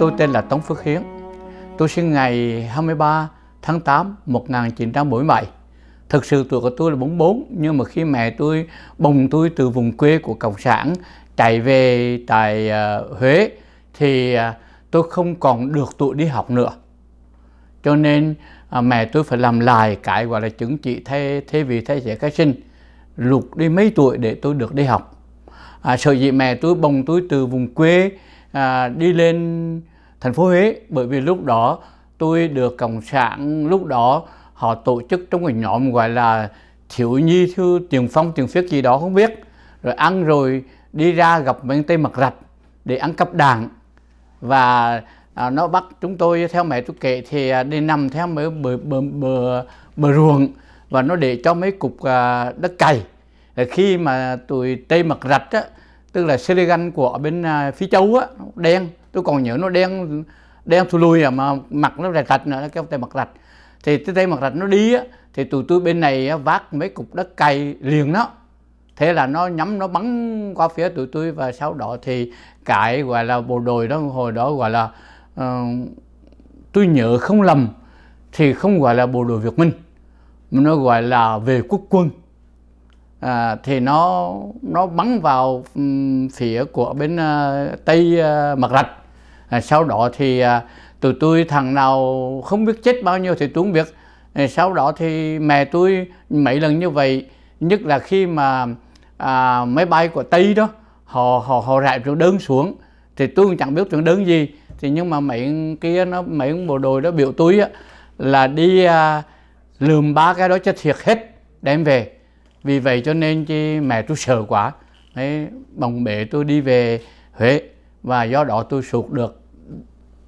Tôi tên là Tống Phước Hiến. Tôi sinh ngày 23 tháng 8 1947. Thực sự tuổi của tôi là 44 nhưng mà khi mẹ tôi bồng tôi từ vùng quê của Cộng sản chạy về tại uh, Huế thì uh, tôi không còn được tuổi đi học nữa. Cho nên uh, mẹ tôi phải làm lại cái gọi là chứng chỉ thế thế vì thế trẻ khai sinh lục đi mấy tuổi để tôi được đi học. À, sở dĩ mẹ tôi bồng tôi từ vùng quê à, đi lên thành phố Huế bởi vì lúc đó tôi được cộng sản lúc đó họ tổ chức trong cái nhóm gọi là thiếu nhi thư tiền phong tiền phiết gì đó không biết rồi ăn rồi đi ra gặp mấy tây mặc rạch để ăn cặp đảng và à, nó bắt chúng tôi theo mẹ tôi kể thì à, đi nằm theo mấy bờ, bờ, bờ, bờ ruộng và nó để cho mấy cục à, đất cày khi mà tụi tây mặc rạch á, tức là Serigan của bên à, phía châu á đen tôi còn nhớ nó đen đen thù lùi à, mà mặt nó rạch rạch nữa nó kêu tay mặt rạch thì cái tay mặt rạch nó đi á thì tụi tôi bên này vác mấy cục đất cày liền nó thế là nó nhắm nó bắn qua phía tụi tôi và sau đó thì cãi gọi là bộ đội đó hồi đó gọi là uh, tôi nhớ không lầm thì không gọi là bộ đội Việt Minh mà nó gọi là về quốc quân à, thì nó nó bắn vào phía của bên à, tây à, ờ, mặt rạch à, sau đó thì à, tụi tôi thằng nào không biết chết bao nhiêu thì tôi không biết à, sau đó thì mẹ tôi mấy lần như vậy nhất là khi mà à, máy bay của tây đó họ họ họ rải xuống đơn xuống thì tôi cũng chẳng biết trường đơn gì thì nhưng mà mấy kia nó mấy bộ đội đó biểu túi á là đi à, lườm ba cái đó cho thiệt hết đem về vì vậy cho nên chị mẹ tôi sợ quá Đấy, bằng bể tôi đi về Huế và do đó tôi sụt được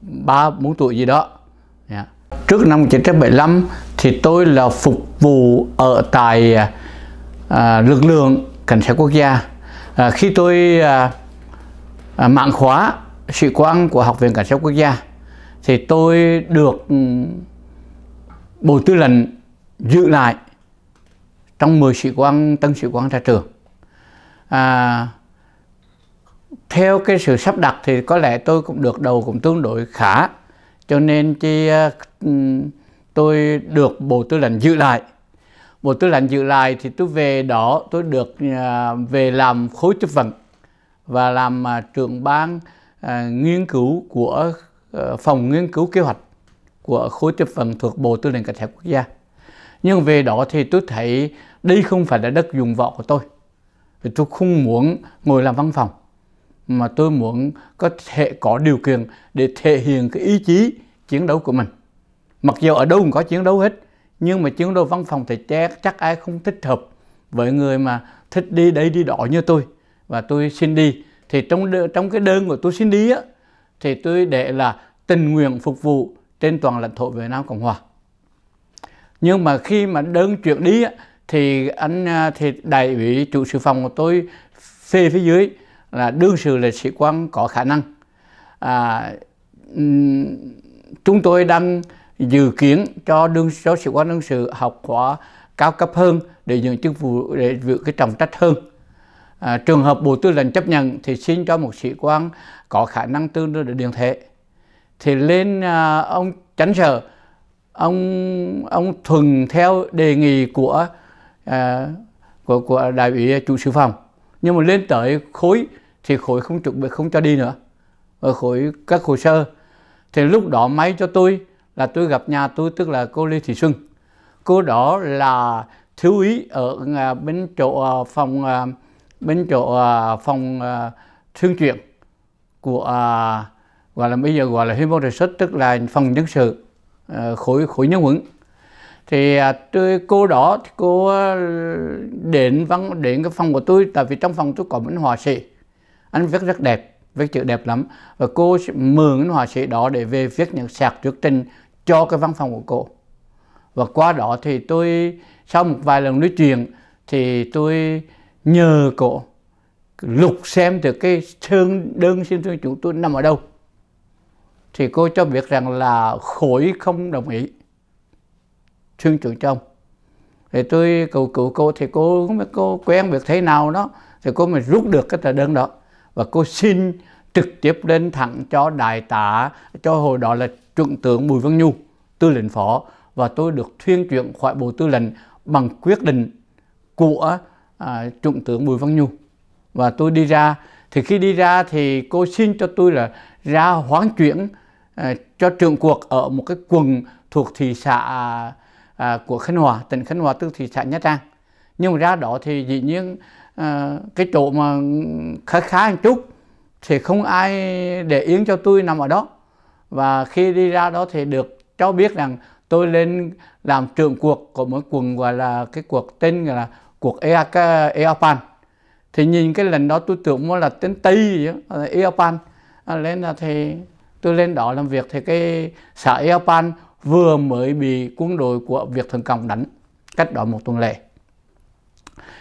ba bốn tuổi gì đó yeah. Dạ. trước năm 1975 thì tôi là phục vụ ở tại à, lực lượng cảnh sát quốc gia à, khi tôi à, à, mạng khóa sĩ quan của học viện cảnh sát quốc gia thì tôi được ừ, bộ tư lệnh giữ lại trong 10 sĩ quan tân sĩ quan ra trường à, theo cái sự sắp đặt thì có lẽ tôi cũng được đầu cũng tương đối khá cho nên thì à, tôi được bộ tư lệnh giữ lại bộ tư lệnh giữ lại thì tôi về đó tôi được à, về làm khối chấp vận và làm à, trưởng ban nghiên cứu của ờ, phòng nghiên cứu kế hoạch của khối chấp vận thuộc bộ tư lệnh cảnh sát quốc gia nhưng về đó thì tôi thấy đây không phải là đất dùng võ của tôi vì tôi không muốn ngồi làm văn phòng mà tôi muốn có thể có điều kiện để thể hiện cái ý chí chiến đấu của mình mặc dù ở đâu cũng có chiến đấu hết nhưng mà chiến đấu văn phòng thì chắc ai không thích hợp với người mà thích đi đây đi đó như tôi và tôi xin đi thì trong trong cái đơn của tôi xin đi á thì tôi để là tình nguyện phục vụ trên toàn lãnh thổ Việt Nam Cộng Hòa nhưng mà khi mà đơn chuyển đi á, thì anh à, thì đại ủy trụ sự phòng của tôi phê phía dưới là đương sự là sĩ quan có khả năng à, chúng tôi đang dự kiến cho đương cho sĩ quan đương sự học khóa cao cấp hơn để giữ chức vụ để giữ cái trọng trách hơn à, trường hợp bộ tư lệnh chấp nhận thì xin cho một sĩ quan có khả năng tương đương để điện thế thì lên à, ông chánh sở ông ông thuần theo đề nghị của à, của của đại ủy chủ sự phòng nhưng mà lên tới khối thì khối không chuẩn bị không cho đi nữa ở khối các hồ sơ thì lúc đó máy cho tôi là tôi gặp nhà tôi tức là cô Lê Thị Xuân cô đó là thiếu úy ở à, bên chỗ à, phòng à, bên chỗ phòng thương chuyện của gọi là bây giờ gọi là human research tức là phòng nhân sự khối khối nhân huấn thì à, tôi cô đó thì cô ờ, đến văn đến cái phòng của tôi tại vì trong phòng tôi có một họa sĩ anh viết rất đẹp viết chữ đẹp lắm và cô mượn cái họa sĩ đó để về viết những sạc trước trình cho cái văn phòng của cô và qua đó thì tôi sau một vài lần nói chuyện thì tôi nhờ cô lục xem được cái thương đơn xin thương chúng tôi nằm ở đâu thì cô cho biết rằng là khối không đồng ý thương trưởng chồng thì tôi cầu cứu cô thì cô cũng cô quen việc thế nào đó thì cô mới rút được cái tờ đơn đó và cô xin trực tiếp lên thẳng cho đại tá cho hồi đó là trung tướng Bùi Văn Nhu tư lệnh phó và tôi được thuyên chuyển khỏi bộ tư lệnh bằng quyết định của à, trung tướng Bùi Văn Nhu và tôi đi ra thì khi đi ra thì cô xin cho tôi là ra hoán chuyển à, cho trường cuộc ở một cái quần thuộc thị xã à, của Khánh Hòa, tỉnh Khánh Hòa tức thị xã Nha Trang. Nhưng mà ra đó thì dĩ nhiên à, cái chỗ mà khá khá một chút thì không ai để yến cho tôi nằm ở đó. Và khi đi ra đó thì được cho biết rằng tôi lên làm trưởng cuộc của một quần gọi là cái cuộc tên gọi là cuộc EAC, EAPAN. Thì nhìn cái lần đó tôi tưởng muốn là tên Tây gì đó, EAPAN. À, lên là thì tôi lên đó làm việc thì cái xã EAPAN vừa mới bị quân đội của Việt Thần Cộng đánh cách đó một tuần lễ.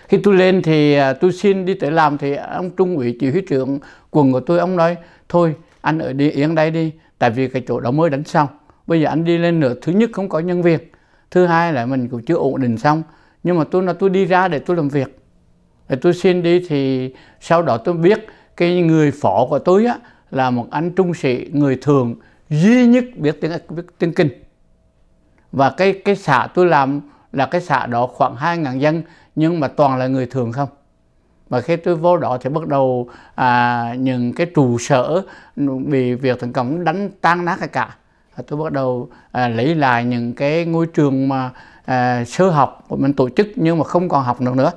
Khi tôi lên thì à, tôi xin đi tới làm thì ông Trung ủy chỉ huy trưởng quân của tôi ông nói thôi anh ở đi yên đây đi tại vì cái chỗ đó mới đánh xong bây giờ anh đi lên nữa thứ nhất không có nhân viên thứ hai là mình cũng chưa ổn định xong nhưng mà tôi nói tôi đi ra để tôi làm việc để tôi xin đi thì sau đó tôi biết cái người phó của tôi á, là một anh trung sĩ người thường duy nhất biết tiếng biết tiếng kinh và cái cái xã tôi làm là cái xã đó khoảng 2 ngàn dân nhưng mà toàn là người thường không và khi tôi vô đó thì bắt đầu à, những cái trụ sở bị việc thành công đánh tan nát cả tôi bắt đầu à, lấy lại những cái ngôi trường mà à, sơ học của mình tổ chức nhưng mà không còn học được nữa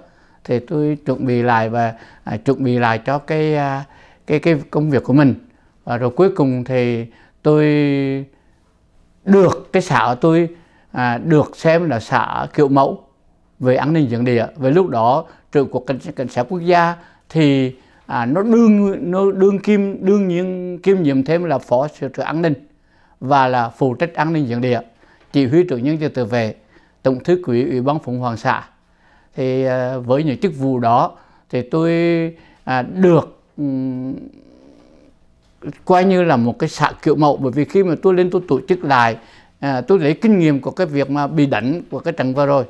thì tôi chuẩn bị lại và à, chuẩn bị lại cho cái à, cái cái công việc của mình và rồi cuối cùng thì tôi được cái xã tôi à, được xem là xã kiểu mẫu về an ninh dân địa về lúc đó trưởng của cảnh, cảnh sát quốc gia thì à, nó đương nó đương kim đương nhiên kim nhiệm thêm là phó sự trưởng an ninh và là phụ trách an ninh dân địa chỉ huy trưởng nhân dân tự vệ tổng thư ký ủy ban phụng hoàng xã thì à, với những chức vụ đó thì tôi à, được coi như là một cái xã kiểu mẫu bởi vì khi mà tôi lên tôi tổ chức lại à, tôi lấy kinh nghiệm của cái việc mà bị đánh của cái trận vừa rồi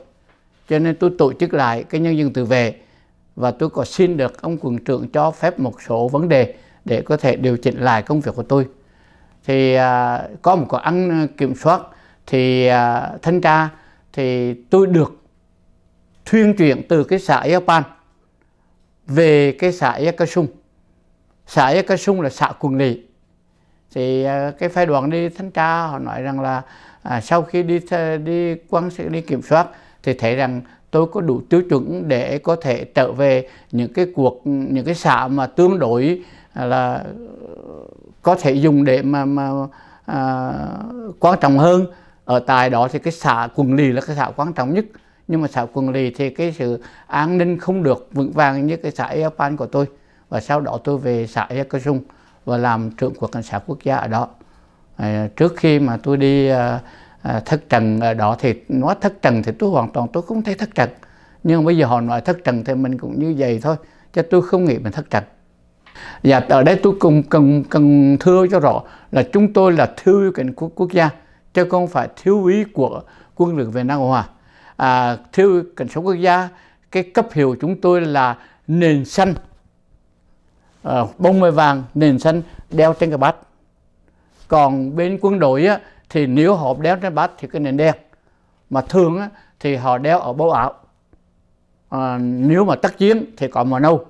cho nên tôi tổ chức lại cái nhân dân tự vệ và tôi có xin được ông quận trưởng cho phép một số vấn đề để có thể điều chỉnh lại công việc của tôi thì à, có một cái ăn kiểm soát thì à, thanh tra thì tôi được thuyên chuyển từ cái xã Yapan về cái xã Yakasung xã Yakasung là xã quận lỵ thì à, cái phái đoàn đi thanh tra họ nói rằng là à, sau khi đi đi quan đi kiểm soát thì thấy rằng tôi có đủ tiêu chuẩn để có thể trở về những cái cuộc những cái xã mà tương đối à, là có thể dùng để mà mà à, quan trọng hơn ở tại đó thì cái xã quần lì là cái xã quan trọng nhất nhưng mà xã quần lì thì cái sự an ninh không được vững vàng như cái xã Eopan của tôi và sau đó tôi về xã Ecosun và làm trưởng của cảnh sát quốc gia ở đó ờ, trước khi mà tôi đi ờ, ờ, thất trần ở đó thì nói thất trần thì tôi hoàn toàn tôi không thấy thất trần nhưng bây giờ họ nói thất trần thì mình cũng như vậy thôi chứ tôi không nghĩ mình thất trần và dạ, ở đây tôi cùng cần cần thưa cho rõ là chúng tôi là thiếu cảnh quốc, quốc gia chứ không phải thiếu úy của quân lực Việt Nam Cộng Hòa à, thiếu cảnh sát quốc gia cái cấp hiệu chúng tôi là nền xanh Ờ, bông mây vàng nền xanh đeo trên cái bát còn bên quân đội á, thì nếu họ đeo trên bát thì cái nền đen mà thường á, thì họ đeo ở bao áo à, nếu mà tác chiến thì có màu nâu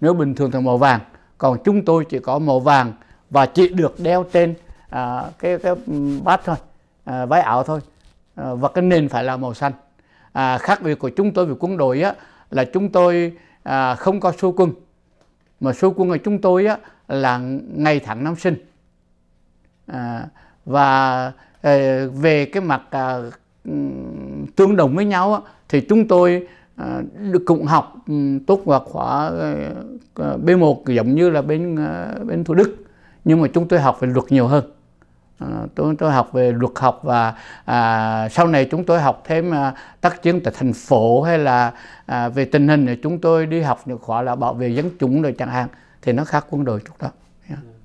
nếu bình thường thì màu vàng còn chúng tôi chỉ có màu vàng và chỉ được đeo trên à, cái cái ừ, bát thôi à, váy ảo thôi à, và cái nền phải là màu xanh à, khác biệt của chúng tôi về quân đội á, là chúng tôi à, không có xô quân mà số quân ở chúng tôi á, là ngày tháng năm sinh à, và ờ, về cái mặt à, tương đồng với nhau á, thì chúng tôi à, cũng học ừ, tốt và khóa ờ, B1 giống như là bên ờ, bên Thủ Đức nhưng mà chúng tôi học về luật nhiều hơn Ờ, tôi tôi học về luật học và à, sau này chúng tôi học thêm à, tác chiến tại thành phố hay là à, về tình hình thì chúng tôi đi học được khóa là bảo vệ dân chúng rồi chẳng hạn thì nó khác quân đội chút đó. Yeah. Dạ.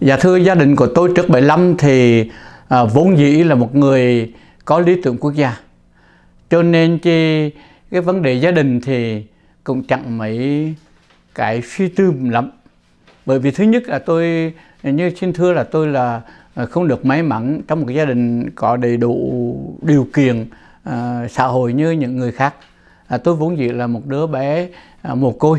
dạ thưa gia đình của tôi trước 75 thì à, vốn dĩ là một người có lý tưởng quốc gia cho nên chi cái vấn đề gia đình thì cũng chẳng mấy cái suy tư lắm bởi vì thứ nhất là tôi như xin thưa là tôi là Ờ, không được may mắn trong một gia đình có đầy đủ điều kiện ờ, xã hội như những người khác ờ, tôi vốn dĩ là một đứa bé mồ côi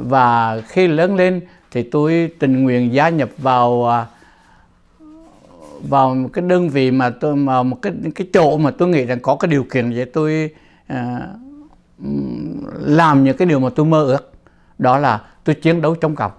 và khi lớn lên thì tôi tình nguyện gia nhập vào vào một cái đơn vị mà tôi mà một cái cái chỗ mà tôi nghĩ rằng có cái điều kiện để tôi làm những cái điều mà tôi mơ ước đó là tôi chiến đấu trong cổng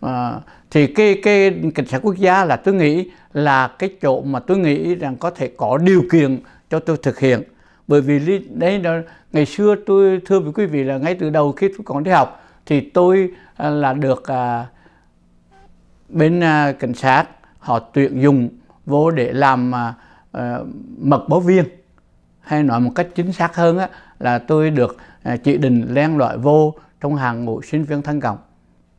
Ờ, thì cái cái cảnh sát quốc gia là tôi nghĩ là cái chỗ mà tôi nghĩ rằng có thể có điều kiện cho tôi thực hiện bởi vì đấy là ngày xưa tôi thưa với quý vị là ngay từ đầu khi tôi còn đi học thì tôi à, là được à, bên à, cảnh sát họ tuyển dụng vô để làm à, à, mật báo viên hay nói một cách chính xác hơn á, là tôi được à, chỉ định len loại vô trong hàng ngũ sinh viên thân cổng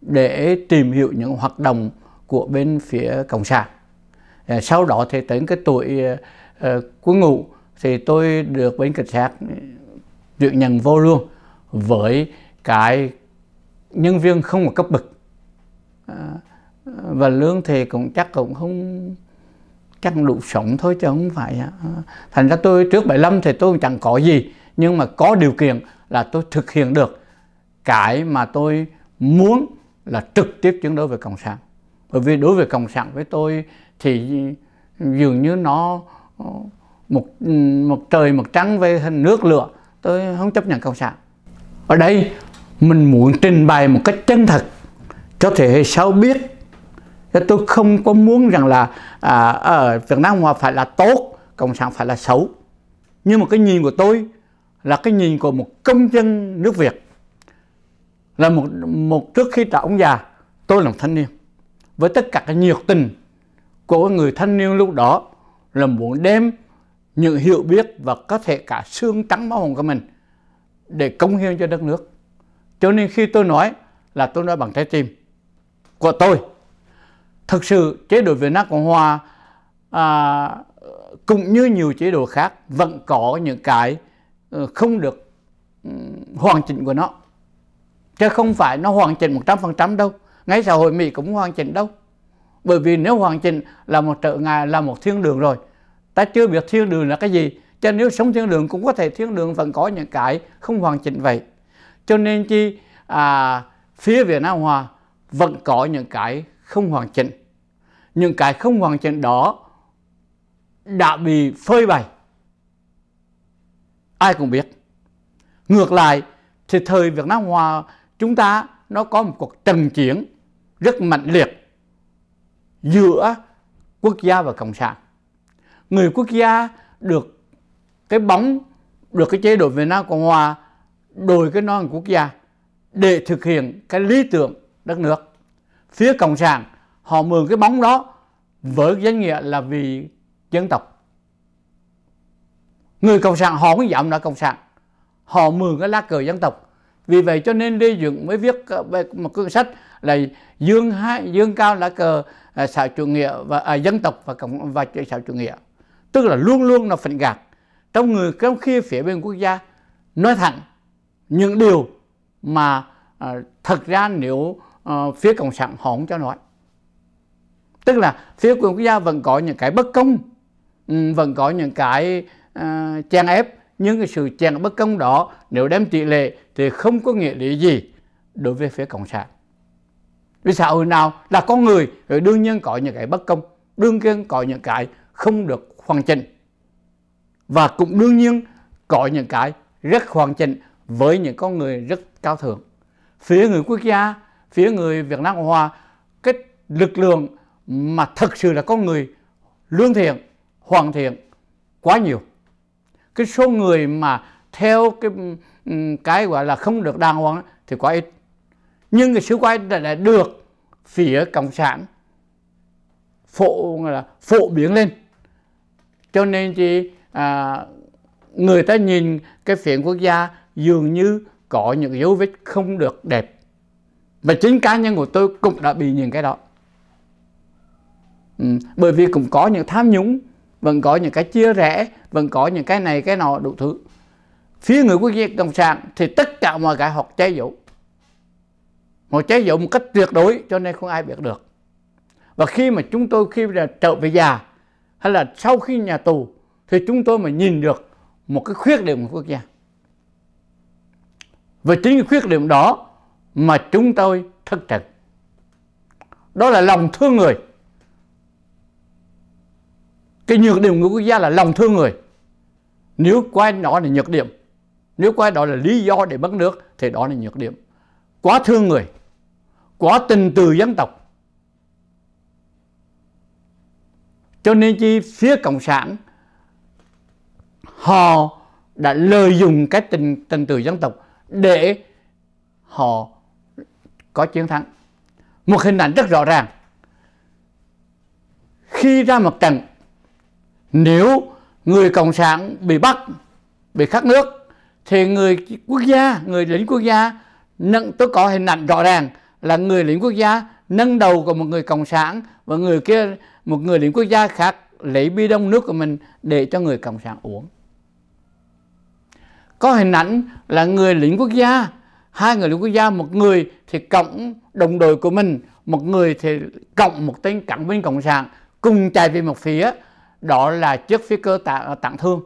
để tìm hiểu những hoạt động của bên phía cộng sản ờ, sau đó thì tới cái tuổi uh, quân ngũ thì tôi được bên cảnh sát tuyển nhận vô luôn với cái nhân viên không có cấp bậc và lương thì cũng chắc cũng không chắc đủ sống thôi chứ không phải thành ra tôi trước 75 thì tôi chẳng có gì nhưng mà có điều kiện là tôi thực hiện được cái mà tôi muốn là trực tiếp chiến đấu với cộng sản bởi vì đối với cộng sản với tôi thì dường như nó ờ, một một trời một trắng với nước lửa tôi không chấp nhận cộng sản ở đây mình muốn trình bày một cách chân thật cho thế hệ sau biết tôi không có muốn rằng là à, ở Việt Nam Hòa phải là tốt cộng sản phải là xấu nhưng mà cái nhìn của tôi là cái nhìn của một công dân nước Việt là một một trước khi trả ông già tôi là thanh niên với tất cả cái nhiệt tình của người thanh niên lúc đó là muốn đem những hiểu biết và có thể cả xương trắng máu hồng của mình để công hiến cho đất nước cho nên khi tôi nói là tôi nói bằng trái tim của tôi thực sự chế độ Việt Nam Cộng Hòa à, cũng như nhiều chế độ khác vẫn có những cái ờ, không được ừ, hoàn chỉnh của nó chứ không phải nó hoàn chỉnh 100% đâu ngay xã hội Mỹ cũng hoàn chỉnh đâu bởi vì nếu hoàn chỉnh là một trợ ngài là một thiên đường rồi ta chưa biết thiên đường là cái gì cho nếu sống thiên đường cũng có thể thiên đường vẫn có những cái không hoàn chỉnh vậy cho nên chi à, phía Việt Nam Hòa vẫn có những cái không hoàn chỉnh những cái không hoàn chỉnh đó đã bị phơi bày ai cũng biết ngược lại thì thời Việt Nam Hòa chúng ta nó có một cuộc trần chiến rất mạnh liệt giữa quốc gia và cộng sản người quốc gia được cái bóng được cái chế độ Việt Nam Cộng Hòa đổi cái non quốc gia để thực hiện cái lý tưởng đất nước phía cộng sản họ mượn cái bóng đó với danh nghĩa là vì dân tộc người cộng sản họ không dám là cộng sản họ mượn cái lá cờ dân tộc vì vậy cho nên Lê Dũng mới viết một cuốn sách là dương hai dương cao lá cờ à, xã chủ nghĩa và à, dân tộc và cộng và xã chủ nghĩa tức là luôn luôn là phản gạt trong người trong khi phía bên quốc gia nói thẳng những điều mà à, thật ra nếu à, phía cộng sản họ không cho nói tức là phía quyền quốc gia vẫn có những cái bất công ừ, vẫn có những cái uh, chèn ép nhưng cái sự chèn bất công đó nếu đem tỷ lệ thì không có nghĩa lý gì đối với phía cộng sản vì xã hội nào là con người thì đương nhiên có những cái bất công đương nhiên có những cái không được hoàn chỉnh và cũng đương nhiên có những cái rất hoàn chỉnh với những con người rất cao thượng phía người quốc gia phía người việt nam cộng hòa cái lực lượng mà thật sự là con người lương thiện hoàn thiện quá nhiều cái số người mà theo cái cái gọi là không được đàng hoàng thì quá ít nhưng cái sứ quán lại được phía cộng sản phổ là phổ biến lên cho nên thì à, người ta nhìn cái phiến quốc gia dường như có những dấu vết không được đẹp và chính cá nhân của tôi cũng đã bị nhìn cái đó ừ, bởi vì cũng có những tham nhũng vẫn có những cái chia rẽ vẫn có những cái này cái nọ đủ thứ phía người quốc gia cộng sản thì tất cả mọi cái họ che giấu họ che giấu một cách tuyệt đối cho nên không ai biết được và khi mà chúng tôi khi là trở về già hay là sau khi nhà tù thì chúng tôi mới nhìn được một cái khuyết điểm của quốc gia và chính cái khuyết điểm đó mà chúng tôi thất trận đó là lòng thương người cái nhược điểm của quốc gia là lòng thương người nếu coi đó là nhược điểm nếu coi đó là lý do để mất nước thì đó là nhược điểm quá thương người quá tình từ dân tộc cho nên chi phía cộng sản họ đã lợi dụng cái tình tình từ dân tộc để họ có chiến thắng một hình ảnh rất rõ ràng khi ra mặt trận nếu người cộng sản bị bắt bị khắc nước thì người quốc gia người lính quốc gia nâng tôi có hình ảnh rõ ràng là người lính quốc gia nâng đầu của một người cộng sản và người kia một người lính quốc gia khác lấy bi đông nước của mình để cho người cộng sản uống có hình ảnh là người lính quốc gia hai người lính quốc gia một người thì cộng đồng đội của mình một người thì cộng một tên cẳng bên cộng sản cùng chạy về một phía đó là chất phi cơ tạng, à, tạng thương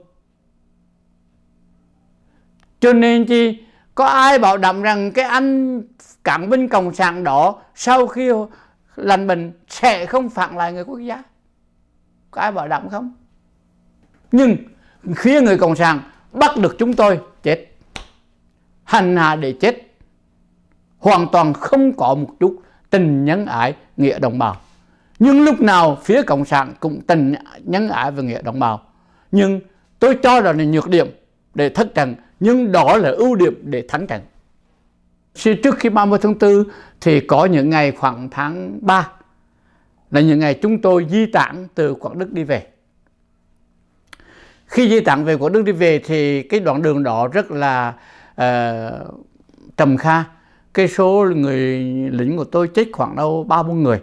cho nên chi có ai bảo đảm rằng cái anh cảng binh cộng sản đó sau khi lành bệnh sẽ không phản lại người quốc gia có ai bảo đảm không nhưng khi người cộng sản bắt được chúng tôi chết hành hạ để chết hoàn toàn không có một chút tình nhân ái nghĩa đồng bào nhưng lúc nào phía cộng sản cũng tình nhân ái về nghĩa đồng bào nhưng tôi cho đó là nhược điểm để thất trận nhưng đó là ưu điểm để thắng trận khi trước khi 30 tháng 4 thì có những ngày khoảng tháng 3 là những ngày chúng tôi di tản từ Quảng Đức đi về. Khi di tản về Quảng Đức đi về thì cái đoạn đường đó rất là uh, trầm kha. Cái số người lính của tôi chết khoảng đâu ba bốn người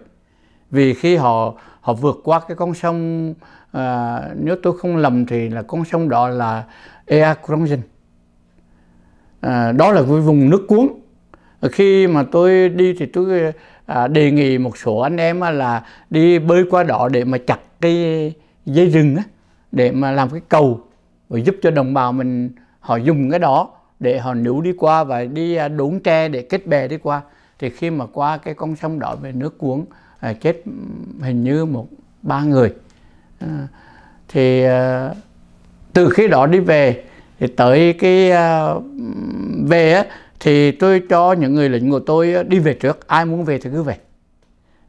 vì khi họ họ vượt qua cái con sông à, nếu tôi không lầm thì là con sông đó là Ea à, đó là cái vùng nước cuốn khi mà tôi đi thì tôi à, đề nghị một số anh em là đi bơi qua đó để mà chặt cái dây rừng á, để mà làm cái cầu và giúp cho đồng bào mình họ dùng cái đó để họ níu đi qua và đi à, đốn tre để kết bè đi qua thì khi mà qua cái con sông đó về nước cuốn à, chết hình như một ba người à, thì à, từ khi đó đi về thì tới cái à, về á, thì tôi cho những người lính của tôi đi về trước ai muốn về thì cứ về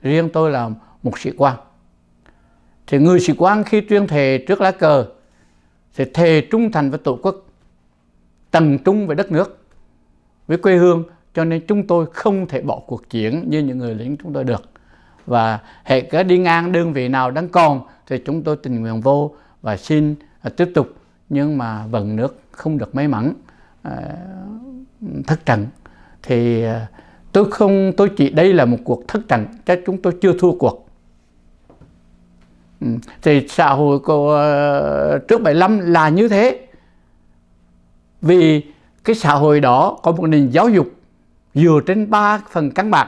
riêng tôi là một sĩ quan thì người sĩ quan khi tuyên thề trước lá cờ thì thề trung thành với tổ quốc tầng trung với đất nước với quê hương cho nên chúng tôi không thể bỏ cuộc chiến như những người lính chúng tôi được và hệ đi ngang đơn vị nào đang còn thì chúng tôi tình nguyện vô và xin à, tiếp tục nhưng mà vận nước không được may mắn à, thất trận thì à, tôi không tôi chỉ đây là một cuộc thất trận cho chúng tôi chưa thua cuộc ừ, thì xã hội của trước 75 là như thế vì cái xã hội đó có một nền giáo dục dựa trên ba phần căn bản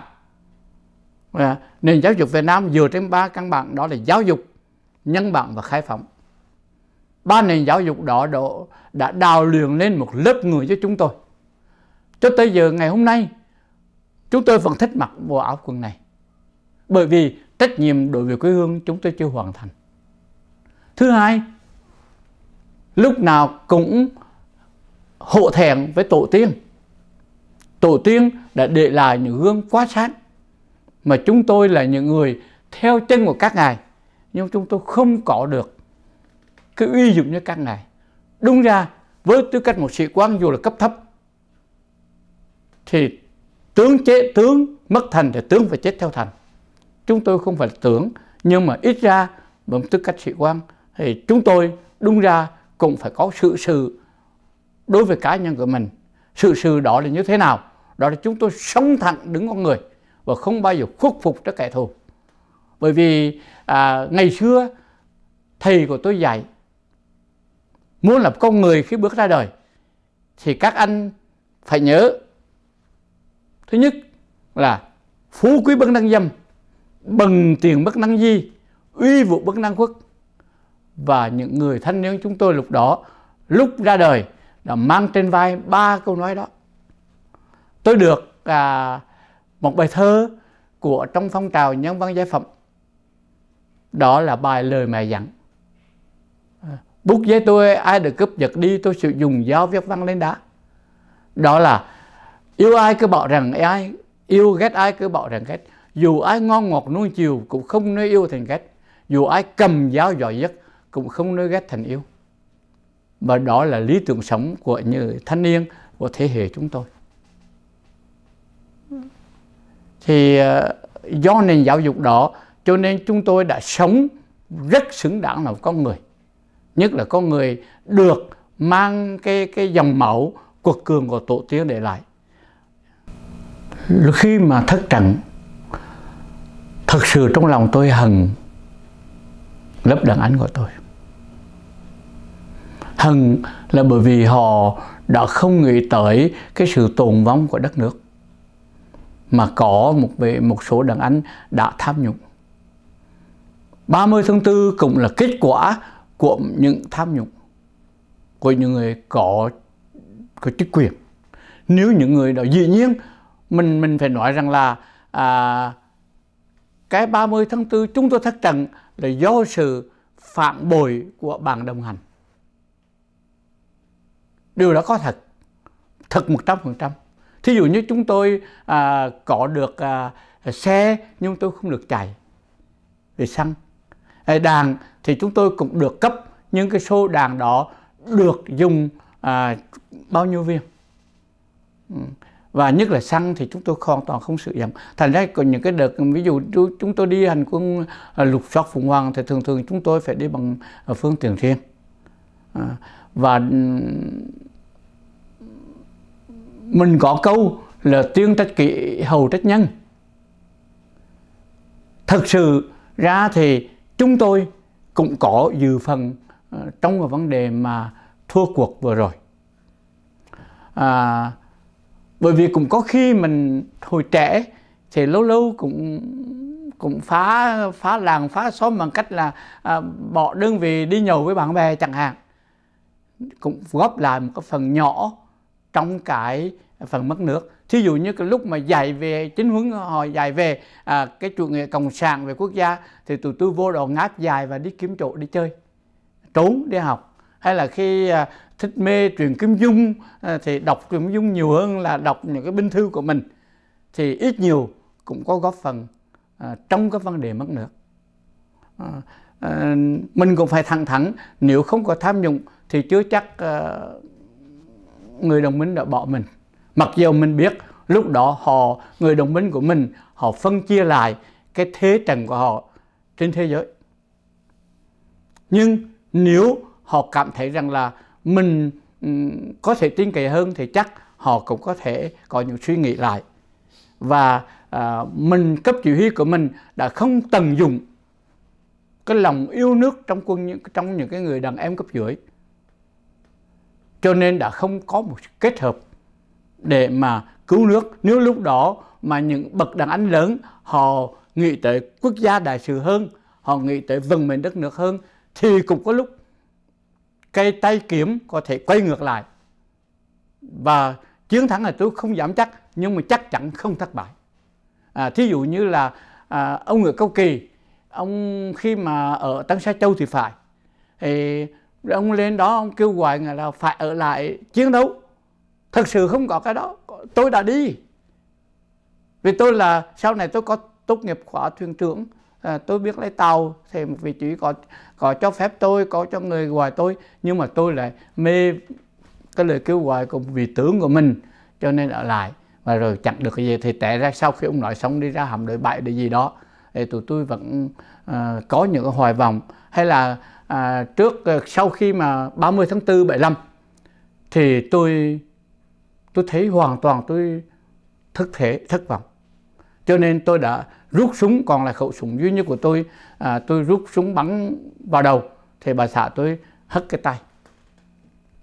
À, nền giáo dục Việt Nam dựa trên ba căn bản đó là giáo dục nhân bản và khai phóng ba nền giáo dục đó, đó đã đào luyện lên một lớp người cho chúng tôi cho tới giờ ngày hôm nay chúng tôi vẫn thích mặc bộ áo quần này bởi vì trách nhiệm đối với quê hương chúng tôi chưa hoàn thành thứ hai lúc nào cũng hộ thẹn với tổ tiên tổ tiên đã để lại những gương quá sáng mà chúng tôi là những người theo chân của các ngài nhưng chúng tôi không có được cái uy dụng như các ngài đúng ra với tư cách một sĩ quan dù là cấp thấp thì tướng chế tướng mất thành thì tướng phải chết theo thành chúng tôi không phải là tướng nhưng mà ít ra với tư cách sĩ quan thì chúng tôi đúng ra cũng phải có sự sự đối với cá nhân của mình sự sự đó là như thế nào đó là chúng tôi sống thẳng đứng con người và không bao giờ khuất phục trước kẻ thù bởi vì à, ngày xưa thầy của tôi dạy muốn lập con người khi bước ra đời thì các anh phải nhớ thứ nhất là phú quý bất năng dâm bằng tiền bất năng di uy vụ bất năng quốc và những người thanh niên chúng tôi lúc đó lúc ra đời đã mang trên vai ba câu nói đó tôi được à, một bài thơ của trong phong trào nhân văn giải phẩm đó là bài lời mẹ dặn bút giấy tôi ai được cướp giật đi tôi sử dụng dao viết văn lên đá đó là yêu ai cứ bảo rằng ai yêu ghét ai cứ bảo rằng ghét dù ai ngon ngọt nuông chiều cũng không nơi yêu thành ghét dù ai cầm dao giỏi nhất cũng không nơi ghét thành yêu và đó là lý tưởng sống của những thanh niên của thế hệ chúng tôi thì ờ, do nền giáo dục đó cho nên chúng tôi đã sống rất xứng đáng là một con người nhất là con người được mang cái cái dòng máu cuộc cường của tổ tiên để lại khi mà thất trận thật sự trong lòng tôi hận lớp đàn anh của tôi hận là bởi vì họ đã không nghĩ tới cái sự tồn vong của đất nước mà có một về một số đảng Anh đã tham nhũng. 30 tháng 4 cũng là kết quả của những tham nhũng của những người có có chức quyền. Nếu những người đó dĩ nhiên mình mình phải nói rằng là à, cái 30 tháng 4 chúng tôi thất trận là do sự phản bội của bạn đồng hành. Điều đó có thật, thật 100% thí dụ như chúng tôi à, có được à, xe nhưng tôi không được chạy về xăng đàn thì chúng tôi cũng được cấp những cái số đàn đó được dùng à, bao nhiêu viên ừ. và nhất là xăng thì chúng tôi hoàn toàn không sử dụng thành ra có những cái đợt ví dụ chúng tôi đi hành quân à, lục soát phụng hoàng thì thường thường chúng tôi phải đi bằng à, phương tiện riêng à, và ừ, mình có câu là tiên trách kỷ hầu trách nhân thực sự ra thì chúng tôi cũng có dự phần ờ, trong cái vấn đề mà thua cuộc vừa rồi à, bởi vì cũng có khi mình hồi trẻ thì lâu lâu cũng cũng phá phá làng phá xóm bằng cách là à, bỏ đơn vị đi nhậu với bạn bè chẳng hạn cũng góp lại một cái phần nhỏ trong cái phần mất nước thí dụ như cái lúc mà dạy về chính hướng họ dạy về à, cái chủ nghĩa cộng sản về quốc gia thì tụi tôi vô đồ ngáp dài và đi kiếm chỗ đi chơi trốn đi học hay là khi à, thích mê truyền kim dung à, thì đọc truyền kim dung nhiều hơn là đọc những cái binh thư của mình thì ít nhiều cũng có góp phần à, trong cái vấn đề mất nước à, à, mình cũng phải thẳng thắn nếu không có tham nhũng thì chưa chắc à, người đồng minh đã bỏ mình mặc dù mình biết lúc đó họ người đồng minh của mình họ phân chia lại cái thế trận của họ trên thế giới nhưng nếu họ cảm thấy rằng là mình có thể tin cậy hơn thì chắc họ cũng có thể có những suy nghĩ lại và à, mình cấp chỉ huy của mình đã không tận dụng cái lòng yêu nước trong quân trong những cái người đàn em cấp dưới cho nên đã không có một kết hợp để mà cứu nước nếu lúc đó mà những bậc đàn anh lớn họ nghĩ tới quốc gia đại sự hơn họ nghĩ tới vận mệnh đất nước hơn thì cũng có lúc cây tay kiếm có thể quay ngược lại và chiến thắng là tôi không dám chắc nhưng mà chắc chắn không thất bại à, thí dụ như là à, ông người câu kỳ ông khi mà ở tăng sa châu thì phải thì rồi ông lên đó ông kêu gọi người là phải ở lại chiến đấu thật sự không có cái đó tôi đã đi vì tôi là sau này tôi có tốt nghiệp khóa thuyền trưởng à, tôi biết lái tàu thì một vị trí có có cho phép tôi có cho người ngoài tôi nhưng mà tôi lại mê cái lời kêu gọi của vị tướng của mình cho nên ở lại và rồi chặn được cái gì thì tệ ra sau khi ông nói xong đi ra hầm đợi bại để gì đó thì tụi tôi vẫn uh, có những cái hoài vọng hay là à, trước ờ, sau khi mà 30 tháng 4 75 thì tôi tôi thấy hoàn toàn tôi thất thể thất vọng cho nên tôi đã rút súng còn là khẩu súng duy nhất của tôi à, tôi rút súng bắn vào đầu thì bà xã tôi hất cái tay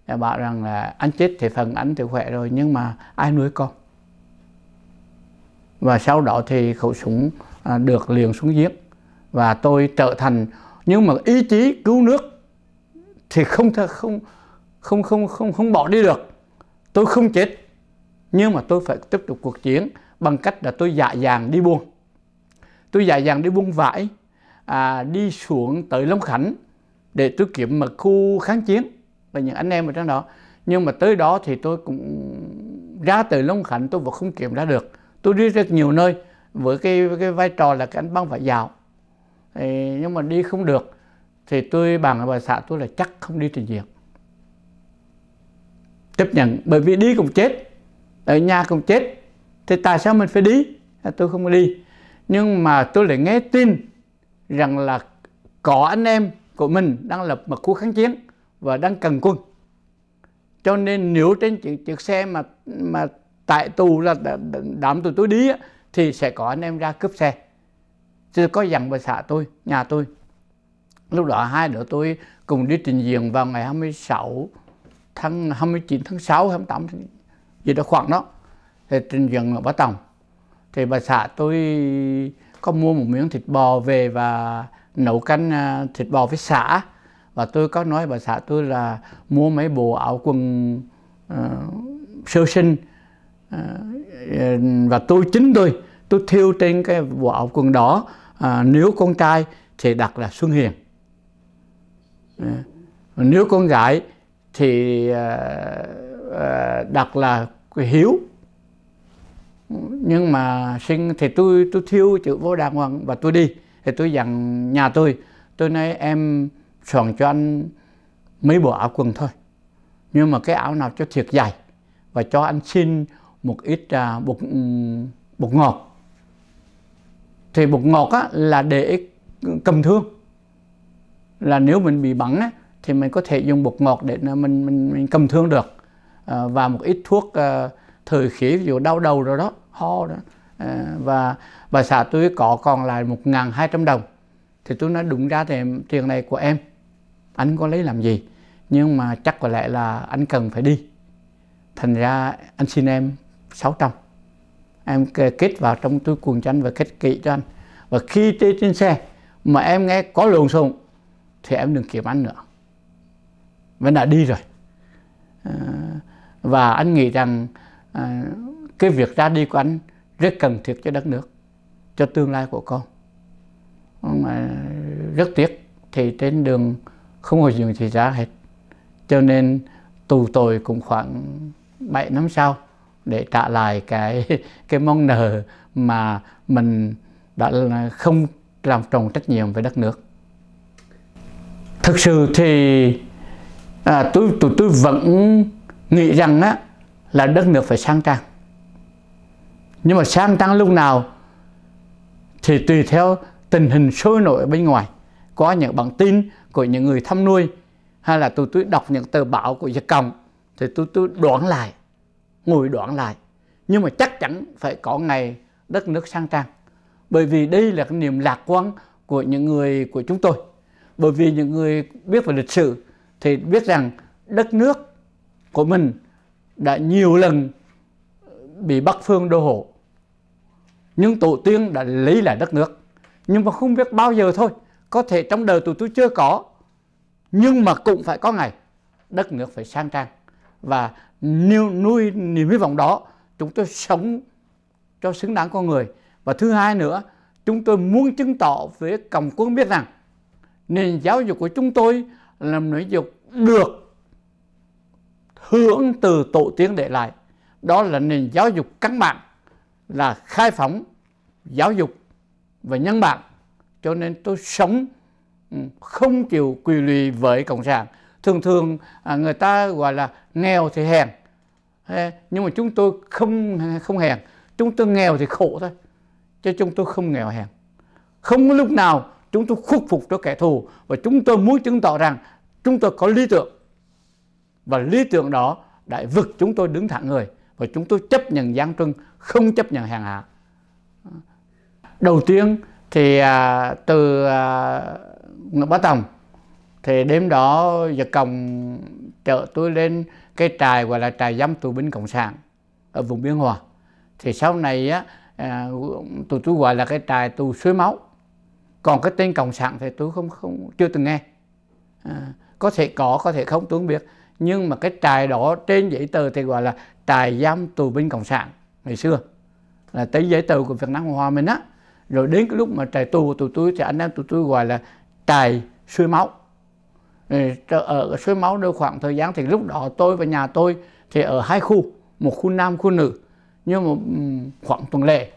bà bảo rằng là anh chết thì phần anh thì khỏe rồi nhưng mà ai nuôi con và sau đó thì khẩu súng à, được liền xuống giếng và tôi trở thành nhưng mà ý chí cứu nước thì không thể không không không không không bỏ đi được tôi không chết nhưng mà tôi phải tiếp tục cuộc chiến bằng cách là tôi dạ dàng đi buôn tôi dạ dàng đi buôn vải à, đi xuống tới Long Khánh để tôi kiểm mật khu kháng chiến và những anh em ở trong đó nhưng mà tới đó thì tôi cũng ra từ Long Khánh tôi vẫn không kiểm ra được tôi đi rất nhiều nơi với cái cái vai trò là cái anh băng phải giàu thì, nhưng mà đi không được thì tôi bằng bà xã tôi là chắc không đi trình diện chấp nhận bởi vì đi cũng chết ở nhà cũng chết thì tại sao mình phải đi à, tôi không đi nhưng mà tôi lại nghe tin rằng là có anh em của mình đang lập một khu kháng chiến và đang cần quân cho nên nếu trên chiếc, chiếc xe mà mà tại tù là đám tụi tôi đi thì sẽ có anh em ra cướp xe tôi có dặn bà xã tôi nhà tôi lúc đó hai đứa tôi cùng đi trình diện vào ngày 26 tháng 29 tháng 6 28 tháng, gì đó khoảng đó thì trình diện ở Ba Tòng thì bà xã tôi có mua một miếng thịt bò về và nấu canh à, thịt bò với xã và tôi có nói bà xã tôi là mua mấy bộ áo quần uh, sơ sinh uh, và tôi chính tôi tôi thiêu trên cái bộ áo quần đó à, nếu con trai thì đặt là Xuân Hiền à, nếu con gái thì à, à, đặt là Hiếu nhưng mà sinh thì tôi tôi thiêu chữ vô đàng hoàng và tôi đi thì tôi dặn nhà tôi tôi nói em soạn cho anh mấy bộ áo quần thôi nhưng mà cái áo nào cho thiệt dài và cho anh xin một ít à, bột bột ngọt thì bột ngọt á, là để cầm thương là nếu mình bị bắn á, thì mình có thể dùng bột ngọt để mình mình, mình cầm thương được à, và một ít thuốc à, thời khí ví dụ đau đầu rồi đó ho đó à, và bà xã tôi có còn lại một ngàn hai trăm đồng thì tôi nói đúng ra thì tiền này của em anh có lấy làm gì nhưng mà chắc có lẽ là anh cần phải đi thành ra anh xin em sáu trăm em kết vào trong túi quần cho và kết kỹ cho anh và khi trên, trên xe mà em nghe có lộn xộn thì em đừng kiếm anh nữa vẫn đã đi rồi à, và anh nghĩ rằng à, cái việc ra đi của anh rất cần thiết cho đất nước cho tương lai của con mà rất tiếc thì trên đường không có chuyện thì ra hết cho nên tù tội cũng khoảng bảy năm sau để trả lại cái cái món nợ mà mình đã không làm tròn trách nhiệm với đất nước thực sự thì à, tôi tụi tôi vẫn nghĩ rằng á là đất nước phải sang trang nhưng mà sang trang lúc nào thì tùy theo tình hình sôi nổi bên ngoài có những bản tin của những người thăm nuôi hay là tụi tôi đọc những tờ báo của giặc cộng thì tụi tôi đoán lại ngồi đoạn lại nhưng mà chắc chắn phải có ngày đất nước sang trang bởi vì đây là cái niềm lạc quan của những người của chúng tôi bởi vì những người biết về lịch sử thì biết rằng đất nước của mình đã nhiều lần bị bắc phương đô hộ nhưng tổ tiên đã lấy lại đất nước nhưng mà không biết bao giờ thôi có thể trong đời tụi tôi chưa có nhưng mà cũng phải có ngày đất nước phải sang trang và nuôi, nuôi niềm hy vọng đó chúng tôi sống cho xứng đáng con người và thứ hai nữa chúng tôi muốn chứng tỏ với cộng quân biết rằng nền giáo dục của chúng tôi là nền giáo dục được hưởng từ tổ tiên để lại đó là nền giáo dục căn bản là khai phóng giáo dục và nhân bản cho nên tôi sống ừ, không chịu quỳ lụy với cộng sản thường thường à, người ta gọi là nghèo thì hèn nhưng mà chúng tôi không không hèn chúng tôi nghèo thì khổ thôi chứ chúng tôi không nghèo hèn không có lúc nào chúng tôi khuất phục cho kẻ thù và chúng tôi muốn chứng tỏ rằng chúng tôi có lý tưởng và lý tưởng đó đã vực chúng tôi đứng thẳng người và chúng tôi chấp nhận giáng trưng không chấp nhận hàng hạ đầu tiên thì à, từ à, Nguyễn Bá Tòng thì đêm đó giật còng chở tôi lên cái trại gọi là trại giam tù binh cộng sản ở vùng biên hòa thì sau này á à, tôi gọi là cái trại tù suối máu còn cái tên cộng sản thì tôi không không chưa từng nghe à, có thể có có thể không tôi không biết nhưng mà cái trại đó trên giấy tờ thì gọi là trại giam tù binh cộng sản ngày xưa là tới giấy tờ của Việt Nam Hòa mình á rồi đến cái lúc mà trại tù của tụi tôi thì anh em tụi tôi gọi là trại suối máu ở suối máu được khoảng thời gian thì lúc đó tôi và nhà tôi thì ở hai khu một khu nam khu nữ nhưng mà khoảng tuần lễ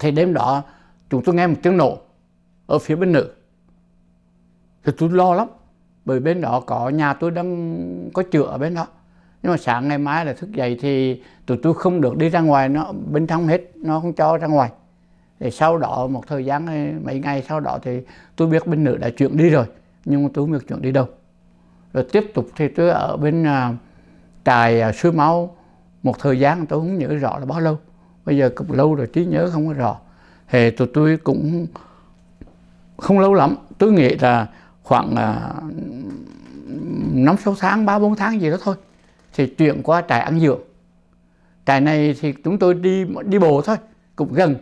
thì đêm đó chúng tôi nghe một tiếng nổ ở phía bên nữ thì tôi lo lắm bởi bên đó có nhà tôi đang có chữa ở bên đó nhưng mà sáng ngày mai là thức dậy thì tụi tôi không được đi ra ngoài nó bên trong hết nó không cho ra ngoài thì sau đó một thời gian mấy ngày sau đó thì tôi biết bên nữ đã chuyển đi rồi nhưng mà tôi không biết chuyện đi đâu rồi tiếp tục thì tôi ở bên à, trại à, suối máu một thời gian tôi không nhớ rõ là bao lâu bây giờ cũng lâu rồi trí nhớ không có rõ thì tụi tôi cũng không lâu lắm tôi nghĩ là khoảng à, năm sáu tháng ba bốn tháng gì đó thôi thì chuyển qua trại ăn dưỡng trại này thì chúng tôi đi đi bộ thôi cũng gần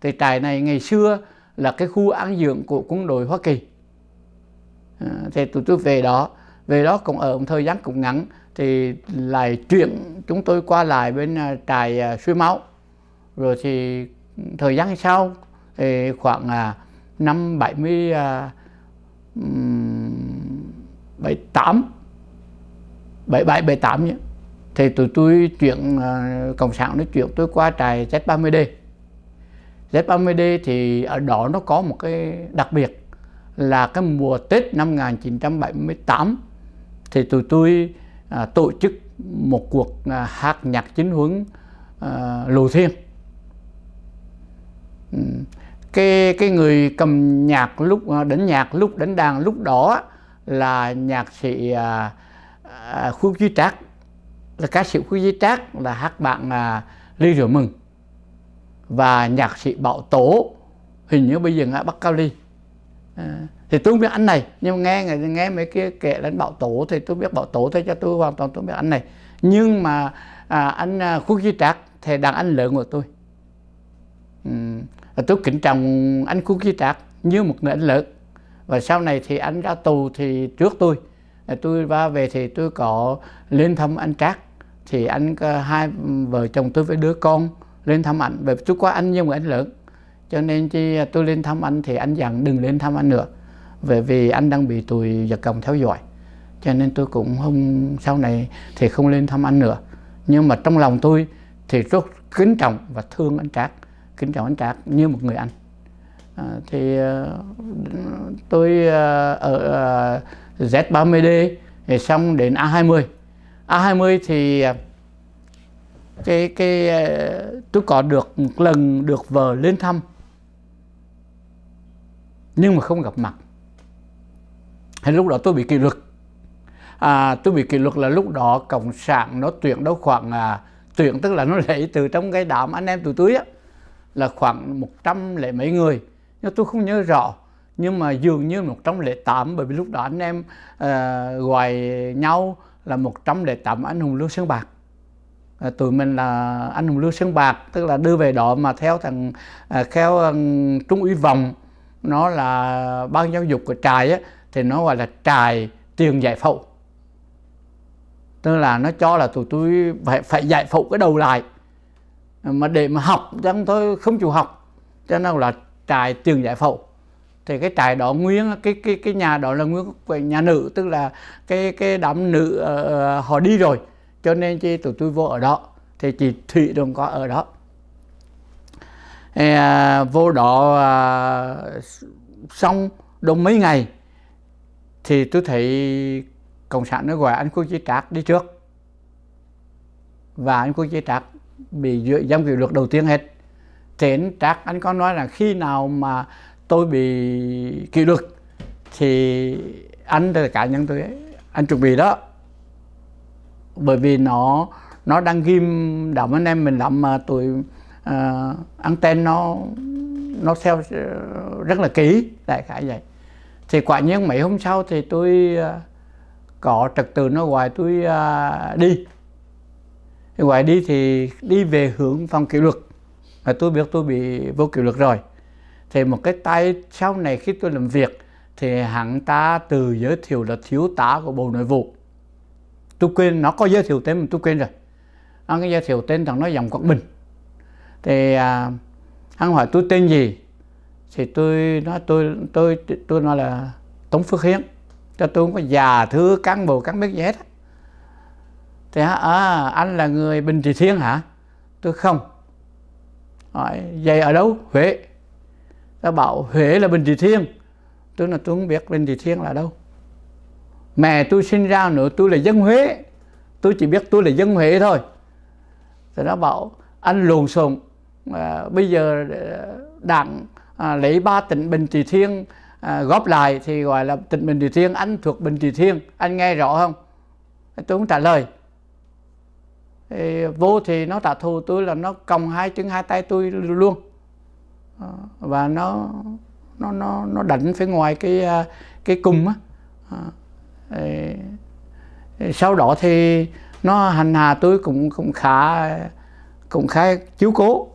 thì trại này ngày xưa là cái khu ăn dưỡng của quân đội Hoa Kỳ À, thì tụi tôi về đó về đó cũng ở một thời gian cũng ngắn thì lại chuyển chúng tôi qua lại bên à, trại à, suối máu rồi thì thời gian sau thì khoảng năm bảy bảy mươi tám bảy bảy bảy tám nhé thì tụi tôi chuyển cộng sản nó chuyển tôi qua trại Z30D Z30D thì ở đó nó có một cái đặc biệt là cái mùa Tết năm 1978 thì tụi tôi à, tổ chức một cuộc à, hát nhạc chính hướng à, Lù Thiên. Ừ. Cái cái người cầm nhạc lúc à, đánh nhạc lúc đánh đàn lúc đó là nhạc sĩ à, à, Khu Duy Trác là ca sĩ Khu Duy Trác là hát bạn à, Ly Rượu Mừng và nhạc sĩ Bảo Tổ hình như bây giờ ngã Bắc Cao Ly. À. thì tôi không biết anh này nhưng mà nghe người nghe mấy kia kể đến bảo tổ thì tôi biết bảo tổ thế cho tôi hoàn toàn tôi biết anh này nhưng mà à, anh à, khu di trạc thì đàn anh lớn của tôi ừ. tôi kính trọng anh khu di trạc như một người anh lớn và sau này thì anh ra tù thì trước tôi à, tôi va về thì tôi có lên thăm anh trác thì anh hai vợ chồng tôi với đứa con lên thăm ảnh về tôi qua anh như một anh lớn cho nên chi tôi lên thăm anh thì anh dặn đừng lên thăm anh nữa bởi vì anh đang bị tụi giật còng theo dõi cho nên tôi cũng không sau này thì không lên thăm anh nữa nhưng mà trong lòng tôi thì rất kính trọng và thương anh Trác kính trọng anh Trác như một người anh à, thì uh, tôi uh, ở uh, ờ, Z30D thì xong đến A20 A20 thì cái cái uh, tôi có được một lần được vợ lên thăm nhưng mà không gặp mặt Hay lúc đó tôi bị kỷ luật à, tôi bị kỷ luật là lúc đó cộng sản nó tuyển đâu khoảng à, tuyển tức là nó lấy từ trong cái đám anh em tụi tôi á là khoảng một trăm lẻ mấy người nhưng tôi không nhớ rõ nhưng mà dường như một trăm lẻ tám bởi vì lúc đó anh em à, gọi nhau là một trăm lẻ tám anh hùng lưu sơn bạc à, tụi mình là anh hùng lưu sơn bạc tức là đưa về đó mà theo thằng à, theo à, trung úy vòng nó là ban giáo dục của trại á, thì nó gọi là trại tiền giải phẫu tức là nó cho là tụi tôi phải phải giải phẫu cái đầu lại mà để mà học chẳng tôi không chịu học cho nên là trại tiền giải phẫu thì cái trại đó nguyên cái cái cái nhà đó là nguyên của nhà nữ tức là cái cái đám nữ uh, họ đi rồi cho nên chị tụi tôi vô ở đó thì chị thụy đừng có ở đó à, vô đó à, xong đông mấy ngày thì tôi thấy cộng sản nó gọi anh quốc chí trác đi trước và anh quốc chí trác bị giữ giam kỷ luật đầu tiên hết thì anh trác anh có nói là khi nào mà tôi bị kỷ luật thì anh là cá nhân tôi ấy, anh chuẩn bị đó bởi vì nó nó đang ghim đậm anh em mình lắm mà tôi uh, anten nó nó theo ờ, rất là kỹ đại khái vậy thì quả nhiên mấy hôm sau thì tôi uh, có trật tự nó ngoài tôi uh, đi thì gọi đi thì đi về hướng phòng kỷ luật Mà tôi biết tôi bị vô kỷ luật rồi thì một cái tay sau này khi tôi làm việc thì hắn ta từ giới thiệu là thiếu tá của bộ nội vụ tôi quên nó có giới thiệu tên mà tôi quên rồi nó cái giới thiệu tên thằng nó dòng quảng bình thì à, hắn hỏi tôi tên gì thì tôi nói tôi tôi tôi nói là Tống Phước Hiến cho tôi không có già thứ cán bộ cán biết gì hết thì à, anh là người Bình Trị Thiên hả tôi không hỏi vậy ở đâu Huế ta bảo Huế là Bình Trị Thiên tôi là tôi không biết Bình Trị Thiên là đâu mẹ tôi sinh ra nữa tôi là dân Huế tôi chỉ biết tôi là dân Huế thôi thì nó bảo anh lồn xộn Ờ, bây giờ ờ, đảng à, lấy ba tỉnh Bình Trị Thiên à, góp lại thì gọi là tỉnh Bình Trị Thiên anh thuộc Bình Trị Thiên anh nghe rõ không tôi không trả lời thì vô thì nó trả thù tôi là nó còng hai chân hai tay tôi luôn ờ, và nó nó nó nó đánh phía ngoài cái à, cái cung á sau đó thì nó hành hà tôi cũng cũng khá cũng khá chiếu cố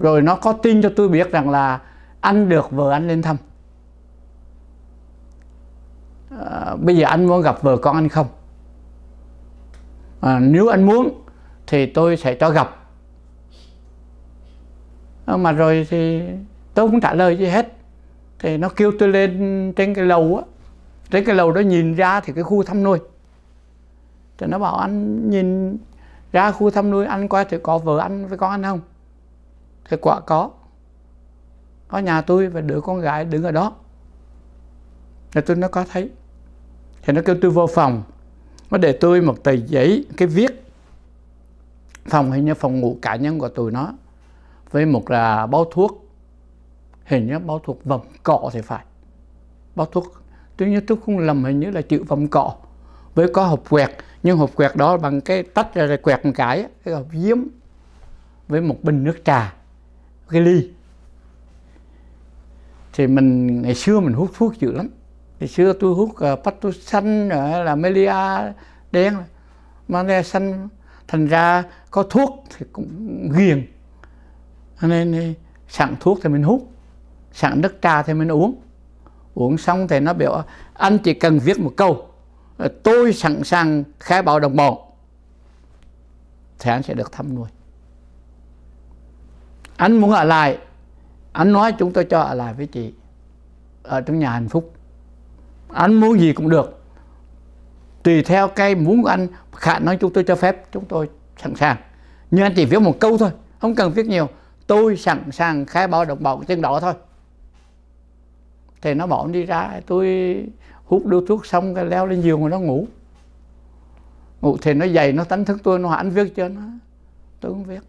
rồi nó có tin cho tôi biết rằng là anh được vợ anh lên thăm à, bây giờ anh muốn gặp vợ con anh không à, nếu anh muốn thì tôi sẽ cho gặp à, mà rồi thì tôi cũng trả lời gì hết thì nó kêu tôi lên trên cái lầu á trên cái lầu đó nhìn ra thì cái khu thăm nuôi thì nó bảo anh nhìn ra khu thăm nuôi anh coi thử có vợ anh với con anh không thì quả có có nhà tôi và đứa con gái đứng ở đó thì tôi nó có thấy thì nó kêu tôi vô phòng nó để tôi một tờ giấy cái viết phòng hình như phòng ngủ cá nhân của tụi nó với một là bao thuốc hình như bao thuốc vòng cọ thì phải bao thuốc tôi nhớ tôi không lầm hình như là chữ vòng cọ với có hộp quẹt nhưng hộp quẹt đó bằng cái tách ra rồi quẹt một cái cái hộp diếm với một bình nước trà cái ly thì mình ngày xưa mình hút thuốc dữ lắm ngày xưa tôi hút uh, patu xanh rồi ờ, là melia đen mane xanh thành ra có thuốc thì cũng ghiền nên sẵn thuốc thì mình hút sẵn nước trà thì mình uống uống xong thì nó biểu anh chỉ cần viết một câu tôi sẵn sàng khai báo đồng bọn thì anh sẽ được thăm nuôi anh muốn ở lại anh nói chúng tôi cho ở lại với chị ở trong nhà hạnh phúc anh muốn gì cũng được tùy theo cái muốn của anh khả năng chúng tôi cho phép chúng tôi sẵn sàng nhưng anh chỉ viết một câu thôi không cần viết nhiều tôi sẵn sàng khai báo đồng bọn trên đó thôi thì nó bỏ đi ra tôi hút điếu thuốc xong cái leo lên giường rồi nó ngủ ngủ thì nó dậy nó đánh thức tôi nó hỏi anh viết cho nó tôi không viết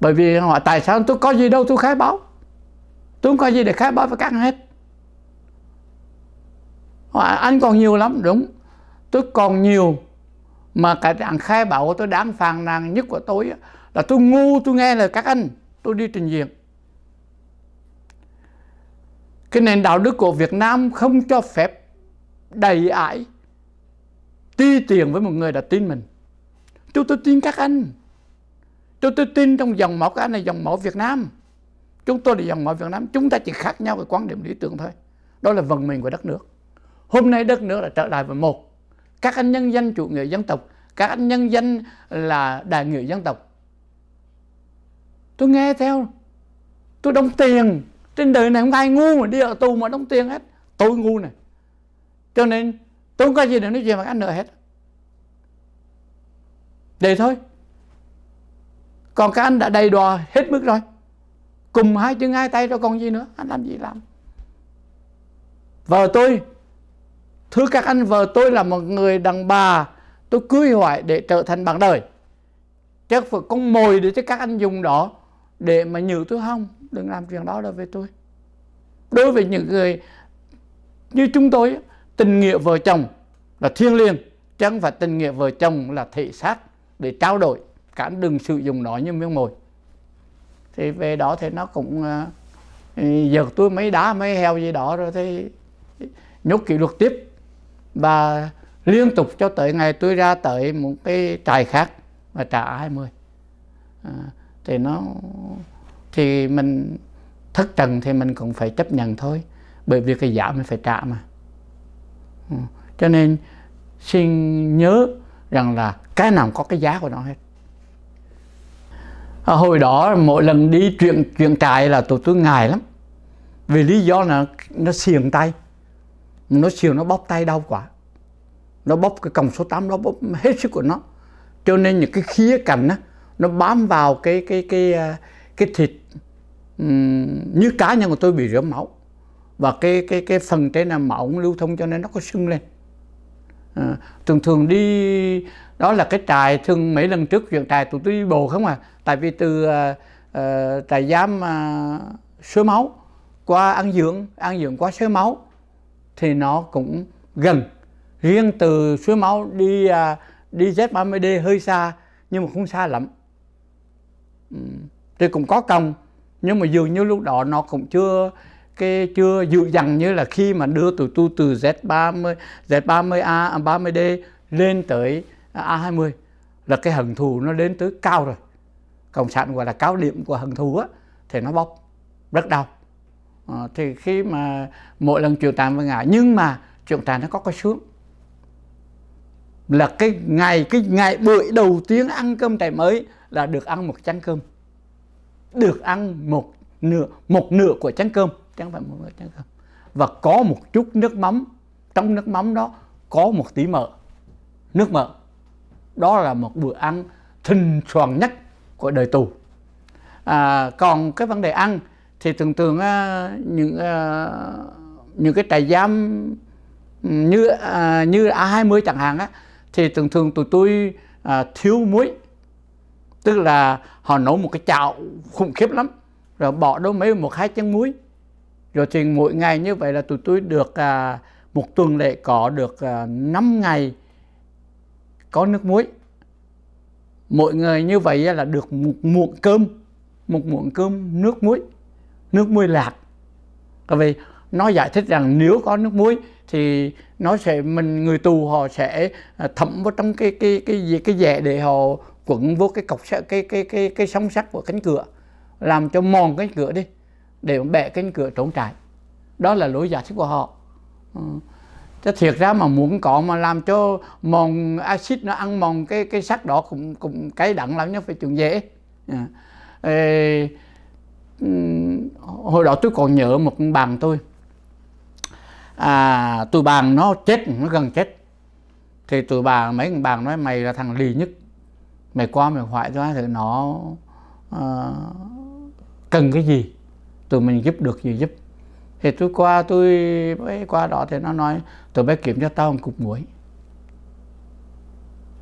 bởi vì họ tại sao tôi có gì đâu tôi khai báo tôi không có gì để khai báo với các anh hết họ anh còn nhiều lắm đúng tôi còn nhiều mà cái trạng khai báo của tôi đáng phàn nàn nhất của tôi là tôi ngu tôi nghe lời các anh tôi đi trình diện cái nền đạo đức của Việt Nam không cho phép đầy ải ti tiền với một người đã tin mình Chúng tôi tin các anh chúng tôi tin trong dòng máu các anh là dòng máu Việt Nam chúng tôi là dòng máu Việt Nam chúng ta chỉ khác nhau về quan điểm lý tưởng thôi đó là vận mình của đất nước hôm nay đất nước là trở lại với một các anh nhân danh chủ nghĩa dân tộc các anh nhân danh là đại nghĩa dân tộc tôi nghe theo tôi đóng tiền trên đời này không ai ngu mà đi ở tù mà đóng tiền hết tôi ngu này cho nên tôi không có gì để nói chuyện với anh nữa hết để thôi còn các anh đã đầy đò hết mức rồi cùng hai chân hai tay rồi còn gì nữa anh làm gì làm vợ tôi thưa các anh vợ tôi là một người đàn bà tôi cưới hoài để trở thành bạn đời chắc phải con mồi để cho các anh dùng đó để mà nhử tôi không đừng làm chuyện đó đối với tôi đối với những người như chúng tôi tình nghĩa vợ chồng là thiêng liêng chứ không phải tình nghĩa vợ chồng là thể xác để trao đổi cả đừng sử dụng nó như miếng mồi thì về đó thì nó cũng ờ, ừ, giật tôi mấy đá mấy heo gì đó rồi thì nhốt kỷ luật tiếp và liên tục cho tới ngày tôi ra tới một cái trại khác và trả 20 à, thì nó thì mình thất trần thì mình cũng phải chấp nhận thôi bởi vì cái giá mình phải trả mà ừ. cho nên xin nhớ rằng là cái nào có cái giá của nó hết à, hồi đó mỗi lần đi chuyện chuyện trại là tụi tôi ngại lắm vì lý do là nó xiềng tay nó xiềng nó bóp tay đau quá nó bóp cái còng số 8 nó bóp hết sức của nó cho nên những cái khía cạnh á nó bám vào cái cái cái, cái à, cái thịt như cá nhân của tôi bị rửa máu và cái cái cái phần trên là máu lưu thông cho nên nó có sưng lên à, thường thường đi đó là cái trại thường mấy lần trước chuyện trại tụi tôi đi bộ không à tại vì từ uh, uh, trại giam uh, sơ máu qua ăn dưỡng ăn dưỡng qua sơ máu thì nó cũng gần riêng từ suối máu đi uh, đi Z30D hơi xa nhưng mà không xa lắm. Ừ thì cũng có công nhưng mà dường như lúc đó nó cũng chưa cái chưa dự dằn như là khi mà đưa tụi tu từ Z30 Z30A 30D lên tới A20 là cái hận thù nó đến tới cao rồi cộng sản gọi là cao điểm của hận thù á thì nó bốc rất đau à, thì khi mà mỗi lần chuyển tàn với ngã nhưng mà chuyển tàn nó có cái sướng là cái ngày cái ngày buổi đầu tiên ăn cơm trại mới là được ăn một chén cơm được ăn một nửa một nửa của chén cơm chẳng phải một nửa chén cơm và có một chút nước mắm trong nước mắm đó có một tí mỡ nước mỡ đó là một bữa ăn thình soạn nhất của đời tù à, còn cái vấn đề ăn thì thường thường à, những à, những cái trại giam như à, như A20 chẳng hạn á thì thường thường tụi tôi à, thiếu muối tức là họ nấu một cái chảo khủng khiếp lắm rồi bỏ đâu mấy một hai chén muối rồi thì mỗi ngày như vậy là tụi tôi được à, một tuần lễ có được à, 5 ngày có nước muối mỗi người như vậy là được một muỗng cơm một muỗng cơm nước muối nước muối lạc tại vì nó giải thích rằng nếu có nước muối thì nó sẽ mình người tù họ sẽ à, thấm vào trong cái cái cái gì cái dẻ để họ quẩn vô cái cọc cái cái cái cái song sắt của cánh cửa làm cho mòn cánh cửa đi để bẻ cánh cửa trốn trại đó là lối giải thích của họ ừ. thiệt ra mà muốn có mà làm cho mòn axit nó ăn mòn cái cái sắt đó cũng cũng cái đặng lắm nhá phải chuyện dễ ừ. Ê, ừ, hồi đó tôi còn nhớ một bạn tôi à tụi bạn nó chết nó gần chết thì tụi bà mấy thằng bạn nói mày là thằng lì nhất mày qua mày hỏi ra thì nó uh, cần cái gì tụi mình giúp được gì giúp thì tôi qua tôi mới qua đó thì nó nói tụi bay kiếm cho tao một cục muối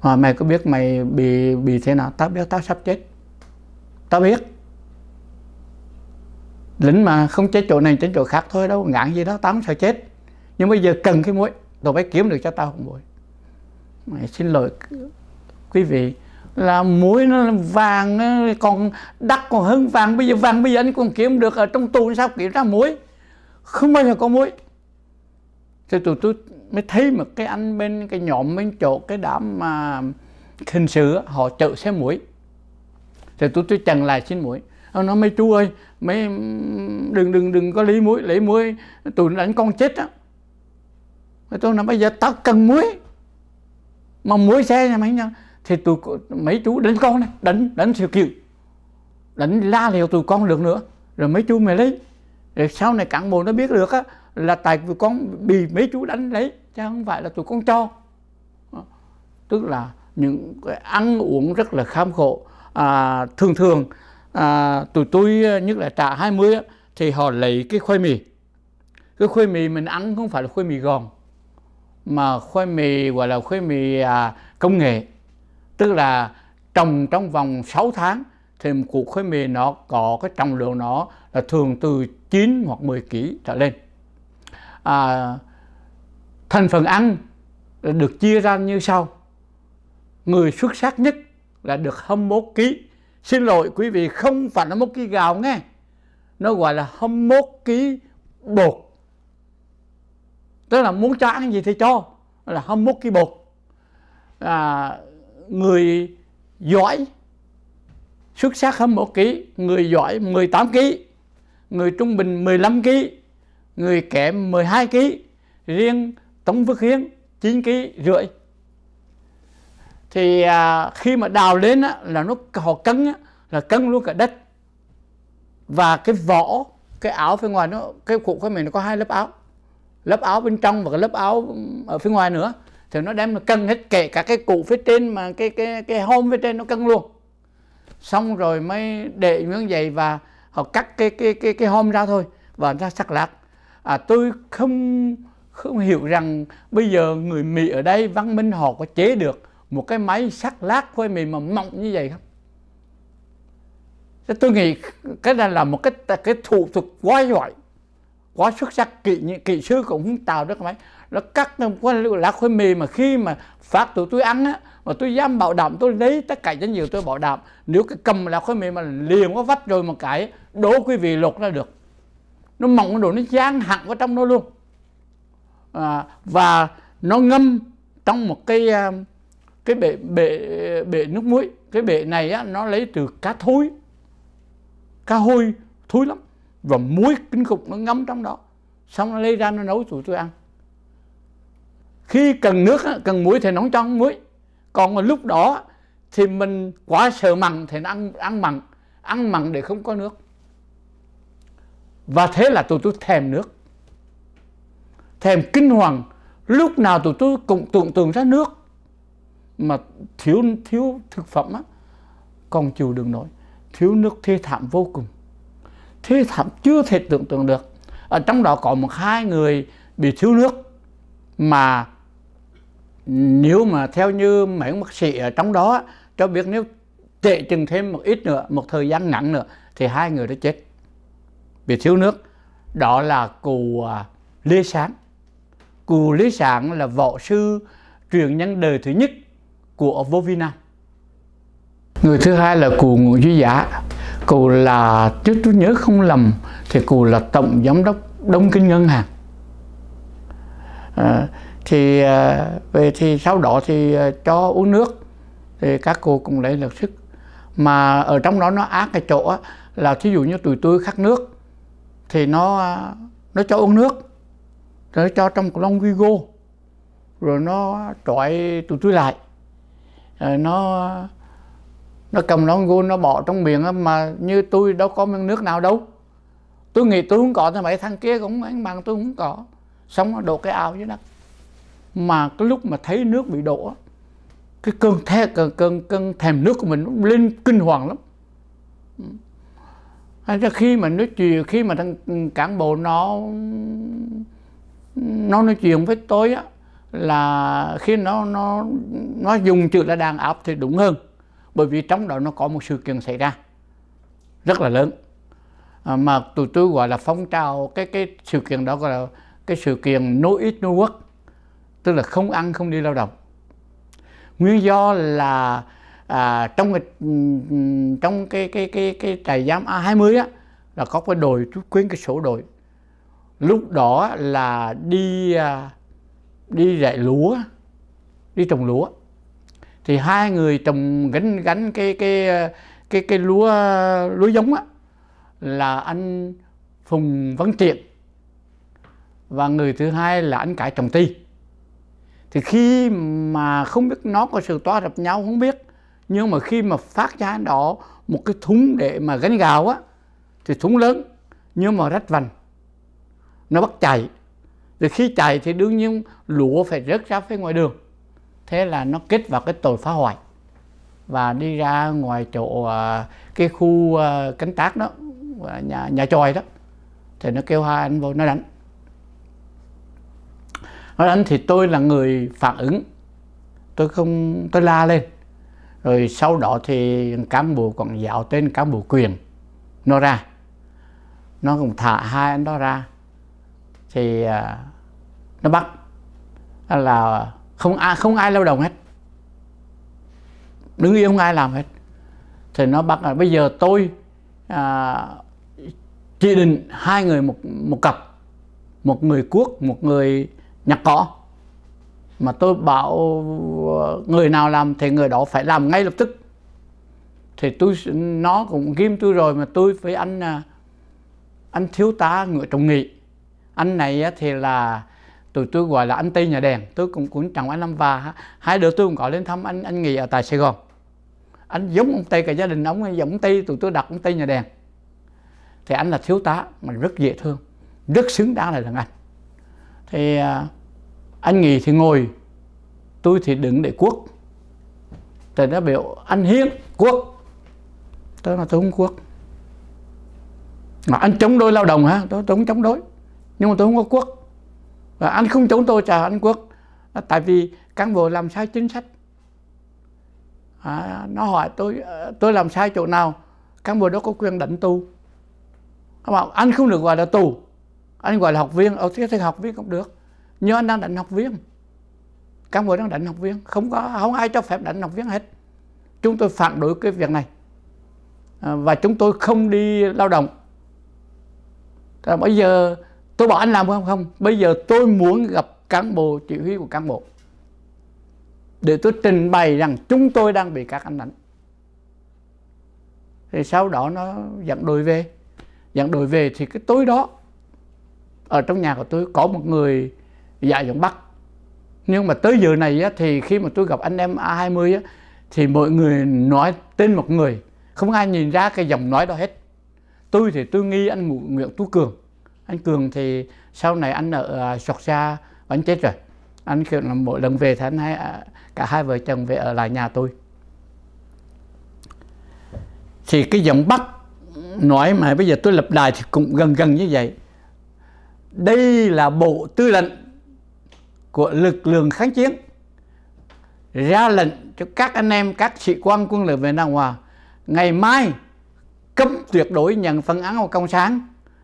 mà mày có biết mày bị bị thế nào tao biết tao sắp chết tao biết lính mà không chết chỗ này chết chỗ khác thôi đâu ngạn gì đó tao không sợ chết nhưng bây giờ cần cái muối tụi bay kiếm được cho tao một muối mày xin lỗi quý vị là muối nó vàng còn đắt còn hơn vàng bây giờ vàng bây giờ anh còn kiếm được ở trong tù sao kiếm ra muối không bao giờ có muối thì tụi tôi mới thấy một cái anh bên cái nhóm bên chỗ cái đám mà hình sự họ chợ xe muối thì tôi tôi chần lại xin muối nó mấy chú ơi mấy đừng đừng đừng có lấy muối lấy muối tụi đánh con chết á tôi nói bây giờ tao cần muối mà muối xe nhà mấy nhau thì tụi mấy chú đánh con này đánh đánh sự kiểu đánh la liều tụi con được nữa rồi mấy chú mày lấy rồi sau này cán bộ nó biết được á là tại tụi con bị mấy chú đánh lấy chứ không phải là tụi con cho tức là những cái ăn uống rất là kham khổ à, thường thường à, tụi tôi nhất là trả 20 á, thì họ lấy cái khoai mì cái khoai mì mình ăn không phải là khoai mì gòn mà khoai mì gọi là khoai mì à, công nghệ tức là trồng trong vòng 6 tháng thì một củ khoai mì nó có cái trọng lượng nó là thường từ 9 hoặc 10 kg trở lên à, thành phần ăn được chia ra như sau người xuất sắc nhất là được 21 kg xin lỗi quý vị không phải là một kg gạo nghe nó gọi là 21 kg bột tức là muốn cho ăn gì thì cho là 21 kg bột à, người giỏi xuất sắc hơn một ký người giỏi 18 ký người trung bình 15 ký người kém 12 ký riêng Tống Phước Hiến 9 ký rưỡi thì à, khi mà đào lên á, là nó họ cấn á, là cấn luôn cả đất và cái vỏ cái áo phía ngoài nó cái cụ của mình nó có hai lớp áo lớp áo bên trong và cái lớp áo ở phía ngoài nữa thì nó đem nó cân hết kể cả cái cụ phía trên mà cái cái cái hôm phía trên nó cân luôn xong rồi mới để như vậy và họ cắt cái cái cái cái hôm ra thôi và ra sắc lạc à tôi không không hiểu rằng bây giờ người Mỹ ở đây văn minh họ có chế được một cái máy sắc lát khoai mì mà mỏng như vậy không? tôi nghĩ cái này là một cái cái thủ thuật quá giỏi, quá xuất sắc kỹ kỹ sư cũng không tạo được cái máy nó cắt nó quá lá khối mì mà khi mà phát tụi tôi ăn á mà tôi dám bảo đảm tôi lấy tất cả những dự tôi bảo đảm nếu cái cầm lá khối mì mà liền có vách rồi một cái đố quý vị lột ra được nó mỏng đồ nó dán hẳn vào trong nó luôn à, và nó ngâm trong một cái à, cái bể bể bể nước muối cái bể này á, nó lấy từ cá thối cá hôi thối lắm và muối kinh khủng nó ngâm trong đó xong nó lấy ra nó nấu tụi tôi ăn khi cần nước cần muối thì nó không cho muối còn lúc đó thì mình quá sợ mặn thì ăn ăn mặn ăn mặn để không có nước và thế là tụi tôi thèm nước thèm kinh hoàng lúc nào tụi tôi cũng tưởng tượng ra nước mà thiếu thiếu thực phẩm á còn chịu đừng nổi thiếu nước thê thảm vô cùng thê thảm chưa thể tưởng tượng được ở trong đó có một hai người bị thiếu nước mà nếu mà theo như mấy bác sĩ ở trong đó cho biết nếu tệ chừng thêm một ít nữa một thời gian ngắn nữa thì hai người đã chết vì thiếu nước đó là cụ à, Lê Sáng cụ Lê Sáng là võ sư truyền nhân đời thứ nhất của vô vi nam người thứ hai là cụ Nguyễn Duy giả cụ là trước tôi nhớ không lầm thì cụ là tổng giám đốc Đông Kinh Ngân hàng à, thì à, về thì sau đó thì à, cho uống nước thì các cô cũng lấy lực sức mà ở trong đó nó ác cái chỗ là thí dụ như tụi tôi khắc nước thì nó à, nó cho uống nước nó cho trong lon Vigo rồi nó trói tụi tôi lại rồi ờ, nó nó cầm lon Vigo nó bỏ trong miệng mà như tôi đâu có miếng nước nào đâu tôi nghĩ tôi không có thì mấy thằng kia cũng anh bằng tôi không có xong nó đổ cái ao dưới đất mà cái lúc mà thấy nước bị đổ cái cơn thè cơn cơn cơn thèm nước của mình nó lên kinh hoàng lắm ừ. hay ra khi mà nói chuyện khi mà thằng ừ, cán bộ nó nó nói chuyện với tôi á là khi nó nó nó dùng chữ là đàn áp thì đúng hơn bởi vì trong đó nó có một sự kiện xảy ra rất là lớn à, mà tụi tôi gọi là phong trào cái cái sự kiện đó gọi là cái sự kiện nối ít nối quốc tức là không ăn không đi lao động nguyên do là à, trong cái ừ, ừ, trong cái cái cái cái trại giam A 20 á là có cái đội quyến cái sổ đội lúc đó là đi à, đi rải lúa đi trồng lúa thì hai người trồng gánh gánh cái cái cái cái, lúa lúa giống á là anh Phùng Văn Triệt và người thứ hai là anh Cải Trọng Ti thì khi mà không biết nó có sự toa đập nhau không biết nhưng mà khi mà phát ra đó một cái thúng để mà gánh gạo á thì thúng lớn nhưng mà rách vành nó bắt chạy rồi khi chạy thì đương nhiên lúa phải rớt ra phía ngoài đường thế là nó kết vào cái tội phá hoại và đi ra ngoài chỗ à, cái khu à, cánh tác đó à, nhà nhà tròi đó thì nó kêu hai anh vô nó đánh nói anh thì tôi là người phản ứng tôi không tôi la lên rồi sau đó thì cán bộ quản giáo tên cán bộ quyền nó ra nó cũng thả hai anh đó ra thì uh, nó bắt là không ai không ai lao động hết đứng yên không ai làm hết thì nó bắt là bây giờ tôi à, chỉ định hai người một một cặp một người cuốc một người nhặt cỏ mà tôi bảo ờ, người nào làm thì người đó phải làm ngay lập tức thì tôi nó cũng ghim tôi rồi mà tôi với anh à, anh thiếu tá người trọng nghị anh này thì là tụi tôi gọi là anh tây nhà đèn tôi cũng cũng chẳng anh năm và hai đứa tôi cũng gọi lên thăm anh anh nghị ở tại sài gòn anh giống ông tây cả gia đình ông giống tây tụi tôi đặt ông tây nhà đèn thì anh là thiếu tá mà rất dễ thương rất xứng đáng là thằng anh thì à, anh nghỉ thì ngồi tôi thì đứng để quốc, tại nó biểu anh hiến quốc, tôi là tôi không quốc, mà anh chống đối lao động ha, tôi, tôi không chống đối nhưng mà tôi không có quốc và anh không chống tôi chả anh quốc à, tại vì cán bộ làm sai chính sách à, nó hỏi tôi à, tôi làm sai chỗ nào cán bộ đó có quyền đánh tù bảo anh không được gọi là tù anh gọi là học viên ở ờ, thế thì học viên không được nhưng anh đang đảnh học viên cán bộ đang đảnh học viên không có không ai cho phép đảnh học viên hết chúng tôi phản đối cái việc này à, và chúng tôi không đi lao động là bây giờ tôi bảo anh làm không không bây giờ tôi muốn gặp cán bộ chỉ huy của cán bộ để tôi trình bày rằng chúng tôi đang bị các anh đánh thì sau đó nó dẫn đội về dẫn đội về thì cái tối đó ở trong nhà của tôi có một người dạy giọng Bắc nhưng mà tới giờ này á, thì khi mà tôi gặp anh em A20 á, thì mọi người nói tên một người không ai nhìn ra cái giọng nói đó hết tôi thì tôi nghi anh Nguyễn Tú Cường anh Cường thì sau này anh ở à, sọt xa anh chết rồi anh kêu là mỗi lần về thì anh hai à, cả hai vợ chồng về ở lại nhà tôi thì cái giọng Bắc nói mà bây giờ tôi lập đài thì cũng gần gần như vậy đây là bộ tư lệnh của lực lượng kháng chiến ra lệnh cho các anh em các sĩ quan quân lực Việt Nam Hòa ngày mai cấm tuyệt đối nhận phân án của công sản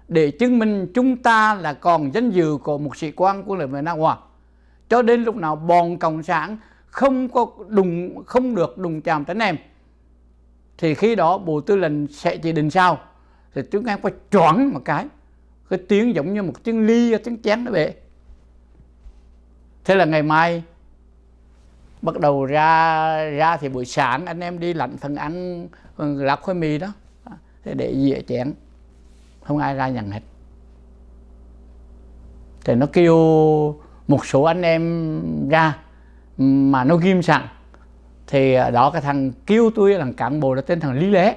để chứng minh chúng ta là còn danh dự của một sĩ quan quân lực Việt Nam Hòa cho đến lúc nào bọn cộng sản không có đùng không được đùng chạm đến em thì khi đó bộ tư lệnh sẽ chỉ định sao thì chúng em có chọn một cái cái tiếng giống như một tiếng ly tiếng chén nó vậy thế là ngày mai bắt đầu ra ra thì buổi sáng anh em đi lạnh phần ăn ừ, lạc khoai mì đó thế để dĩa chén không ai ra nhận hết thì nó kêu một số anh em ra mà nó ghim sẵn thì đó cái thằng kêu tôi là cán bộ là tên thằng lý lễ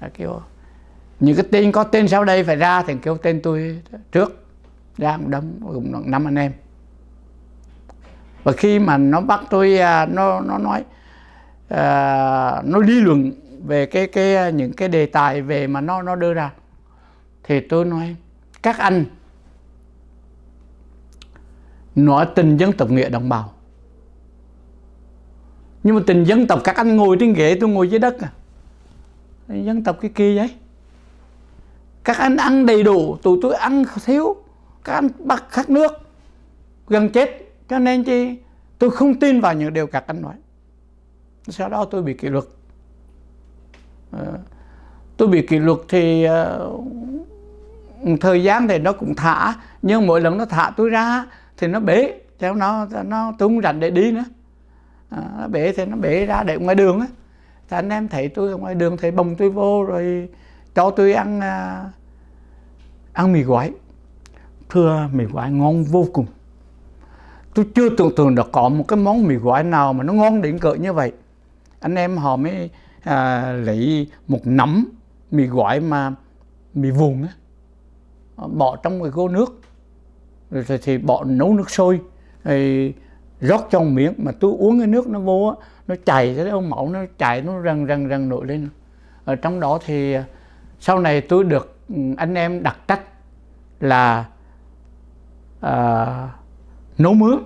nó kêu những cái tên có tên sau đây phải ra thì kêu tên tôi trước ra một đống gồm năm anh em và khi mà nó bắt tôi à, nó nó nói uh, nó lý luận về cái cái à, những cái đề tài về mà nó nó đưa ra thì tôi nói các anh nói tình dân tộc nghĩa đồng bào nhưng mà tình dân tộc các anh ngồi trên ghế tôi ngồi dưới đất à dân tộc cái kia vậy các anh ăn đầy đủ tụi tôi ăn thiếu các anh bắt khát nước gần chết cho nên chứ tôi không tin vào những điều các anh nói sau đó tôi bị kỷ luật ờ, tôi bị kỷ luật thì ờ, thời gian thì nó cũng thả nhưng mỗi lần nó thả tôi ra thì nó bể theo nó nó tung không rảnh để đi nữa ờ, nó bể thì nó bể ra để ngoài đường á thì anh em thấy tôi ở ngoài đường thấy bồng tôi vô rồi cho tôi ăn ăn mì gói thưa mì gói ngon vô cùng tôi chưa tưởng tượng được có một cái món mì gói nào mà nó ngon đến cỡ như vậy anh em họ mới à, lấy một nắm mì gói mà mì vùng á ờ, bỏ trong cái gô nước rồi thì bỏ nấu nước sôi thì rót trong một miếng mà tôi uống cái nước nó vô á nó chảy cái ông mẫu nó chảy nó răng răng răng nổi lên ở trong đó thì à, sau này tôi được ừ, anh em đặt trách là uh, nấu mướn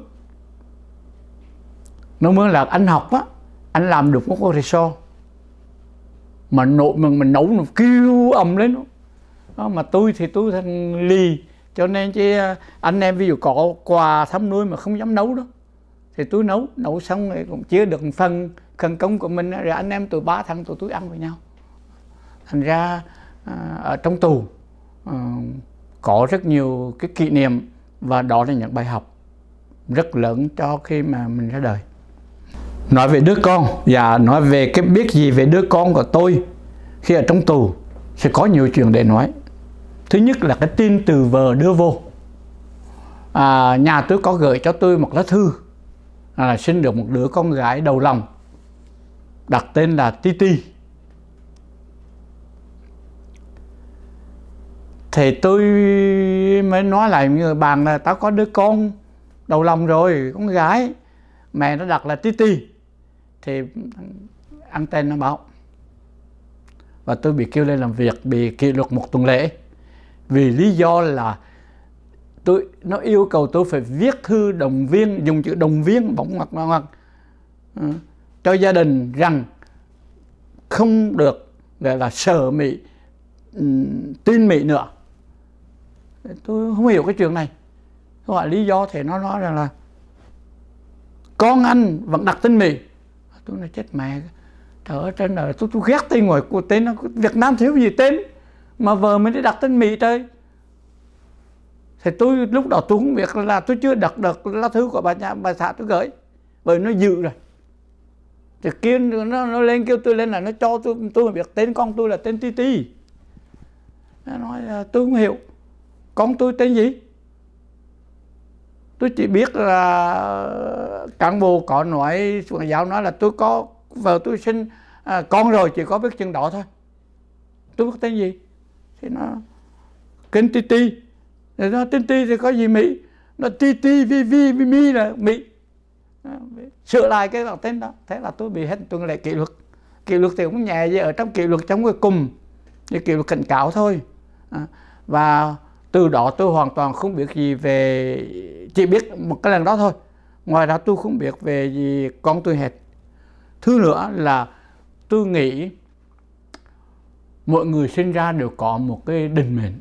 nấu mướn là anh học á anh làm được một con resort mà nộ mình mình nấu nó kêu ầm lên đó. mà tôi thì tôi thành lì cho nên chứ à, anh em ví dụ có quà thăm nuôi mà không dám nấu đó thì tôi nấu nấu xong rồi cũng chia được phần phần công của mình rồi anh em tụi ba thằng tụi tôi ăn với nhau thành ra à, ở trong tù ờ, có rất nhiều cái kỷ niệm và đó là những bài học rất lớn cho khi mà mình ra đời nói về đứa con và nói về cái biết gì về đứa con của tôi khi ở trong tù sẽ có nhiều chuyện để nói thứ nhất là cái tin từ vợ đưa vô à, nhà tôi có gửi cho tôi một lá thư là sinh được một đứa con gái đầu lòng đặt tên là Titi thì tôi mới nói lại người bạn là tao có đứa con đầu lòng rồi con gái mẹ nó đặt là Titi thì anh tên nó báo và tôi bị kêu lên làm việc bị kỷ luật một tuần lễ vì lý do là tôi nó yêu cầu tôi phải viết thư động viên dùng chữ động viên bỗng ngoặt ngoặt ừ, cho gia đình rằng không được gọi là sợ mỹ ừ, tin mỹ nữa tôi không hiểu cái chuyện này nó gọi lý do thì nó nói rằng là con anh vẫn đặt tên mì tôi nói chết mẹ thở trên đời tôi, tôi ghét tên ngoài của tên Việt Nam thiếu gì tên mà vợ mình đi đặt tên mì chơi thì tôi lúc đó tôi cũng biết là tôi chưa đặt được lá thư của bà nhà bà xã tôi gửi bởi nó dự rồi thì kêu nó, nó lên kêu tôi lên là nó cho tôi tôi mà biết tên con tôi là tên ti ti, nó nói tôi không hiểu con tôi tên gì tôi chỉ biết là cán bộ có nói xuống giáo nói là tôi có vợ tôi sinh à, con rồi chỉ có biết chân đỏ thôi tôi biết tên gì thì nó kênh ti ti rồi nó tên ti thì có gì mỹ nó ti ti vi vi vi mi là mỹ à, sửa lại cái đọc tên đó thế là tôi bị hết tuần lệ kỷ luật kỷ luật thì cũng nhẹ vậy ở trong kỷ luật trong cái cùng như kỷ luật cảnh cáo thôi à, và từ đó tôi hoàn toàn không biết gì về chỉ biết một cái lần đó thôi ngoài ra tôi không biết về gì con tôi hết thứ nữa là tôi nghĩ mọi người sinh ra đều có một cái định mệnh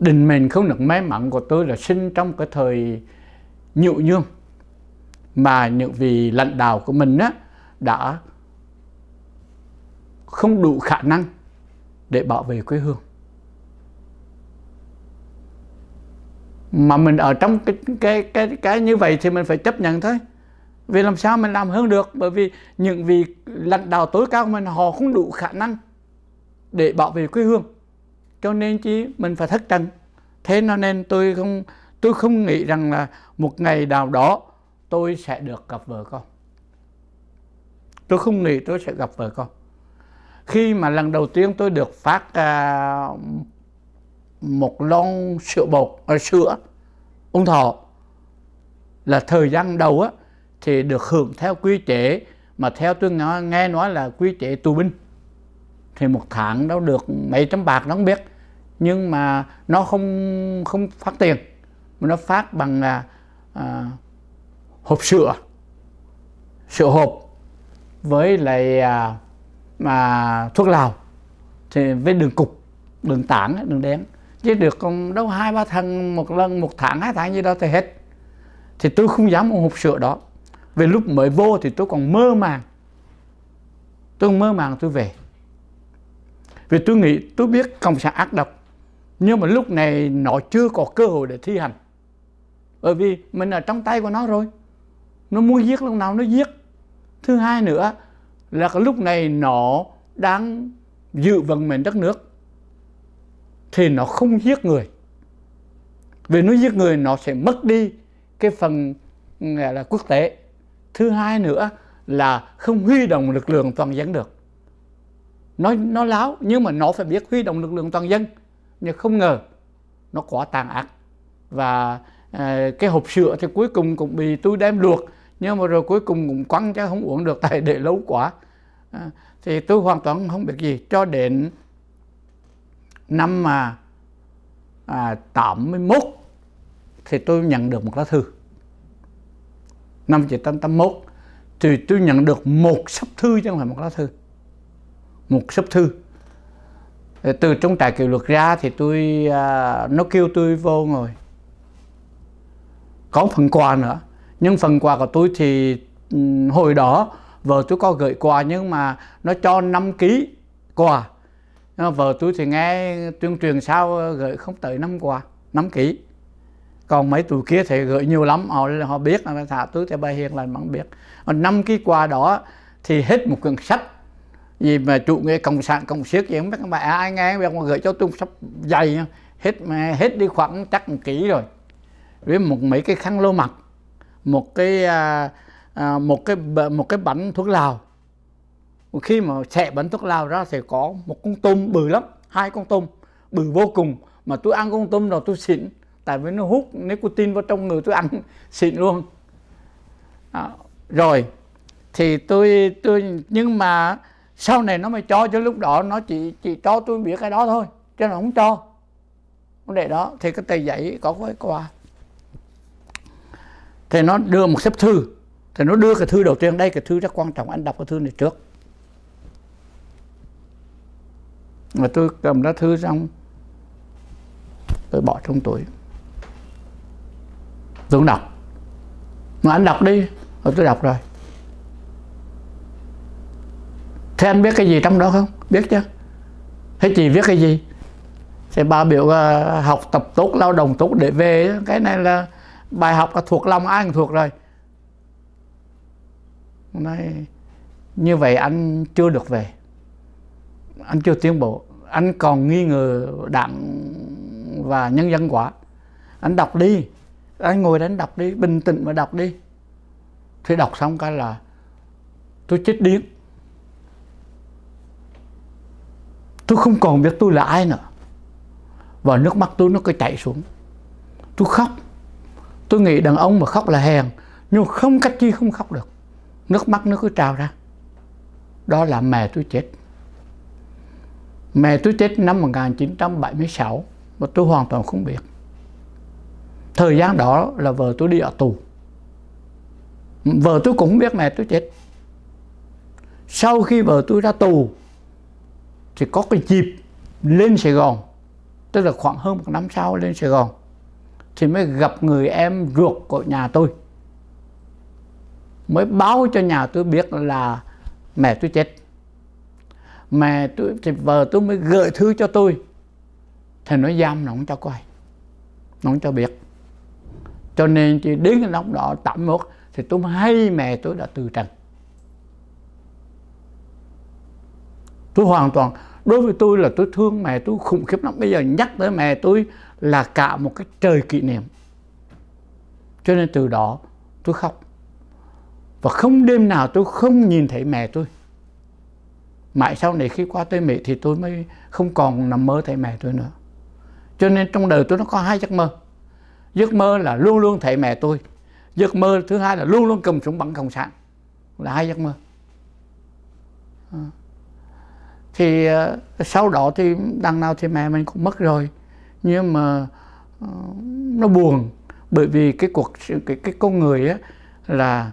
định mệnh không được may mắn của tôi là sinh trong cái thời nhụ nhương mà những vị lãnh đạo của mình á, đã không đủ khả năng để bảo vệ quê hương mà mình ở trong cái cái cái cái như vậy thì mình phải chấp nhận thôi vì làm sao mình làm hơn được bởi vì những vị lãnh đạo tối cao của mình họ không đủ khả năng để bảo vệ quê hương cho nên chỉ mình phải thất trần thế nó nên tôi không tôi không nghĩ rằng là một ngày nào đó tôi sẽ được gặp vợ con tôi không nghĩ tôi sẽ gặp vợ con khi mà lần đầu tiên tôi được phát uh, một lon sữa bột à, sữa ung thọ là thời gian đầu á thì được hưởng theo quy chế mà theo tôi nghe, nghe nói là quy chế tù binh thì một tháng nó được mấy trăm bạc nó không biết nhưng mà nó không không phát tiền mà nó phát bằng là à, hộp sữa sữa hộp với lại à, mà thuốc lào thì với đường cục đường tảng đường đen chứ được còn đâu hai ba thằng một lần một tháng hai tháng như đó thì hết thì tôi không dám uống hộp sữa đó về lúc mới vô thì tôi còn mơ màng tôi mơ màng tôi về vì tôi nghĩ tôi biết cộng sản ác độc nhưng mà lúc này nó chưa có cơ hội để thi hành bởi vì mình ở trong tay của nó rồi nó muốn giết lúc nào nó giết thứ hai nữa là cái lúc này nó đang dự vận mệnh đất nước thì nó không giết người vì nó giết người nó sẽ mất đi cái phần là quốc tế thứ hai nữa là không huy động lực lượng toàn dân được nó nó láo nhưng mà nó phải biết huy động lực lượng toàn dân nhưng không ngờ nó quá tàn ác và à, cái hộp sữa thì cuối cùng cũng bị tôi đem luộc nhưng mà rồi cuối cùng cũng quăng chứ không uống được tại để lâu quá à, thì tôi hoàn toàn không biết gì cho đến năm à, à, 81 thì tôi nhận được một lá thư năm 1981 thì tôi nhận được một sấp thư chứ không phải một lá thư một sấp thư từ trong trại kiều luật ra thì tôi à, nó kêu tôi vô ngồi có phần quà nữa nhưng phần quà của tôi thì ừ, hồi đó vợ tôi có gửi quà nhưng mà nó cho 5 ký quà Ờ, vợ tôi thì nghe tuyên truyền sao ờ, gửi không tới năm quà năm kỹ còn mấy tụi kia thì gửi nhiều lắm họ họ biết là thả tôi thì bà hiền là bạn biết năm cái quà đó thì hết một cuốn sách gì mà chủ nghĩa cộng sản cộng siết gì không biết bạn à, ai nghe việc mà gửi cho tôi sắp dày hết hết đi khoảng chắc một kỹ rồi với một mấy cái khăn lô mặt một cái à, à một cái một cái bánh thuốc lào khi mà xẻ bánh thuốc lào ra sẽ có một con tôm bự lắm hai con tôm bự vô cùng mà tôi ăn con tôm rồi tôi xịn tại vì nó hút nicotine vào trong người tôi ăn xịn luôn à, rồi thì tôi tôi nhưng mà sau này nó mới cho chứ lúc đó nó chỉ chỉ cho tôi biết cái đó thôi cho nó không cho vấn đề đó thì cái tờ giấy có cái quà thì nó đưa một xếp thư thì nó đưa cái thư đầu tiên đây cái thư rất quan trọng anh đọc cái thư này trước mà tôi cầm lá thư xong tôi bỏ trong túi tôi đọc mà anh đọc đi rồi tôi đọc rồi thế anh biết cái gì trong đó không biết chứ thế chị viết cái gì thì bà biểu uh, học tập tốt lao động tốt để về cái này là bài học là thuộc lòng ai cũng thuộc rồi nói như vậy anh chưa được về anh chưa tuyên bố anh còn nghi ngờ đảng và nhân dân quá anh đọc đi anh ngồi đấy anh đọc đi bình tĩnh mà đọc đi thì đọc xong cái là tôi chết điếng tôi không còn biết tôi là ai nữa và nước mắt tôi nó cứ chảy xuống tôi khóc tôi nghĩ đàn ông mà khóc là hèn nhưng không cách chi không khóc được nước mắt nó cứ trào ra đó là mẹ tôi chết Mẹ tôi chết năm 1976 mà tôi hoàn toàn không biết. Thời gian đó là vợ tôi đi ở tù. Vợ tôi cũng biết mẹ tôi chết. Sau khi vợ tôi ra tù thì có cái dịp lên Sài Gòn, tức là khoảng hơn một năm sau lên Sài Gòn thì mới gặp người em ruột của nhà tôi. Mới báo cho nhà tôi biết là mẹ tôi chết mà tôi thì vợ tôi mới gửi thư cho tôi thì nó giam nó không cho coi nó không cho biết cho nên thì đến cái lúc đó tạm một thì tôi mới hay mẹ tôi đã từ trần tôi hoàn toàn đối với tôi là tôi thương mẹ tôi khủng khiếp lắm bây giờ nhắc tới mẹ tôi là cả một cái trời kỷ niệm cho nên từ đó tôi khóc và không đêm nào tôi không nhìn thấy mẹ tôi mãi sau này khi qua tới Mỹ thì tôi mới không còn nằm mơ thấy mẹ tôi nữa cho nên trong đời tôi nó có hai giấc mơ giấc mơ là luôn luôn thấy mẹ tôi giấc mơ thứ hai là luôn luôn cầm súng bắn cộng sản là hai giấc mơ à. thì ờ, sau đó thì đằng nào thì mẹ mình cũng mất rồi nhưng mà ờ, nó buồn bởi vì cái cuộc cái cái con người á là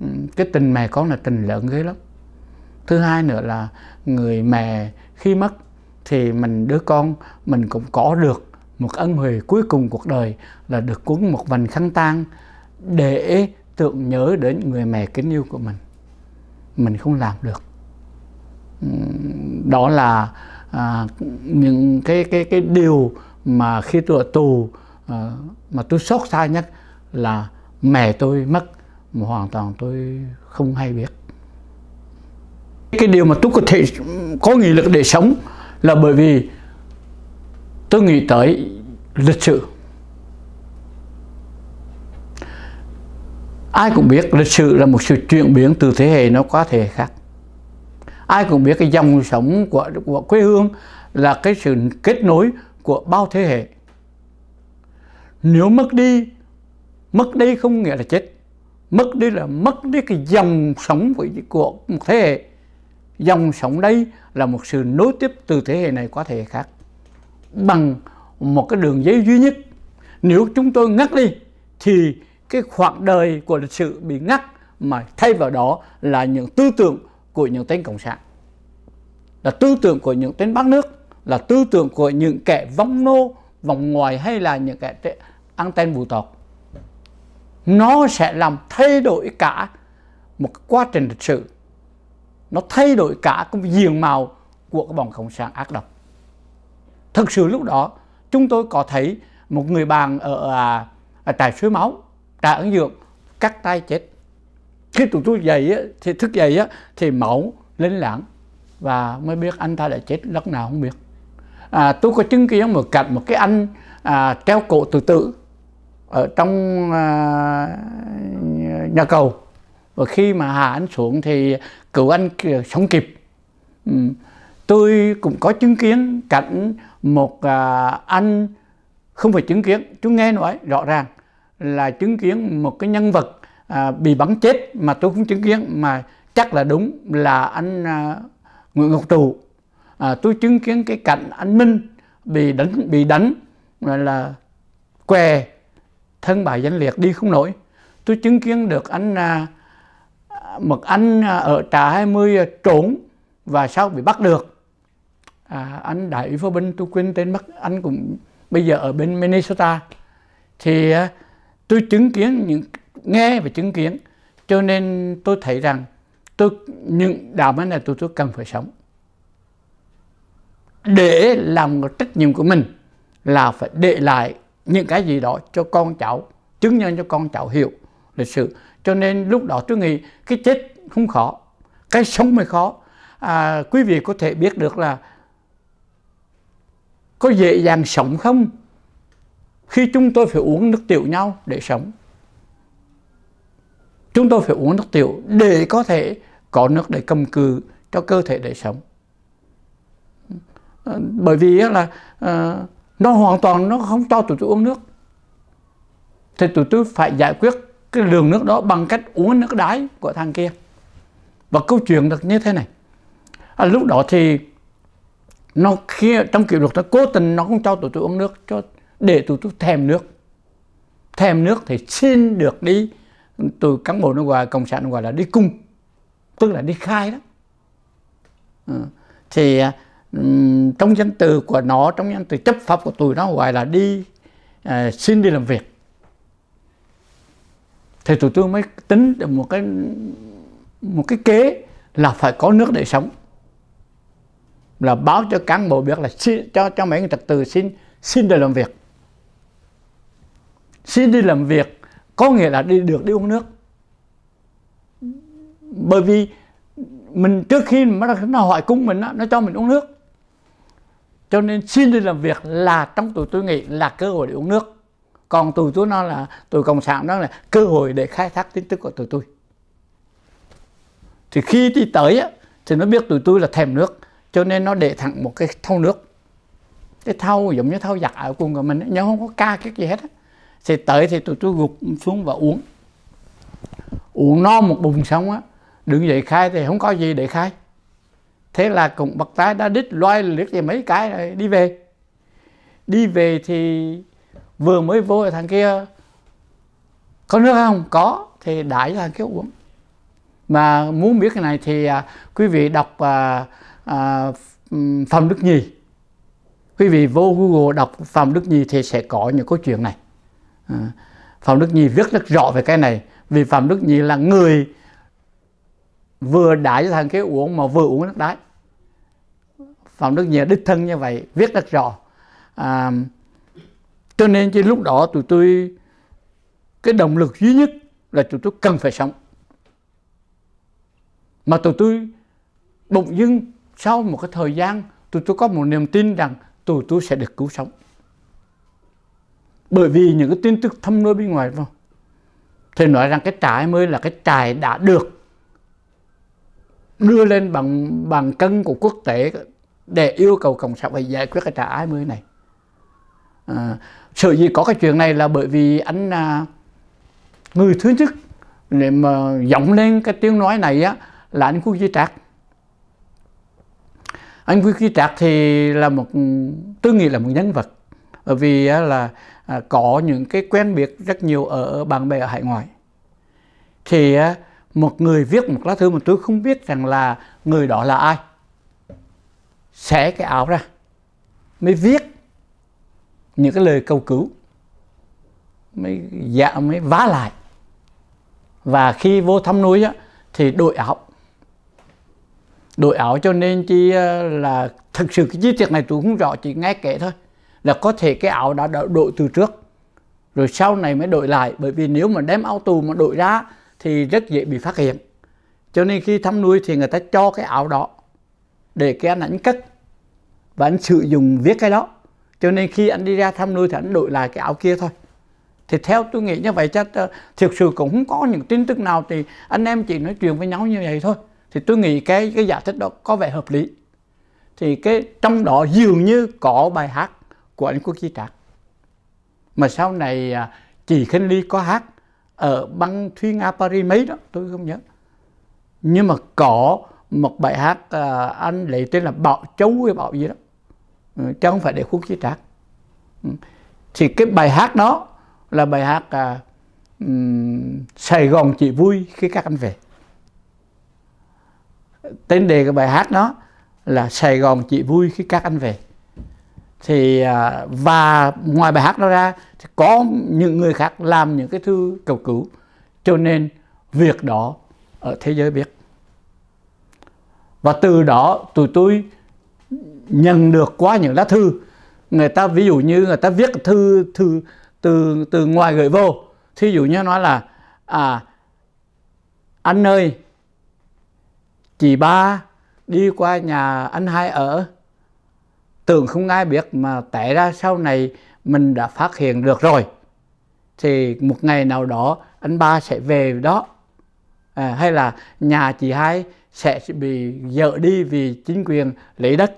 ừ, cái tình mẹ con là tình lớn ghê lắm thứ hai nữa là người mẹ khi mất thì mình đứa con mình cũng có được một ân huệ cuối cùng cuộc đời là được cuốn một vành khăn tang để tưởng nhớ đến người mẹ kính yêu của mình mình không làm được đó là à, những cái cái cái điều mà khi tôi ở tù à, mà tôi sốt xa nhất là mẹ tôi mất mà hoàn toàn tôi không hay biết cái điều mà tôi có thể có nghị lực để sống là bởi vì tôi nghĩ tới lịch sử ai cũng biết lịch sử là một sự chuyển biến từ thế hệ nó qua thế hệ khác ai cũng biết cái dòng sống của, của quê hương là cái sự kết nối của bao thế hệ nếu mất đi mất đi không nghĩa là chết mất đi là mất đi cái dòng sống của, của một thế hệ dòng sống đây là một sự nối tiếp từ thế hệ này qua thế hệ khác bằng một cái đường dây duy nhất nếu chúng tôi ngắt đi thì cái khoảng đời của lịch sử bị ngắt mà thay vào đó là những tư tưởng của những tên cộng sản là tư tưởng của những tên bác nước là tư tưởng của những kẻ vong nô vòng ngoài hay là những kẻ ăn tên vụ tọt nó sẽ làm thay đổi cả một quá trình lịch sử nó thay đổi cả cái diện mạo của cái bọn cộng sản ác độc thực sự lúc đó chúng tôi có thấy một người bạn ở, à, ở trại suối máu trại ẩn dược cắt tay chết khi tụi tôi dậy thì thức dậy thì máu lên lãng và mới biết anh ta đã chết lúc nào không biết à, tôi có chứng kiến một cảnh một cái anh à, treo cổ tự tử ở trong à, nhà cầu và khi mà hạ anh xuống thì cứu anh sống kịp ừ. tôi cũng có chứng kiến cảnh một à, anh không phải chứng kiến tôi nghe nói rõ ràng là chứng kiến một cái nhân vật à, bị bắn chết mà tôi cũng chứng kiến mà chắc là đúng là anh à, Nguyễn Ngọc Trụ à, tôi chứng kiến cái cảnh anh Minh bị đánh bị đánh gọi là què thân bại danh liệt đi không nổi tôi chứng kiến được anh một anh à, ở trà 20 à, trốn và sau bị bắt được à, anh đại phó binh tôi quên tên mất anh cũng bây giờ ở bên Minnesota thì à, tôi chứng kiến những nghe và chứng kiến cho nên tôi thấy rằng tôi những đạo án này tôi tôi cần phải sống để làm một trách nhiệm của mình là phải để lại những cái gì đó cho con cháu chứng nhân cho con cháu hiểu lịch sử cho nên lúc đó tôi nghĩ cái chết không khó cái sống mới khó à, quý vị có thể biết được là có dễ dàng sống không khi chúng tôi phải uống nước tiểu nhau để sống chúng tôi phải uống nước tiểu để có thể có nước để cầm cự cho cơ thể để sống ừ, bởi vì là ờ, nó hoàn toàn nó không cho tụi tôi uống nước thì tụi tôi phải giải quyết cái lượng nước đó bằng cách uống nước đáy của thằng kia và câu chuyện được như thế này à, lúc đó thì nó khi trong kỷ luật nó cố tình nó không cho tụi tôi uống nước cho để tụi tôi thèm nước thèm nước thì xin được đi từ cán bộ nước ngoài cộng sản gọi là đi cung tức là đi khai đó ừ. thì um, trong danh từ của nó trong danh từ chấp pháp của tụi nó gọi là đi uh, xin đi làm việc thì tụi tôi mới tính được một cái một cái kế là phải có nước để sống là báo cho cán bộ biết là xin, cho cho mấy người trật tự xin xin để làm việc xin đi làm việc có nghĩa là đi được đi uống nước bởi vì mình trước khi mà nó hỏi cung mình nó cho mình uống nước cho nên xin đi làm việc là trong tụi tôi nghĩ là cơ hội để uống nước còn tụi tôi nó là tụi cộng sản đó là cơ hội để khai thác tin tức của tụi tôi thì khi đi tới thì nó biết tụi tôi là thèm nước cho nên nó để thẳng một cái thau nước cái thau giống như thau giặt ở cùng của mình nhưng không có ca cái gì hết thì tới thì tụi tôi gục xuống và uống uống no một bụng xong á đứng dậy khai thì không có gì để khai thế là cũng bậc tái đã đít loay liếc về mấy cái rồi đi về đi về thì vừa mới vô thằng kia có nước không có thì đãi cho thằng kia uống mà muốn biết cái này thì à, quý vị đọc à, à, phẩm đức nhi quý vị vô google đọc phẩm đức nhi thì sẽ có những câu chuyện này à, phạm đức nhi viết rất rõ về cái này vì phạm đức nhi là người vừa đãi cho thằng kia uống mà vừa uống nước đái phạm đức nhi đích thân như vậy viết rất rõ à, cho nên cái lúc đó tụi tôi cái động lực duy nhất là tụi tôi cần phải sống mà tụi tôi bỗng dưng sau một cái thời gian tụi tôi có một niềm tin rằng tụi tôi sẽ được cứu sống bởi vì những cái tin tức thâm nơi bên ngoài vào thì nói rằng cái trại mới là cái trại đã được đưa lên bằng bằng cân của quốc tế để yêu cầu cộng sản phải giải quyết cái trại mới này à, sở dĩ có cái chuyện này là bởi vì anh à, người thứ nhất để mà giọng lên cái tiếng nói này á là anh Quốc Duy Trạc anh Quốc Duy Trạc thì là một tôi nghĩ là một nhân vật bởi vì á, là à, có những cái quen biết rất nhiều ở bạn bè ở hải ngoại thì á, một người viết một lá thư mà tôi không biết rằng là người đó là ai xé cái áo ra mới viết những cái lời cầu cứu mới dạ mới vá lại và khi vô thăm núi á, thì đội ảo đội ảo cho nên chi ờ, là thực sự cái chi tiết này tôi không rõ chỉ nghe kể thôi là có thể cái ảo đã đội từ trước rồi sau này mới đội lại bởi vì nếu mà đem áo tù mà đội ra thì rất dễ bị phát hiện cho nên khi thăm nuôi thì người ta cho cái áo đó để cái anh ảnh cất và anh sử dụng viết cái đó cho nên khi anh đi ra thăm nuôi thì anh đổi lại cái áo kia thôi thì theo tôi nghĩ như vậy chắc ờ, thực sự cũng không có những tin tức nào thì anh em chỉ nói chuyện với nhau như vậy thôi thì tôi nghĩ cái cái giả thuyết đó có vẻ hợp lý thì cái trong đó dường như có bài hát của anh Quốc Chi Trạc mà sau này à, chị Khánh Ly có hát ở băng Thúy Nga Paris mấy đó tôi không nhớ nhưng mà có một bài hát à, anh lấy tên là Bảo Châu hay Bảo gì đó Ừ, chứ không phải để khúc chí trác ừ. thì cái bài hát đó là bài hát à, um, Sài Gòn chị vui khi các anh về tên đề của bài hát đó là Sài Gòn chị vui khi các anh về thì à, và ngoài bài hát đó ra thì có những người khác làm những cái thư cầu cứu cho nên việc đó ở thế giới biết và từ đó tụi tôi nhận được qua những lá thư người ta ví dụ như người ta viết thư thư từ từ ngoài gửi vô thí dụ như nói là à anh ơi chị ba đi qua nhà anh hai ở tưởng không ai biết mà tệ ra sau này mình đã phát hiện được rồi thì một ngày nào đó anh ba sẽ về đó à, hay là nhà chị hai sẽ bị dỡ đi vì chính quyền lấy đất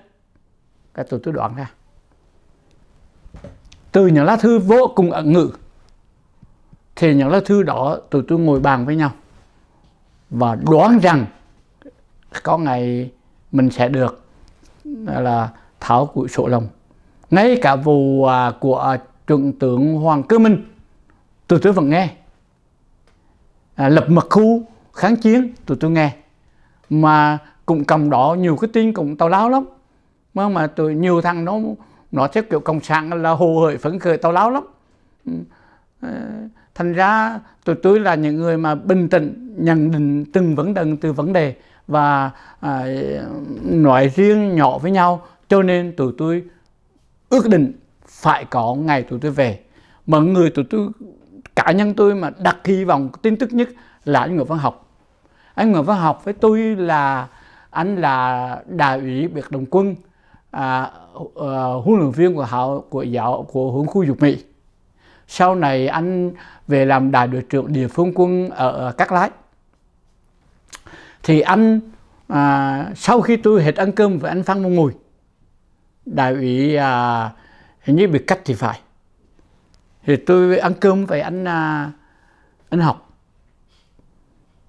cái tôi tôi đoán ra từ những lá thư vô cùng ẩn ngữ thì những lá thư đó tụi tôi ngồi bàn với nhau và đoán rằng có ngày mình sẽ được là tháo cụi sổ lồng ngay cả vụ à, của à, tướng hoàng cơ minh tụi tôi vẫn nghe à, lập mật khu kháng chiến tụi tôi nghe mà cũng cầm đỏ nhiều cái tin cũng tào lao lắm mà mà tôi nhiều thằng nó nó theo kiểu cộng sản là hồ hởi phấn khởi tao láo lắm ừ. ờ, thành ra tụi tôi là những người mà bình tĩnh nhận định từng vấn đề từ vấn đề và à, nói riêng nhỏ với nhau cho nên tụi tôi ước định phải có ngày tụi tôi về mà người tụi tôi cá nhân tôi mà đặt hy vọng tin tức nhất là anh Nguyễn Văn Học anh Nguyễn Văn Học với tôi là anh là đại ủy biệt đồng quân à, à, huấn luyện viên của họ của giáo của hướng khu dục Mỹ sau này anh về làm đại đội trưởng địa phương quân ở cát lái thì anh à, sau khi tôi hết ăn cơm với anh phan văn mùi đại ủy à, hình như bị cắt thì phải thì tôi ăn cơm với anh à, anh học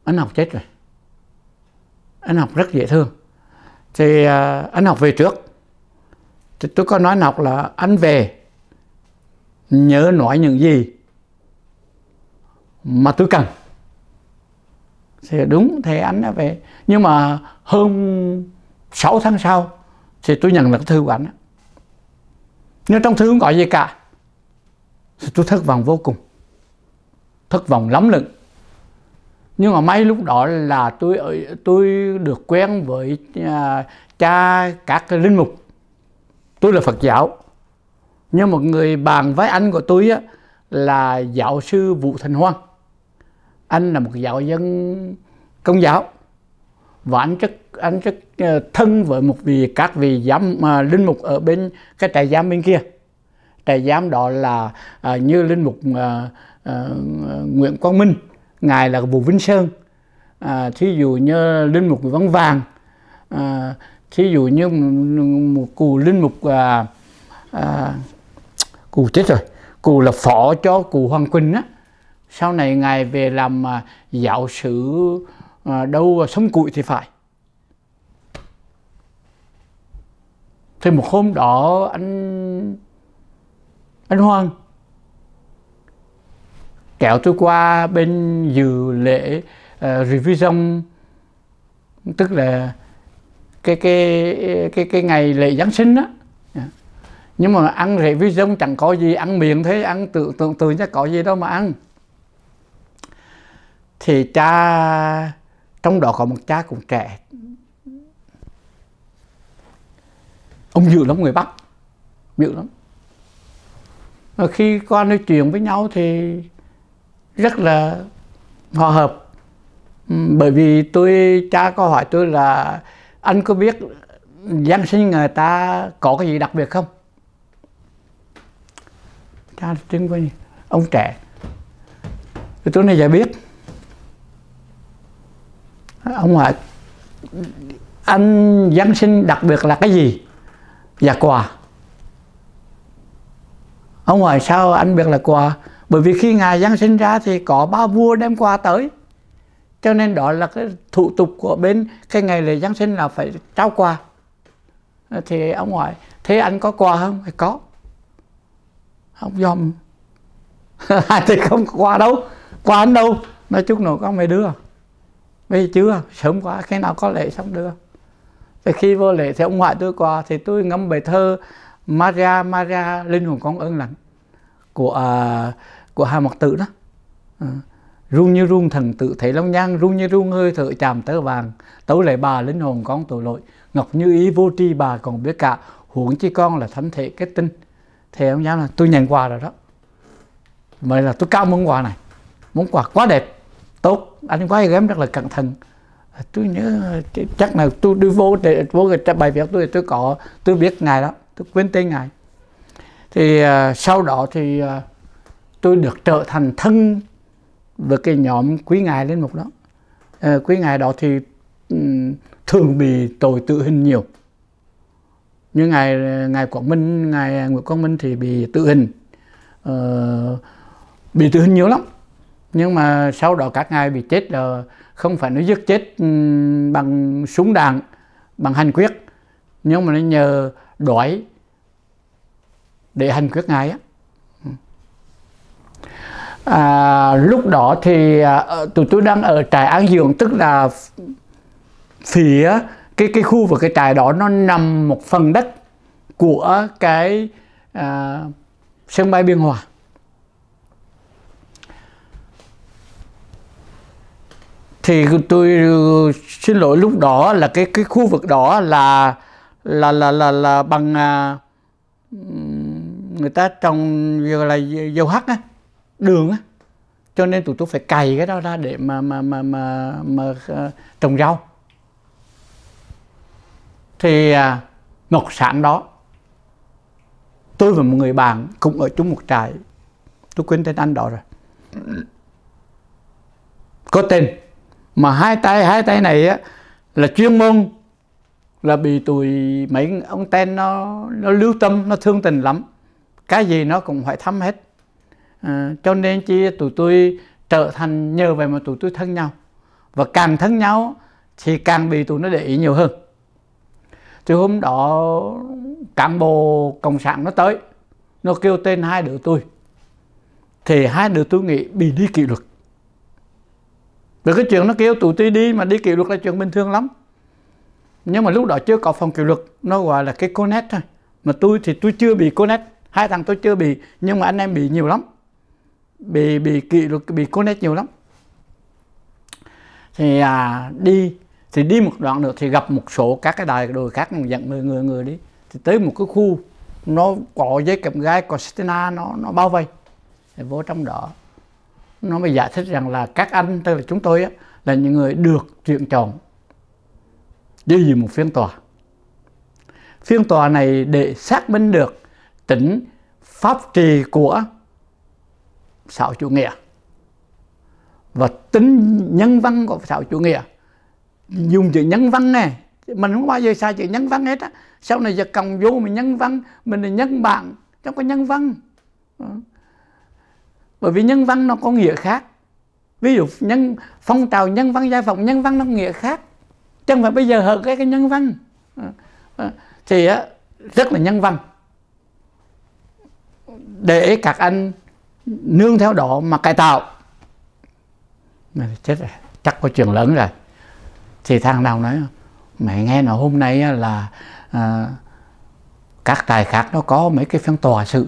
anh học chết rồi anh học rất dễ thương thì à, anh học về trước thì tôi có nói ngọc là anh về nhớ nói những gì mà tôi cần thì đúng thế anh đã về nhưng mà hơn 6 tháng sau thì tôi nhận được thư của anh nhưng trong thư không có gì cả thì tôi thất vọng vô cùng thất vọng lắm lận nhưng mà may lúc đó là tôi tôi được quen với à, cha các linh mục tôi là Phật giáo nhưng một người bạn với anh của tôi á, là giáo sư Vũ Thành Hoan anh là một giáo dân công giáo và anh rất anh rất ờ, thân với một vị các vị giám mà ờ, linh mục ở bên cái trại giam bên kia trại giam đó là à, như linh mục à, à, Nguyễn Quang Minh ngài là Vũ Vinh Sơn à, thí dụ như linh mục Nguyễn Văn Vàng à, thí dụ như một cụ linh mục à, à, cụ chết rồi cụ là phó cho cụ hoàng quỳnh á sau này ngài về làm à, giáo sư à, đâu à, sống cụi thì phải thì một hôm đó anh anh hoàng kéo tôi qua bên dự lễ uh, à, revision tức là cái cái cái cái ngày lễ Giáng sinh đó dạ. nhưng mà ăn rễ với dông chẳng có gì ăn miệng thế ăn tự tưởng tượng chứ có gì đâu mà ăn thì cha trong đó có một cha cũng trẻ ông dữ lắm người bắc dữ lắm và khi con nói chuyện với nhau thì rất là hòa hợp ừ, bởi vì tôi cha có hỏi tôi là anh có biết Giáng sinh người ta có cái gì đặc biệt không? Cha tiếng với ông trẻ. Thì tôi này giờ biết. Ông hỏi anh Giáng sinh đặc biệt là cái gì? Dạ quà. Ông hỏi sao anh biết là quà? Bởi vì khi ngài Giáng sinh ra thì có ba vua đem quà tới cho nên đó là cái thủ tục của bên cái ngày lễ Giáng sinh là phải trao quà thì ông hỏi thế anh có quà không thì có ông dòm thì không có quà đâu quà anh đâu nói chút nữa con mày đưa bây chưa sớm quá khi nào có lễ xong đưa thì khi vô lễ thì ông ngoại tôi quà thì tôi ngâm bài thơ Maria Maria linh hồn con ơn lành của uh, của Hà Mộc Tử đó uh run như run thần tự thể long nhang run như run hơi thở chạm tớ vàng tấu lại bà linh hồn con tội lỗi ngọc như ý vô tri bà còn biết cả huống chi con là thánh thể kết tinh thầy ông giáo là tôi nhận quà rồi đó vậy là tôi cao món quà này món quà quá đẹp tốt anh quái em rất là cẩn thận tôi nhớ chắc là tôi đưa vô để vô cái bài viết tôi tôi có tôi biết ngài đó tôi quên tên ngài thì uh, sau đó thì uh, tôi được trở thành thân với cái nhóm quý ngài lên mục đó ờ, quý ngài đó thì thường bị tội tự hình nhiều nhưng ngài ngài quảng minh ngài nguyễn quang minh thì bị tự hình ờ, bị tự hình nhiều lắm nhưng mà sau đó các ngài bị chết là không phải nó giết chết bằng súng đạn bằng hành quyết nhưng mà nó nhờ đói để hành quyết ngài á à, lúc đó thì à, ờ, tụi tôi đang ở trại An dưỡng tức là phía cái cái khu vực cái trại đó nó nằm một phần đất của cái à, sân bay Biên Hòa thì tôi xin lỗi lúc đó là cái cái khu vực đó là là là là, là bằng à, người ta trồng gọi là dầu hắc á đường á cho nên tụi tôi phải cày cái đó ra để mà mà mà mà, mà uh, trồng rau thì uh, một sáng đó tôi và một người bạn cũng ở chung một trại tôi quên tên anh đó rồi có tên mà hai tay hai tay này á là chuyên môn là bị tụi mấy ông tên nó nó lưu tâm nó thương tình lắm cái gì nó cũng phải thăm hết À, cho nên chi tụi tôi trở thành nhờ vậy mà tụi tôi thân nhau và càng thân nhau thì càng bị tụi nó để ý nhiều hơn thì hôm đó cán bộ cộng sản nó tới nó kêu tên hai đứa tôi thì hai đứa tôi nghĩ bị đi kỷ luật rồi cái chuyện nó kêu tụi tôi đi mà đi kỷ luật là chuyện bình thường lắm nhưng mà lúc đó chưa có phòng kỷ luật nó gọi là cái cô nét thôi mà tôi thì tôi chưa bị cô nét hai thằng tôi chưa bị nhưng mà anh em bị nhiều lắm bị bị kỵ luật bị connect nhiều lắm thì à, đi thì đi một đoạn nữa thì gặp một số các cái đài đồi khác dẫn người người người đi thì tới một cái khu nó có dây cầm gai có stina nó nó bao vây thì vô trong đó nó mới giải thích rằng là các anh tức là chúng tôi á, là những người được chuyện chọn đi gì một phiên tòa phiên tòa này để xác minh được tỉnh pháp trì của xã chủ nghĩa và tính nhân văn của xã chủ nghĩa dùng chữ nhân văn này mình không bao giờ sai chữ nhân văn hết á sau này giờ cộng vô mình nhân văn mình là nhân bản trong có nhân văn bởi vì nhân văn nó có nghĩa khác ví dụ nhân phong trào nhân văn giai phòng nhân văn nó có nghĩa khác chẳng phải bây giờ hợp cái cái nhân văn thì rất là nhân văn để các anh nương theo đó mà cải tạo chết rồi chắc có chuyện lớn rồi thì thằng nào nói mẹ nghe nói hôm nay là à, các tài khác nó có mấy cái phiên tòa sự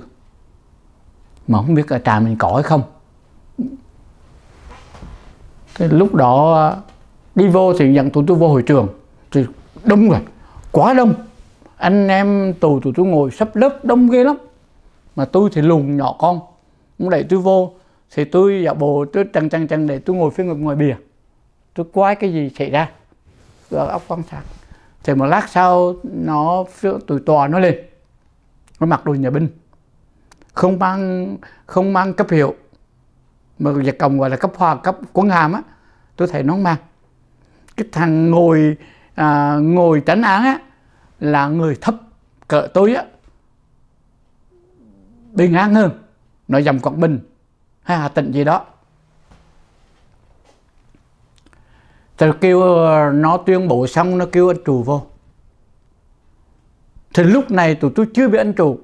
mà không biết ở trà mình có hay không cái lúc đó à, đi vô thì nhận tụi tôi vô hội trường thì đông rồi quá đông anh em tù tụi tôi ngồi sắp lớp đông ghê lắm mà tôi thì lùn nhỏ con ông đẩy tôi vô thì tôi giả bộ tôi trần trần trần để tôi ngồi phía ngực ngoài bìa tôi quái cái gì xảy ra rồi ốc quan sát thì một lát sau nó tụi tòa nó lên nó mặc đồ nhà binh không mang không mang cấp hiệu mà giặc cộng gọi là cấp hòa cấp quân hàm á tôi thấy nó mang cái thằng ngồi à, ngồi tránh án á là người thấp cỡ tôi á bình an hơn nội dòng Quảng Bình hay Hà tịnh gì đó thì kêu ờ, nó tuyên bố xong nó kêu anh trụ vô thì lúc này tụi tôi chưa biết anh trụ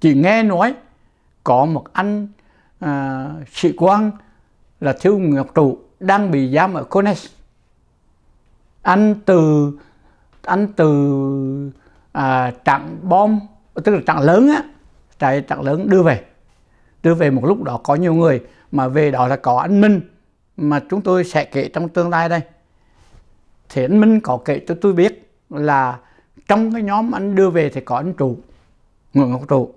chỉ nghe nói có một anh à, sĩ quan là thiếu ngọc trụ đang bị giam ở Conex anh từ anh từ à, trạng bom tức là trạng lớn á trại trạng lớn đưa về đưa về một lúc đó có nhiều người mà về đó là có anh Minh mà chúng tôi sẽ kể trong tương lai đây thì anh Minh có kể cho tôi biết là trong cái nhóm anh đưa về thì có anh trụ Nguyễn Ngọc Trụ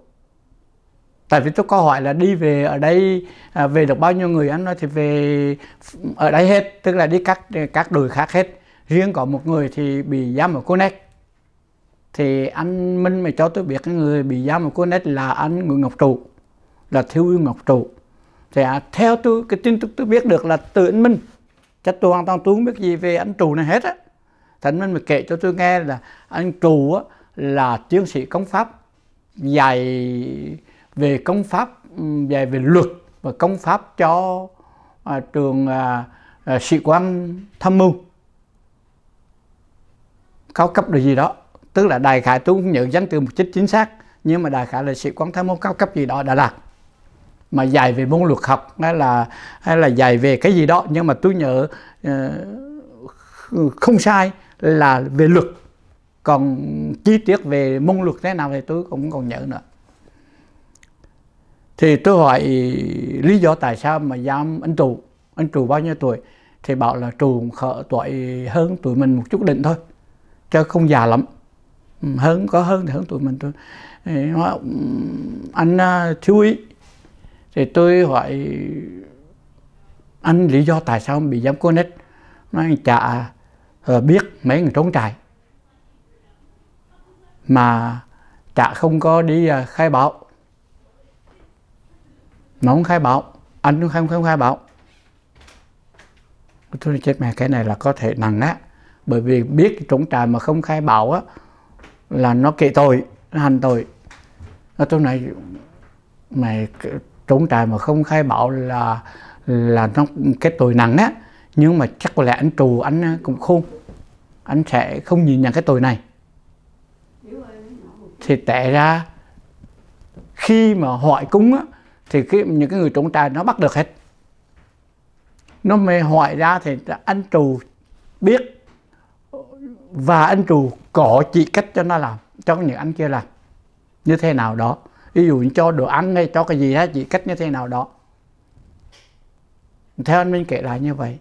tại vì tôi có hỏi là đi về ở đây à, về được bao nhiêu người anh nói thì về ở đây hết tức là đi các các đội khác hết riêng có một người thì bị giam ở cô nét thì anh Minh mới cho tôi biết cái người bị giam ở cô nét là anh Nguyễn Ngọc Trụ là thiếu úy Ngọc Trụ thì à, theo tôi cái tin tức tôi biết được là từ anh Minh chắc tôi hoàn toàn tôi không biết gì về anh Trụ này hết á Thành Minh mà kể cho tôi nghe là anh Trụ á, là tiến sĩ công pháp dạy về công pháp dạy về luật và công pháp cho à, trường à, à, sĩ quan tham mưu cao cấp là gì đó tức là đại khái tôi cũng nhận danh từ một chút chính xác nhưng mà đại khái là sĩ quan tham mưu cao cấp gì đó đã đạt mà dạy về môn luật học hay là hay là dạy về cái gì đó nhưng mà tôi nhớ ờ, không sai là về luật còn chi tiết về môn luật thế nào thì tôi cũng còn nhớ nữa thì tôi hỏi lý do tại sao mà giam anh trù anh trù bao nhiêu tuổi thì bảo là trù khở tuổi hơn tuổi mình một chút định thôi chứ không già lắm ừ, hơn có hơn thì hơn tuổi mình thôi ừ, anh à, thiếu ý thì tôi hỏi anh lý do tại sao bị giam cô nít nói chả ờ, biết mấy người trốn trại mà chả không có đi ờ, khai báo nó không khai báo anh cũng không, không khai báo tôi chết mẹ cái này là có thể nặng á bởi vì biết trốn trại mà không khai báo á là nó kệ tội nó hành tội tôi này mày trốn trại mà không khai báo là là nó cái tội nặng á nhưng mà chắc có lẽ anh trù anh ờ, cũng khôn anh sẽ không nhìn nhận cái tội này thì tệ ra khi mà hỏi cúng á thì cái, những cái người trốn trại nó bắt được hết nó mê hỏi ra thì anh trù biết và anh trù có chỉ cách cho nó làm cho những anh kia làm như thế nào đó ví dụ cho đồ ăn hay cho cái gì hết chỉ cách như thế nào đó theo anh minh kể lại như vậy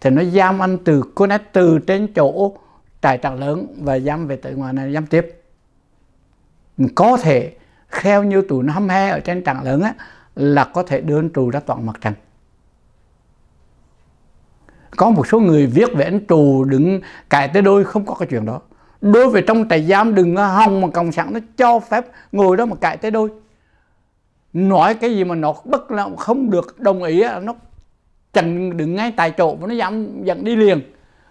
thì nó giam anh từ connect từ trên chỗ trại trạc lớn và giam về tới ngoài này giam tiếp có thể theo như tụi nó hâm he ở trên trạc lớn á là có thể đưa anh trù ra toàn mặt trận có một số người viết về anh trù đứng cài tới đôi không có cái chuyện đó đối với trong trại giam đừng hòng mà cộng sản nó cho phép ngồi đó mà cãi tới đôi nói cái gì mà nó bất là không được đồng ý nó chẳng đứng ngay tại chỗ mà nó dám dẫn đi liền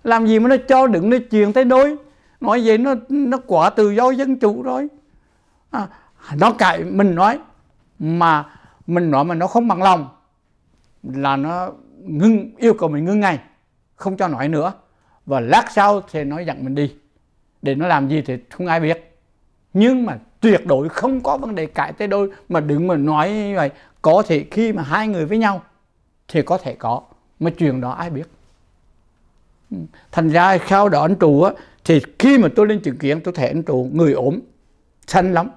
làm gì mà nó cho đứng nói chuyện tới đôi nói vậy nó nó quả tự do dân chủ rồi à, nó cãi mình nói mà mình nói mà nó không bằng lòng là nó ngưng yêu cầu mình ngưng ngay không cho nói nữa và lát sau thì nó dặn mình đi để nó làm gì thì không ai biết nhưng mà tuyệt đối không có vấn đề cãi tới đôi mà đừng mà nói như vậy có thể khi mà hai người với nhau thì có thể có mà chuyện đó ai biết ừ. thành ra sau đó anh trụ á thì khi mà tôi lên chứng kiến tôi thấy anh trụ người ốm xanh lắm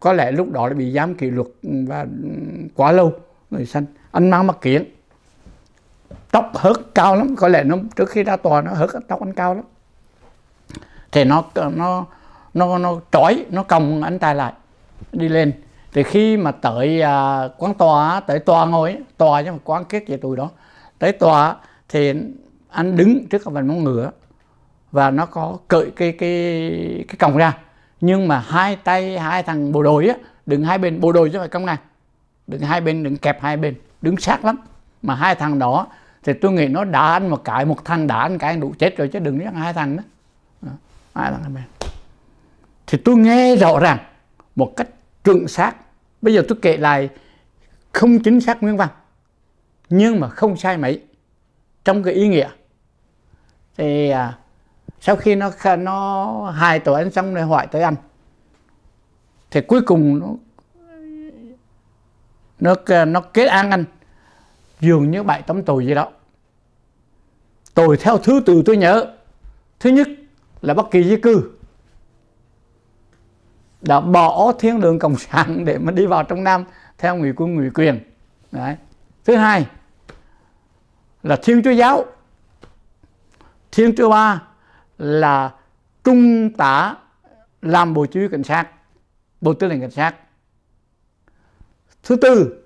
có lẽ lúc đó là bị giám kỷ luật ừ, và ừ, quá lâu người xanh anh mang mặt kiến tóc hớt cao lắm có lẽ nó trước khi ra tòa nó hớt tóc anh cao lắm thì nó nó nó nó trói nó còng anh ta lại đi lên thì khi mà tới à, quán tòa tới tòa ngồi tòa chứ mà quán kết về tụi đó tới tòa thì anh đứng trước cái bàn móng ngựa và nó có cởi cái cái cái còng ra nhưng mà hai tay hai thằng bộ đội á đứng hai bên bộ đội chứ phải công này đứng hai bên đứng kẹp hai bên đứng sát lắm mà hai thằng đó thì tôi nghĩ nó đã ăn một cái một thằng đã ăn cái đủ chết rồi chứ đừng nói hai thằng đó thì tôi nghe rõ ràng một cách chuẩn xác bây giờ tôi kể lại không chính xác nguyên văn nhưng mà không sai mấy trong cái ý nghĩa thì à, sau khi nó nó hài tổ anh xong rồi hỏi tới anh thì cuối cùng nó nó nó kết án anh dường như bảy tấm tù gì đó tội theo thứ tự tôi nhớ thứ nhất là bất kỳ di cư đã bỏ thiên đường cộng sản để mà đi vào trong nam theo người quân người quyền Đấy. thứ hai là thiên chúa giáo thiên chúa ba là trung tả làm bộ chỉ huy cảnh sát bộ tư lệnh cảnh sát thứ tư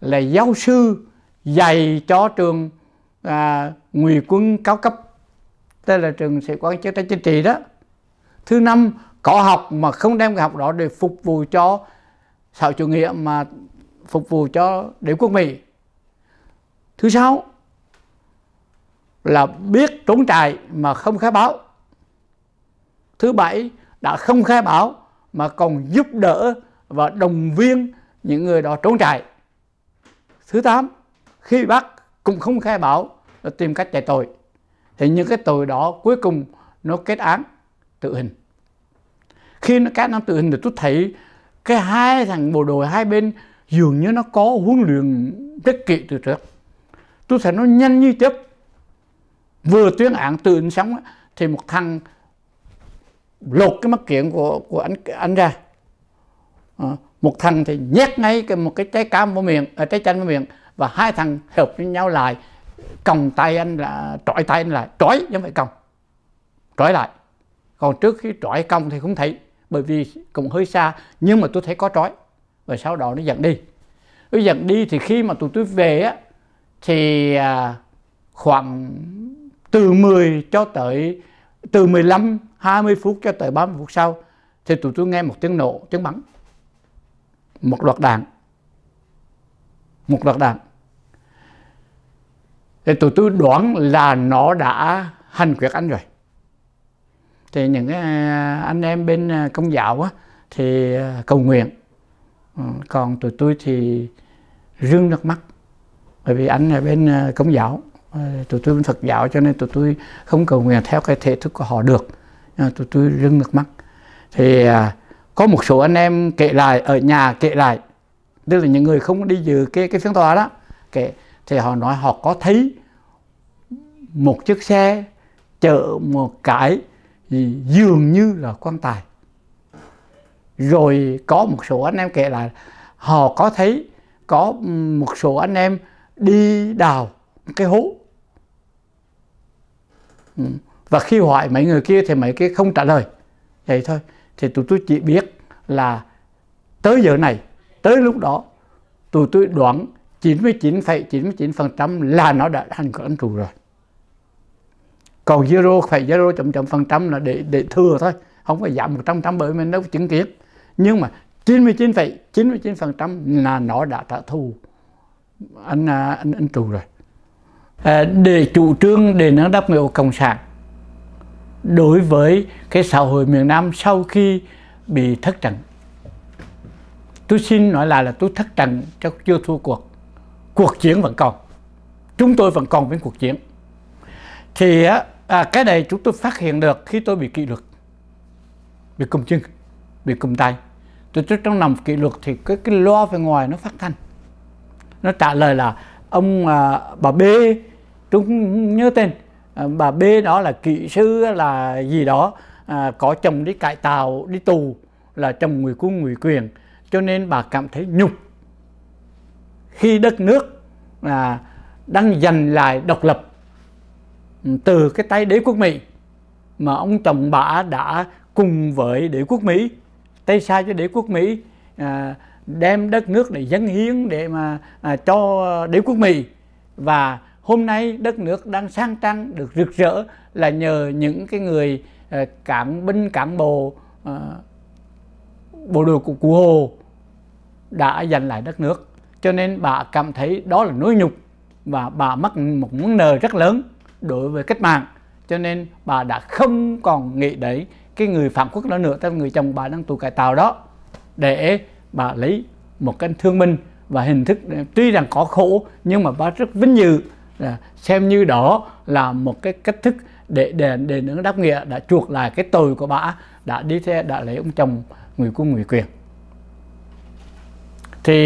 là giáo sư dạy cho trường à, nguy quân cao cấp đây là trường sẽ quan chức trách chính trị đó thứ năm có học mà không đem cái học đó để phục vụ cho xã chủ nghĩa mà phục vụ cho đế quốc mỹ thứ sáu là biết trốn trại mà không khai báo thứ bảy đã không khai báo mà còn giúp đỡ và đồng viên những người đó trốn trại thứ tám khi bắt cũng không khai báo tìm cách chạy tội thì những cái tội đó cuối cùng nó kết án tự hình khi nó kết án tự hình thì tôi thấy cái hai thằng bộ đội hai bên dường như nó có huấn luyện rất kỹ từ trước tôi thấy nó nhanh như chớp vừa tuyên án tự hình xong thì một thằng lột cái mắt kiện của của anh anh ra ờ, một thằng thì nhét ngay cái một cái trái cam vào miệng à, trái chanh vào miệng và hai thằng hợp với nhau lại còng tay anh là trói tay anh lại trói chứ không phải còng trói lại còn trước khi trói còng thì không thấy bởi vì cũng hơi xa nhưng mà tôi thấy có trói và sau đó nó dẫn đi nó dẫn đi thì khi mà tụi tôi về á thì à, khoảng từ 10 cho tới từ 15 20 phút cho tới 30 phút sau thì tụi tôi nghe một tiếng nổ tiếng bắn một loạt đạn một loạt đạn thì tụi tôi đoán là nó đã hành quyết anh rồi. Thì những à, anh em bên à, công giáo á, thì à, cầu nguyện. Ừ, còn tụi tôi thì rưng nước mắt. Bởi vì anh là bên công giáo, ờ, tụi tôi bên Phật giáo cho nên tụi tôi không cầu nguyện theo cái thể thức của họ được. Ờ, tụi tôi rưng nước mắt. Thì có một số anh em kể lại, ở nhà kể lại, tức là những người không đi dự cái cái phiên tòa đó, kể thì họ nói họ có thấy một chiếc xe chở một cái dường như là quan tài rồi có một số anh em kể là họ có thấy có một số anh em đi đào cái hố ừ. và khi hỏi mấy người kia thì mấy cái không trả lời vậy thôi thì tụi tôi chỉ biết là tới giờ này tới lúc đó tụi tôi đoán 99,99% là nó đã thành của anh chủ rồi còn zero phải zero chậm chậm phần trăm là để để thừa thôi không phải giảm một trăm trăm bởi mình đâu chứng kiến nhưng mà 99 phẩy 99 phần trăm là nó đã trả thù anh à, anh anh trù rồi à, để chủ trương để nâng đáp nghĩa cộng sản đối với cái xã hội miền Nam sau khi bị thất trận tôi xin nói lại là tôi thất trận cho chưa thua cuộc cuộc chiến vẫn còn chúng tôi vẫn còn với cuộc chiến thì à, cái này chúng tôi phát hiện được khi tôi bị kỷ luật bị cầm chân bị cầm tay tôi trước trong nằm kỷ luật thì cái cái loa về ngoài nó phát thanh nó trả lời là ông à, bà B tôi nhớ tên à, bà B đó là kỹ sư là gì đó à, có chồng đi cải tạo đi tù là chồng người quân người quyền cho nên bà cảm thấy nhục khi đất nước là đang giành lại độc lập ừ, từ cái tay đế quốc Mỹ mà ông chồng bà đã cùng với đế quốc Mỹ tay sai cho đế quốc Mỹ à, đem đất nước để dâng hiến để mà à, cho đế quốc Mỹ và hôm nay đất nước đang sang trang được rực rỡ là nhờ những cái người à, cán binh cán bộ à, bộ đội của cụ Hồ đã giành lại đất nước cho nên bà cảm thấy đó là nỗi nhục và bà mắc một món nợ rất lớn đối với cách mạng cho nên bà đã không còn nghĩ đến cái người phạm quốc đó nữa tức người chồng bà đang tù cải tạo đó để bà lấy một cái thương minh và hình thức tuy rằng có khổ nhưng mà bà rất vinh dự là xem như đó là một cái cách thức để để để ứng đáp nghĩa đã chuộc lại cái tội của bà đã đi theo đã lấy ông chồng người cung người quyền thì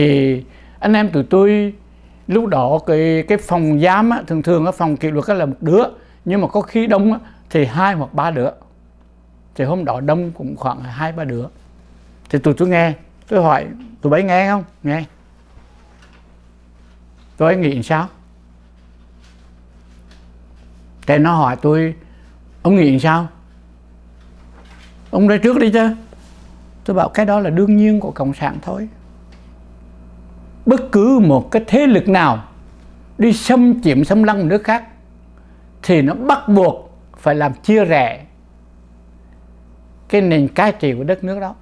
anh em tụi tôi lúc đó cái cái phòng giám á, thường thường ở phòng kỷ luật là một đứa nhưng mà có khi đông á, thì hai hoặc ba đứa thì hôm đó đông cũng khoảng hai ba đứa thì tụi tôi nghe tôi hỏi tụi bay nghe không nghe tôi ấy nghĩ sao thì nó hỏi tôi ông nghĩ sao ông nói trước đi chứ tôi bảo cái đó là đương nhiên của cộng sản thôi bất cứ một cái thế lực nào đi xâm chiếm xâm lăng nước khác thì nó bắt buộc phải làm chia rẽ cái nền cai trị của đất nước đó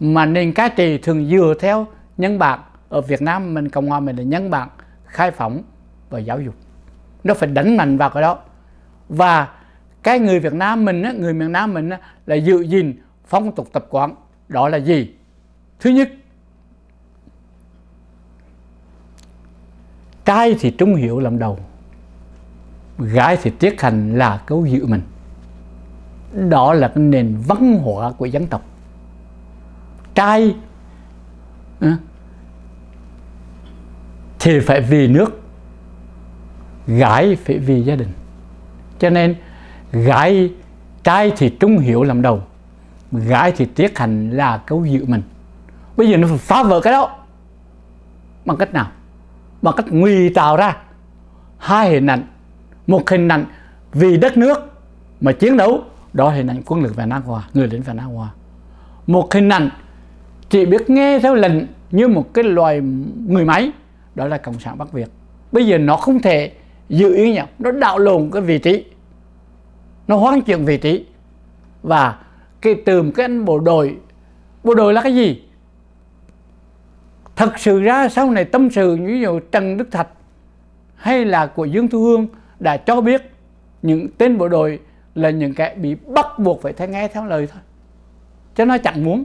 mà nền cai trị thường dựa theo nhân bản ở Việt Nam mình Cộng hòa mình là nhân bản khai phóng và giáo dục nó phải đánh mạnh vào cái đó và cái người Việt Nam mình á, người miền Nam mình á, là giữ gìn phong tục tập quán đó là gì thứ nhất trai thì trung hiệu làm đầu gái thì tiết hành là cấu hiệu mình đó là cái nền văn hóa của dân tộc trai ừ, thì phải vì nước gái phải vì gia đình cho nên gái trai thì trung hiệu làm đầu gái thì tiết hành là cấu hiệu mình bây giờ nó phải phá vỡ cái đó bằng cách nào mà cách ngụy tạo ra hai hình ảnh một hình ảnh vì đất nước mà chiến đấu đó hình ảnh quân lực Việt Nam Hòa người lính Việt Nam Hòa một hình ảnh chỉ biết nghe theo lệnh như một cái loài người máy đó là cộng sản Bắc Việt bây giờ nó không thể giữ yên nhỉ nó đạo lộn cái vị trí nó hoang chuyển vị trí và cái từ cái anh bộ đội bộ đội là cái gì thật sự ra sau này tâm sự như dụ Trần Đức Thạch hay là của Dương Thu Hương đã cho biết những tên bộ đội là những kẻ bị bắt buộc phải theo nghe theo lời thôi cho nó chẳng muốn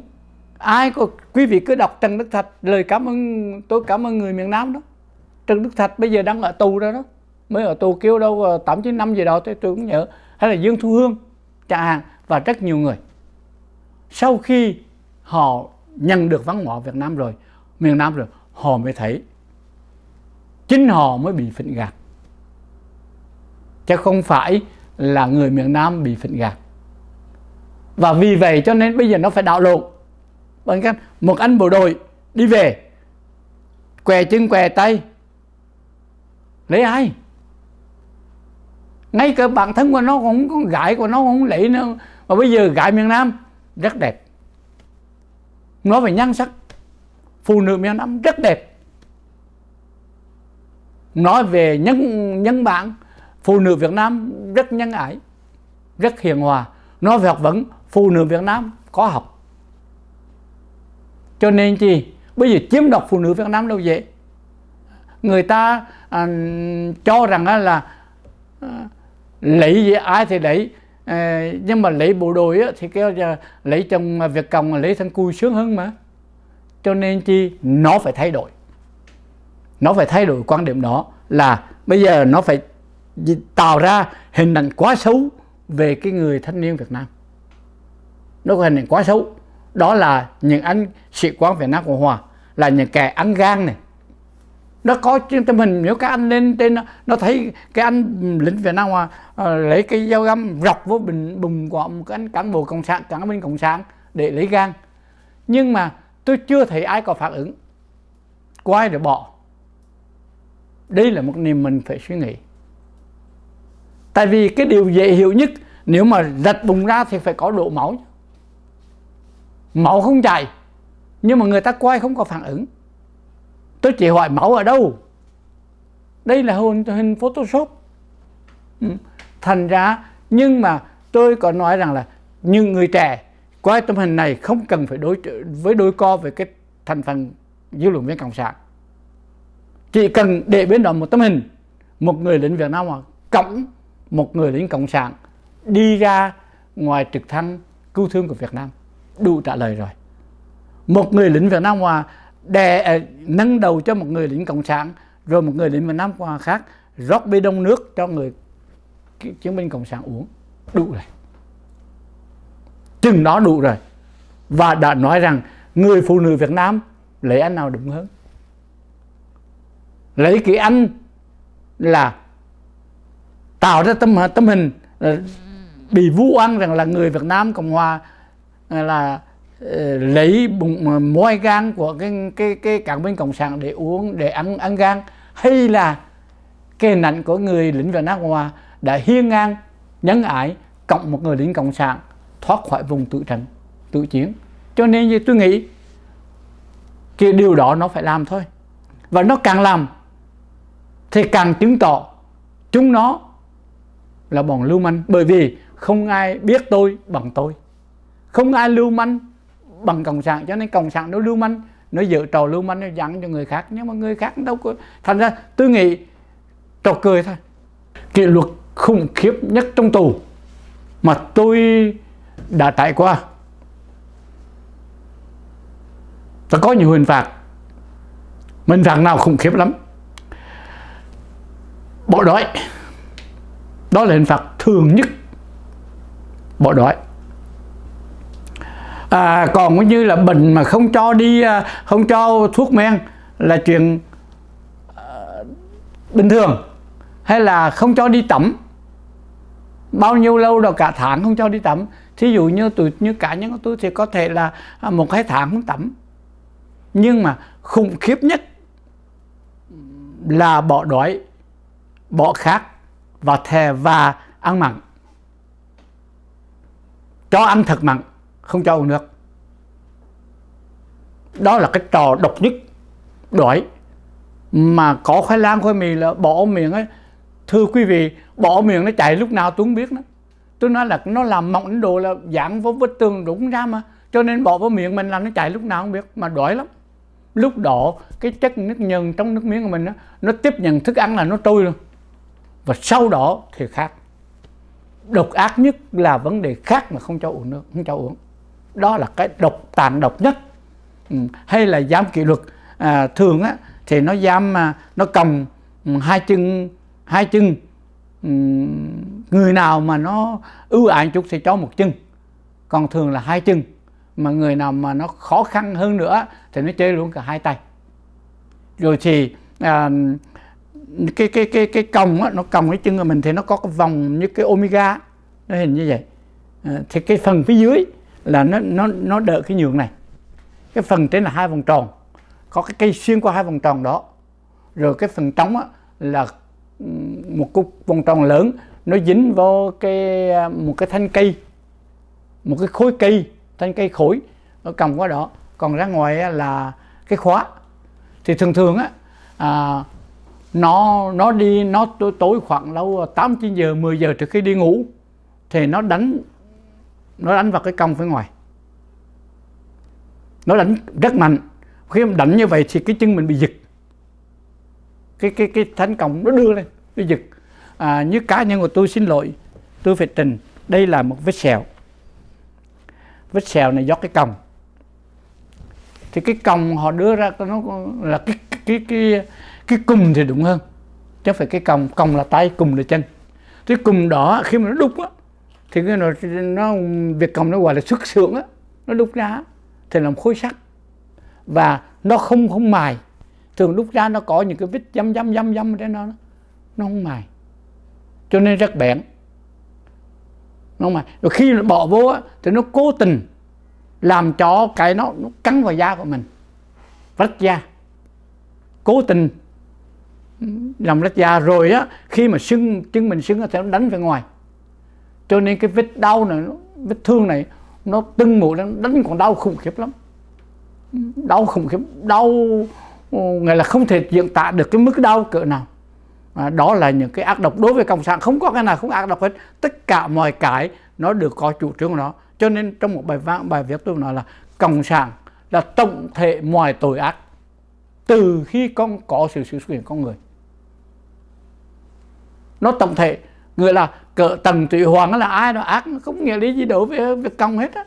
ai có quý vị cứ đọc Trần Đức Thạch lời cảm ơn tôi cảm ơn người miền Nam đó Trần Đức Thạch bây giờ đang ở tù đó đó mới ở tù kêu đâu ờ, tám chín năm gì đó tôi tôi cũng nhớ hay là Dương Thu Hương chẳng hạn và rất nhiều người sau khi họ nhận được văn hóa Việt Nam rồi miền Nam rồi họ mới thấy chính họ mới bị phỉnh gạt chứ không phải là người miền Nam bị phỉnh gạt và vì vậy cho nên bây giờ nó phải đảo lộn bằng cách một anh bộ đội đi về què chân què tay lấy ai ngay cả bản thân của nó cũng con gái của nó cũng lấy nữa mà bây giờ gái miền Nam rất đẹp nó phải nhan sắc phụ nữ miền Nam rất đẹp nói về nhân nhân bản phụ nữ Việt Nam rất nhân ái rất hiền hòa nói về học vấn phụ nữ Việt Nam có học cho nên gì bây giờ chiếm đoạt phụ nữ Việt Nam đâu dễ người ta à, cho rằng á, là à, lấy gì ai thì lấy à, nhưng mà lấy bộ đội á, thì kêu là lấy chồng Việt Cộng lấy thằng cùi sướng hơn mà cho nên chi nó phải thay đổi nó phải thay đổi quan điểm đó là bây giờ nó phải tạo ra hình ảnh quá xấu về cái người thanh niên Việt Nam nó có hình ảnh quá xấu đó là những anh sĩ quan Việt Nam Cộng Hòa là những kẻ ăn gan này nó có trên tấm hình nếu các anh lên trên nó, nó thấy cái anh lính Việt Nam Hòa uh, ờ, lấy cái dao găm rọc vô bình bùng của một cái cán bộ cộng sản cán binh cộng sản để lấy gan nhưng mà tôi chưa thấy ai có phản ứng quay ai bỏ đây là một niềm mình phải suy nghĩ tại vì cái điều dễ hiểu nhất nếu mà rạch bùng ra thì phải có độ máu máu không chảy nhưng mà người ta quay không có phản ứng tôi chỉ hỏi máu ở đâu đây là hình, hình photoshop ừ, thành ra nhưng mà tôi có nói rằng là những người trẻ qua tấm hình này không cần phải đối với đối co về cái thành phần dư luận viên cộng sản chỉ cần để bên đó một tấm hình một người lính Việt Nam mà cộng một người lính cộng sản đi ra ngoài trực thăng cứu thương của Việt Nam đủ trả lời rồi một người lính Việt Nam mà đè à, nâng đầu cho một người lính cộng sản rồi một người lính Việt Nam qua khác rót bê đông nước cho người chiến binh cộng sản uống đủ rồi chừng đó đủ rồi và đã nói rằng người phụ nữ Việt Nam lấy anh nào đúng hơn lấy cái anh là tạo ra tâm tâm hình ờ, bị vu oan rằng là người Việt Nam Cộng Hòa ờ, là ờ, lấy bụng môi gan của cái cái cái các bên cộng sản để uống để ăn ăn gan hay là cái hình của người lính Việt Nam Cộng Hòa đã hiên ngang nhấn ải cộng một người lính cộng sản thoát khỏi vùng tự tranh, tự chiến cho nên như tôi nghĩ cái điều đó nó phải làm thôi và nó càng làm thì càng chứng tỏ chúng nó là bọn lưu manh bởi vì không ai biết tôi bằng tôi không ai lưu manh bằng cộng sản cho nên cộng sản nó lưu manh nó dự trò lưu manh nó dặn cho người khác nhưng mà người khác đâu có thành ra tôi nghĩ trò cười thôi kỷ luật khủng khiếp nhất trong tù mà tôi đã trải qua ta có nhiều hình phạt hình phạt nào khủng khiếp lắm bỏ đói đó là hình phạt thường nhất bỏ đói à, còn như là bệnh mà không cho đi à, không cho thuốc men là chuyện à, bình thường hay là không cho đi tắm bao nhiêu lâu rồi cả tháng không cho đi tắm thí dụ như tôi như cá nhân của tôi thì có thể là à, một hai tháng không tắm nhưng mà khủng khiếp nhất là bỏ đói bỏ khát và thè và ăn mặn cho ăn thật mặn không cho uống nước đó là cái trò độc nhất đói mà có khoai lang khoai mì là bỏ miệng ấy thưa quý vị bỏ miệng nó chạy lúc nào tôi không biết nữa tôi nói là nó làm mộng đến độ là dạng vô vết tường rụng ra mà cho nên bỏ vào miệng mình là nó chạy lúc nào không biết mà đói lắm lúc đó cái chất nước nhân trong nước miếng của mình đó, nó tiếp nhận thức ăn là nó trôi luôn và sau đó thì khác độc ác nhất là vấn đề khác mà không cho uống nước không cho uống đó là cái độc tàn độc nhất ừ, hay là giam kỷ luật à, thường á thì nó giam à, nó cầm ừ, hai chân hai chân ừ, người nào mà nó ưu ái chút sẽ cho một chân còn thường là hai chân mà người nào mà nó khó khăn hơn nữa thì nó chơi luôn cả hai tay rồi thì à, cái cái cái cái còng á, nó còng cái chân của mình thì nó có cái vòng như cái omega nó hình như vậy à, thì cái phần phía dưới là nó nó nó đỡ cái nhường này cái phần trên là hai vòng tròn có cái cây xuyên qua hai vòng tròn đó rồi cái phần trống á, là ừ, một cục vòng tròn lớn nó dính vô cái à, một cái thanh cây một cái khối cây thanh cây khối nó cầm qua đó còn ra ngoài là cái khóa thì thường thường á à, nó nó đi nó tối khoảng lâu 8 9 giờ 10 giờ trước khi đi ngủ thì nó đánh nó đánh vào cái cong phía ngoài nó đánh rất mạnh khi em đánh như vậy thì cái chân mình bị giật cái cái cái thanh còng nó đưa lên nó giật à, như cá nhân của tôi xin lỗi tôi phải trình đây là một vết sẹo vết sẹo này do cái còng thì cái còng họ đưa ra nó là cái cái cái cái cùng thì đúng hơn chứ phải cái còng còng là tay cùng là chân cái cùng đó khi mà nó đục á thì cái nó, nó việc còng nó gọi là xuất xưởng á nó đục ra thì làm khối sắt và nó không không mài thường đúc ra nó có những cái vết dăm dăm dăm dăm ở trên đó nó không mài cho nên rất bẽn đúng không rồi khi nó bỏ vô á, thì nó cố tình làm cho cái nó, nó cắn vào da của mình rách da cố tình làm rách da rồi á khi mà sưng chân mình sưng thì nó đánh về ngoài cho nên cái vết đau này vết thương này nó tưng mũi nó đánh còn đau khủng khiếp lắm đau khủng khiếp đau ờ, ngày là không thể diễn tả được cái mức đau cỡ nào à, đó là những cái ác độc đối với cộng sản không có cái nào không ác độc hết tất cả mọi cái nó được có chủ trương của nó cho nên trong một bài văn bài viết tôi nói là cộng sản là tổng thể mọi tội ác từ khi con có sự sự xuất hiện con người nó tổng thể người là cỡ tầng tùy hoàng là ai nó ác nó không nghĩa lý gì đối với việc cộng hết á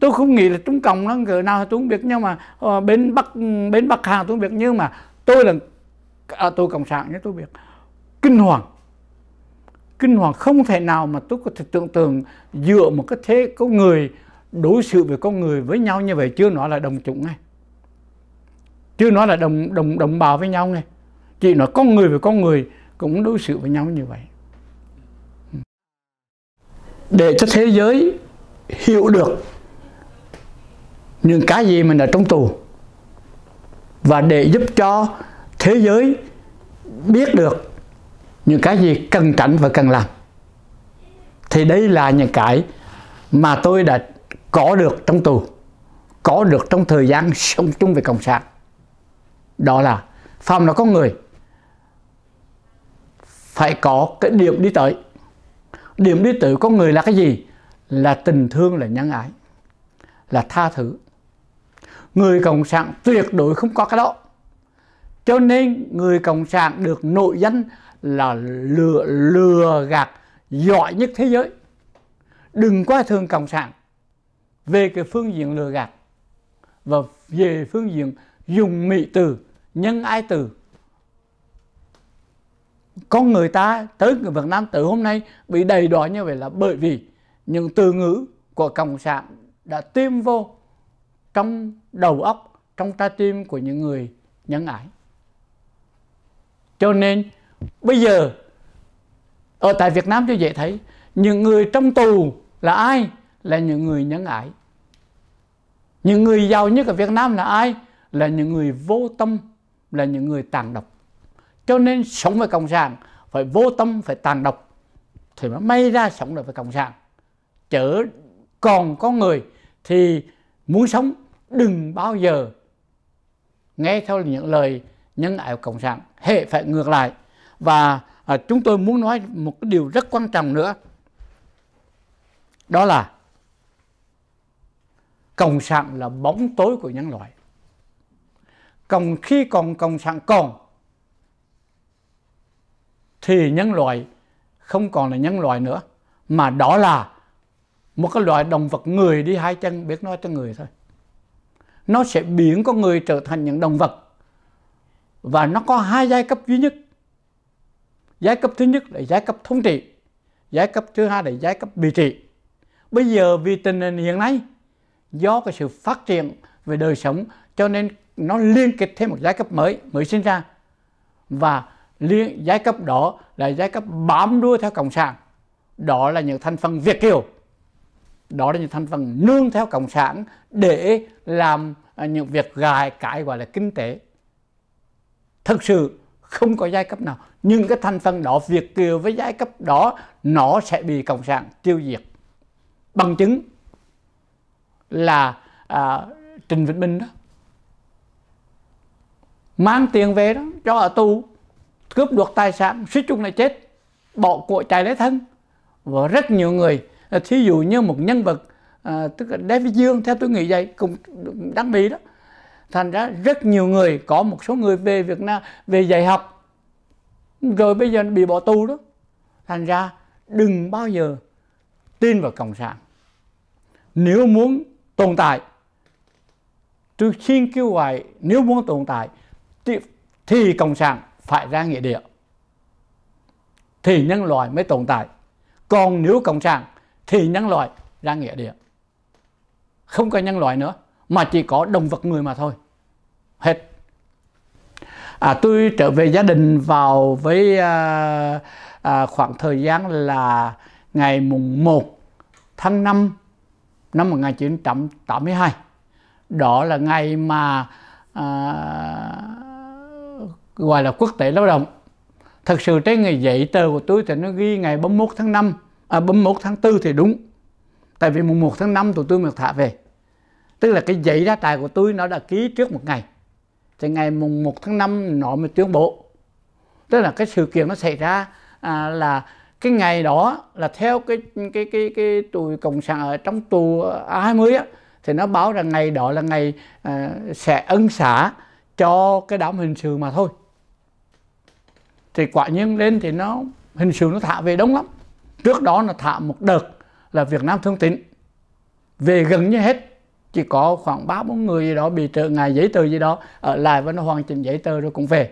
tôi không nghĩ là trung cộng nó cỡ nào tôi không biết nhưng mà ờ, bên bắc bên bắc hàng tôi không biết nhưng mà tôi là à, tôi cộng sản nhé tôi biết kinh hoàng kinh hoàng không thể nào mà tôi có thể tưởng tượng dựa một cái thế có người đối xử với con người với nhau như vậy chưa nói là đồng chủng ngay chưa nói là đồng đồng đồng bào với nhau ngay chỉ nói con người với con người cũng đối xử với nhau như vậy để cho thế giới hiểu được những cái gì mình ở trong tù và để giúp cho thế giới biết được những cái gì cần tránh và cần làm thì đây là những cái mà tôi đã có được trong tù có được trong thời gian sống chung với cộng sản đó là phòng nó có người phải có cái điểm đi tới điểm đi tới có người là cái gì là tình thương là nhân ái là tha thứ người cộng sản tuyệt đối không có cái đó cho nên người cộng sản được nội danh là lừa lừa gạt giỏi nhất thế giới đừng quá thương cộng sản về cái phương diện lừa gạt và về phương diện dùng mỹ từ nhân ái từ con người ta tới người Việt Nam từ hôm nay bị đầy đói như vậy là bởi vì những từ ngữ của cộng sản đã tiêm vô trong đầu óc trong trái tim của những người nhân ái cho nên bây giờ ở tại Việt Nam cho dễ thấy những người trong tù là ai là những người nhân ái những người giàu nhất ở Việt Nam là ai là những người vô tâm là những người tàn độc cho nên sống với cộng sản phải vô tâm phải tàn độc thì mới may ra sống được với cộng sản chớ còn có người thì muốn sống đừng bao giờ nghe theo những lời nhân ái của cộng sản hệ phải ngược lại và à, chúng tôi muốn nói một cái điều rất quan trọng nữa đó là cộng sản là bóng tối của nhân loại còn khi còn cộng sản còn thì nhân loại không còn là nhân loại nữa mà đó là một cái loại động vật người đi hai chân biết nói cho người thôi nó sẽ biến con người trở thành những động vật và nó có hai giai cấp duy nhất giai cấp thứ nhất là giai cấp thống trị giai cấp thứ hai là giai cấp bị trị bây giờ vì tình hình hiện nay do cái sự phát triển về đời sống cho nên nó liên kết thêm một giai cấp mới mới sinh ra và liên, giai cấp đó là giai cấp bám đuôi theo cộng sản đó là những thành phần việt kiều đó là những thành phần nương theo cộng sản để làm à, những việc gài cái gọi là kinh tế thực sự không có giai cấp nào nhưng cái thành phần đó việt kiều với giai cấp đó nó sẽ bị cộng sản tiêu diệt bằng chứng là à, trình vĩnh minh đó mang tiền về đó cho ở tù cướp được tài sản suýt chung là chết bỏ của chạy lấy thân và rất nhiều người thí dụ như một nhân vật à, tức là David Dương theo tôi nghĩ vậy cũng đăng bị đó thành ra rất nhiều người có một số người về Việt Nam về dạy học rồi bây giờ bị bỏ tù đó thành ra đừng bao giờ tin vào cộng sản nếu muốn tồn tại tôi xin kêu gọi nếu muốn tồn tại thì, cộng sản phải ra nghĩa địa thì nhân loại mới tồn tại còn nếu cộng sản thì nhân loại ra nghĩa địa không có nhân loại nữa mà chỉ có động vật người mà thôi hết à, tôi trở về gia đình vào với à, à, khoảng thời gian là ngày mùng 1 tháng 5 năm 1982 đó là ngày mà à, gọi là quốc tế lao động thật sự trên ngày giấy tờ của tôi thì nó ghi ngày 31 tháng 5 à, 31 tháng 4 thì đúng tại vì mùng 1 tháng 5 tụi tôi được thả về tức là cái giấy ra tài của tôi nó đã ký trước một ngày thì ngày mùng 1 tháng 5 nó mới tuyên bố tức là cái sự kiện nó xảy ra à, là cái ngày đó là theo cái cái cái cái tù cộng sản ở trong tù A20 á thì nó báo rằng ngày đó là ngày à, sẽ ân xả cho cái đám hình sự mà thôi thì quả nhiên lên thì nó hình sự nó thả về đông lắm trước đó nó thả một đợt là Việt Nam Thương Tín về gần như hết chỉ có khoảng ba bốn người gì đó bị trở ngại giấy tờ gì đó ở lại và nó hoàn chỉnh giấy tờ rồi cũng về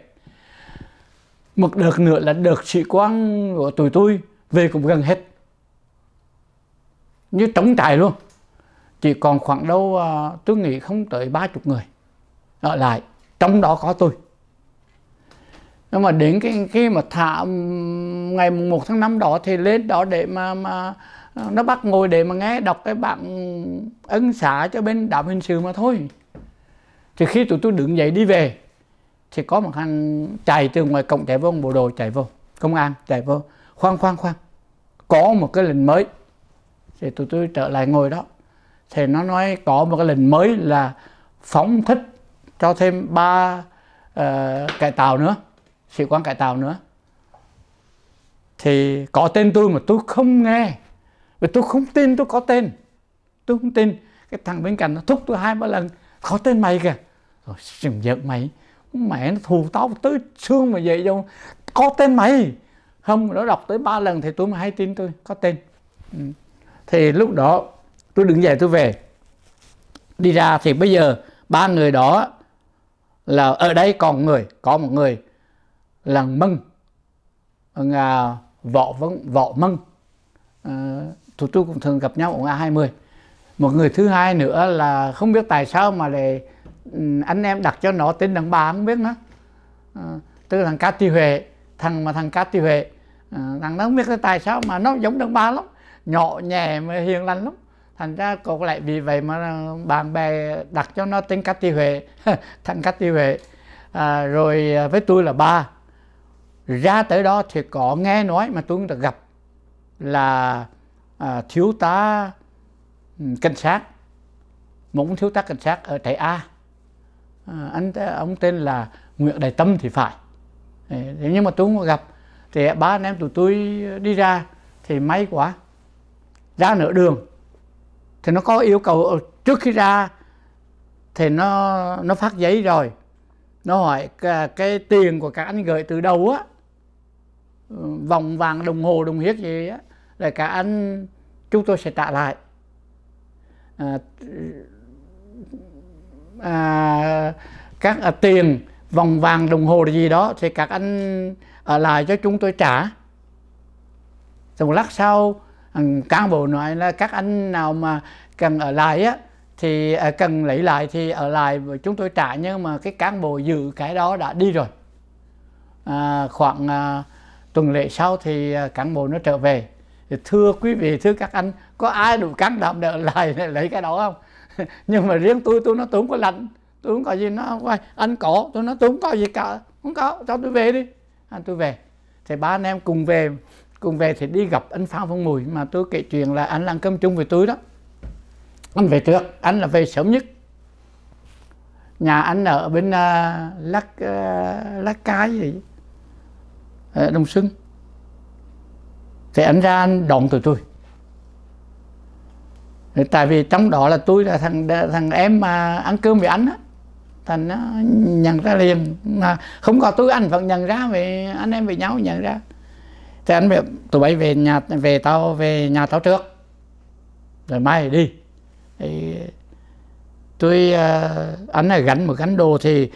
một đợt nữa là đợt sĩ quan của tụi tôi về cũng gần hết như trống trải luôn chỉ còn khoảng đâu à, tôi nghĩ không tới ba chục người ở lại trong đó có tôi nhưng mà đến cái khi mà thả ngày 1 tháng 5 đó thì lên đó để mà mà Ờ, nó bắt ngồi để mà nghe đọc cái bản ân xá cho bên đạo hình sự mà thôi thì khi tụi tôi đứng dậy đi về thì có một anh chạy từ ngoài cổng chạy vô bộ đồ chạy vô công an chạy vô khoan khoan khoan có một cái lệnh mới thì tụi tôi trở lại ngồi đó thì nó nói có một cái lệnh mới là phóng thích cho thêm ba uh, cải tạo nữa sĩ quan cải tạo nữa thì có tên tôi mà tôi không nghe vì tôi không tin tôi có tên Tôi không tin Cái thằng bên cạnh nó thúc tôi hai ba lần Có tên mày kìa Rồi sừng giật mày Mẹ nó thù tao tới xương mà vậy đâu Có tên mày Không nó đọc tới ba lần thì tôi mới hay tin tôi Có tên ừ. Thì lúc đó tôi đứng dậy tôi về Đi ra thì bây giờ Ba người đó Là ở đây còn người Có một người là Mân ờ, Võ, Võ Mân uh, tụi tôi cũng thường gặp nhau ở ngã 20 một người thứ hai nữa là không biết tại sao mà lại anh em đặt cho nó tên đằng bà không biết nữa à, tức là thằng cá tì huệ thằng mà thằng cá tì huệ à, thằng nó không biết tại sao mà nó giống đằng bà lắm nhỏ nhẹ mà hiền lành lắm thành ra cô lại vì vậy mà bạn bè đặt cho nó tên cá tì huệ thằng cá tì huệ à, rồi với tôi là ba ra tới đó thì có nghe nói mà tôi cũng được gặp là à, thiếu tá ừ, cảnh sát một thiếu tá cảnh sát ở trại A à, anh ông tên là Nguyễn Đại Tâm thì phải thế nhưng mà tôi không gặp thì ba anh em tụi tôi đi ra thì may quá ra nửa đường thì nó có yêu cầu trước khi ra thì nó nó phát giấy rồi nó hỏi cái, cái tiền của các anh gửi từ đâu á ừ, vòng vàng đồng hồ đồng hiếc gì á là các anh chúng tôi sẽ trả lại à, à, các à, tiền vòng vàng đồng hồ gì đó thì các anh ở à, lại cho chúng tôi trả rồi một lát sau à, cán bộ nói là các anh nào mà cần ở lại á thì à, cần lấy lại thì ở lại chúng tôi trả nhưng mà cái cán bộ dự cái đó đã đi rồi à, khoảng à, tuần lễ sau thì à, cán bộ nó trở về thì thưa quý vị thưa các anh có ai đủ can đảm để lại lấy cái đó không nhưng mà riêng tôi tôi nó tôi không có lạnh tôi không có gì nó không anh có tôi nó tôi không có gì cả không có cho tôi về đi anh à, tôi về thì ba anh em cùng về cùng về thì đi gặp anh Phan Văn Mùi mà tôi kể chuyện là anh ăn cơm chung với tôi đó anh về trước anh là về sớm nhất nhà anh ở bên uh, lắc uh, lắc cái gì ở ờ, đông xuân thì anh ra anh đón tụi tôi tại vì trong đó là tôi là thằng thằng em mà ăn cơm với anh á thành nó nhận ra liền mà không có tôi anh vẫn nhận ra về anh em về nhau nhận ra thì anh bảo tụi bay về nhà về tao về nhà tao trước rồi mai đi thì tôi ờ, anh này gánh một gánh đồ thì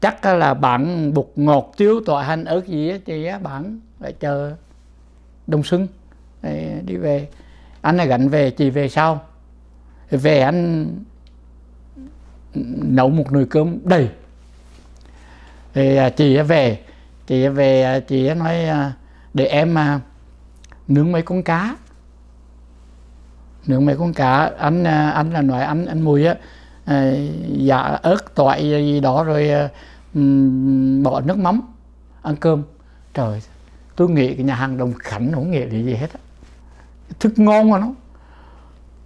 chắc là bạn bột ngọt tiêu tỏi hành ớt gì á chị á bạn phải chờ đông xuân đi về anh là gánh về chị về sau về anh nấu một nồi cơm đầy thì à, chị về chị về à, chị nói à, để em nướng mấy con cá nướng mấy con cá anh anh là nói anh anh mùi á dạ ớt tỏi gì đó rồi bỏ nước mắm ăn cơm trời tôi nghĩ cái nhà hàng Đồng Khánh không nghĩ đến gì hết á thức ngon mà nó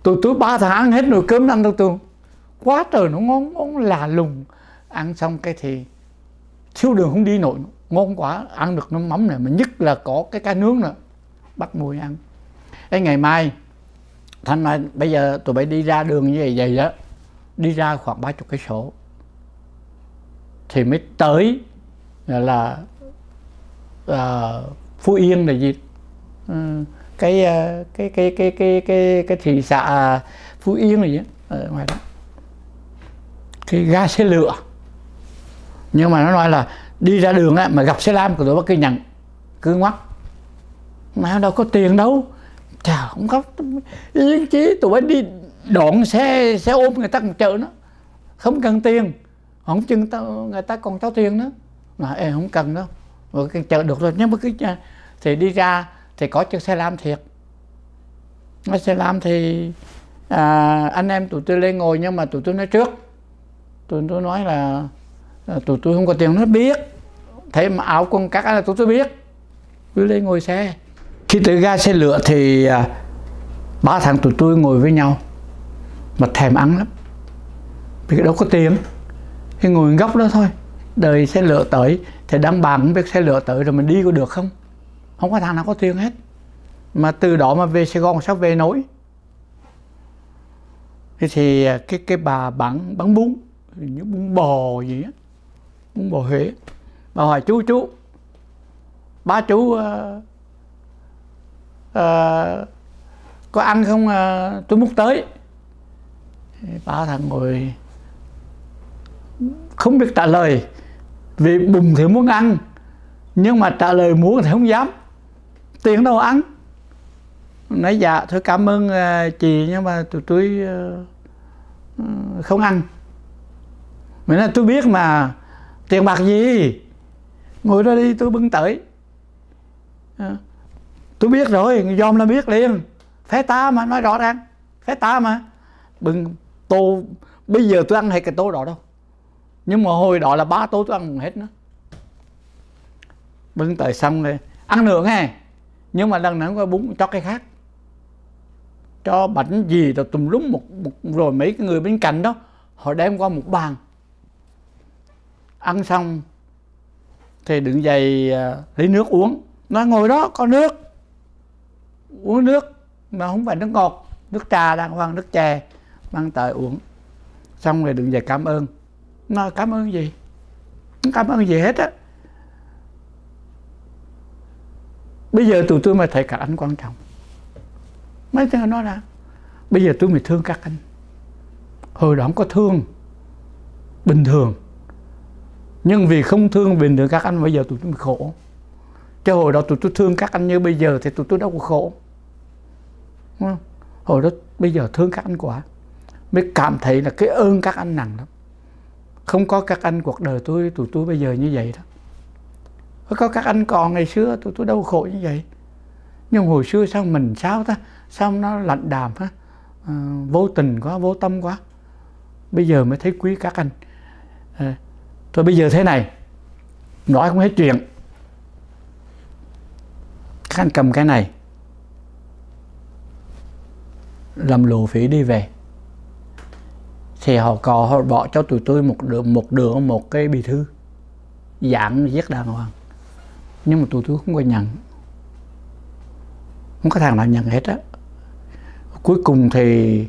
tôi tôi ba tháng hết nồi cơm ăn đâu tôi quá trời nó ngon ngon là lùng ăn xong cái thì siêu đường không đi nổi ngon quá ăn được nó mắm này mà nhất là có cái cá nướng nữa bắt mùi ăn cái ngày mai thanh nói bây giờ tụi bay đi ra đường như vậy vậy đó đi ra khoảng ba chục cây số thì mới tới là Ờ, phú yên là gì uh, cái, uh, cái cái cái cái cái cái thị xã phú yên là gì ở ngoài đó cái ga xe lửa nhưng mà nó nói là đi ra đường á, mà gặp xe lam của tụi bác cứ nhận cứ ngoắc mà đâu có tiền đâu chà không có yên chí tụi bác đi đoạn xe xe ôm người ta còn chợ nó không cần tiền không chừng tao người ta còn cho tiền nữa mà em không cần đâu mà cái chợ được rồi nhưng mà cái à, thì đi ra thì có chiếc xe lam thiệt cái xe lam thì à, anh em tụi tôi lên ngồi nhưng mà tụi tôi nói trước tụi tôi nói là à, tụi tôi không có tiền nó biết thấy mà áo con các anh là tụi tôi biết cứ lên ngồi xe khi tới ga xe lửa thì à, ba thằng tụi tôi ngồi với nhau mà thèm ăn lắm vì đâu có tiền thì ngồi góc đó thôi đợi xe lửa tới thì đang bà cũng biết xe lửa tới rồi mình đi có được không không có thằng nào có tiền hết mà từ đó mà về Sài Gòn sao về nổi thì thì à, cái cái bà bán bán bún như bún bò gì á bún bò Huế bà hỏi chú chú ba chú uh, uh, có ăn không uh, tôi múc tới ba thằng ngồi không biết trả lời vì bùng thì muốn ăn nhưng mà trả lời muốn thì không dám tiền đâu ăn nói dạ thôi cảm ơn ờ, chị nhưng mà tụi tôi ờ, ừ, không ăn mình nói tôi biết mà tiền bạc gì ngồi đó đi tôi bưng tới ờ. tôi biết rồi dòm là biết liền phé ta mà nói rõ ràng phé ta mà bưng tô bây giờ tôi ăn hay cái tô đó đâu nhưng mà hồi đó là ba tô tôi ăn hết nữa bưng tới xong rồi ăn nữa nghe nhưng mà lần nào có bún cho cái khác cho bánh gì rồi tùm lum một, một rồi mấy cái người bên cạnh đó họ đem qua một bàn ăn xong thì đứng dậy à, lấy nước uống nó ngồi đó có nước uống nước mà không phải nước ngọt nước trà đang hoang nước chè mang tới uống xong rồi đứng dậy cảm ơn nó cảm ơn gì nó cảm ơn gì hết á bây giờ tụi tôi mới thấy các anh quan trọng mấy thằng nói là bây giờ tôi mới thương các anh hồi đó không có thương bình thường nhưng vì không thương bình thường các anh bây giờ tụi tôi khổ Cho hồi đó tụi tôi thương các anh như bây giờ thì tụi tôi đâu có khổ Hồi đó bây giờ thương các anh quá Mới cảm thấy là cái ơn các anh nặng lắm không có các anh cuộc đời tôi tụi tôi bây giờ như vậy đó có các anh còn ngày xưa tụi tôi đau khổ như vậy nhưng hồi xưa sao mình sao ta sao nó lạnh đàm ha ờ, vô tình quá vô tâm quá bây giờ mới thấy quý các anh à, thôi bây giờ thế này nói không hết chuyện các anh cầm cái này làm lộ phí đi về thì họ có họ bỏ cho tụi tôi một đường một đường một cái bì thư dạng rất đàng hoàng nhưng mà tụi tôi không có nhận không có thằng nào nhận hết á cuối cùng thì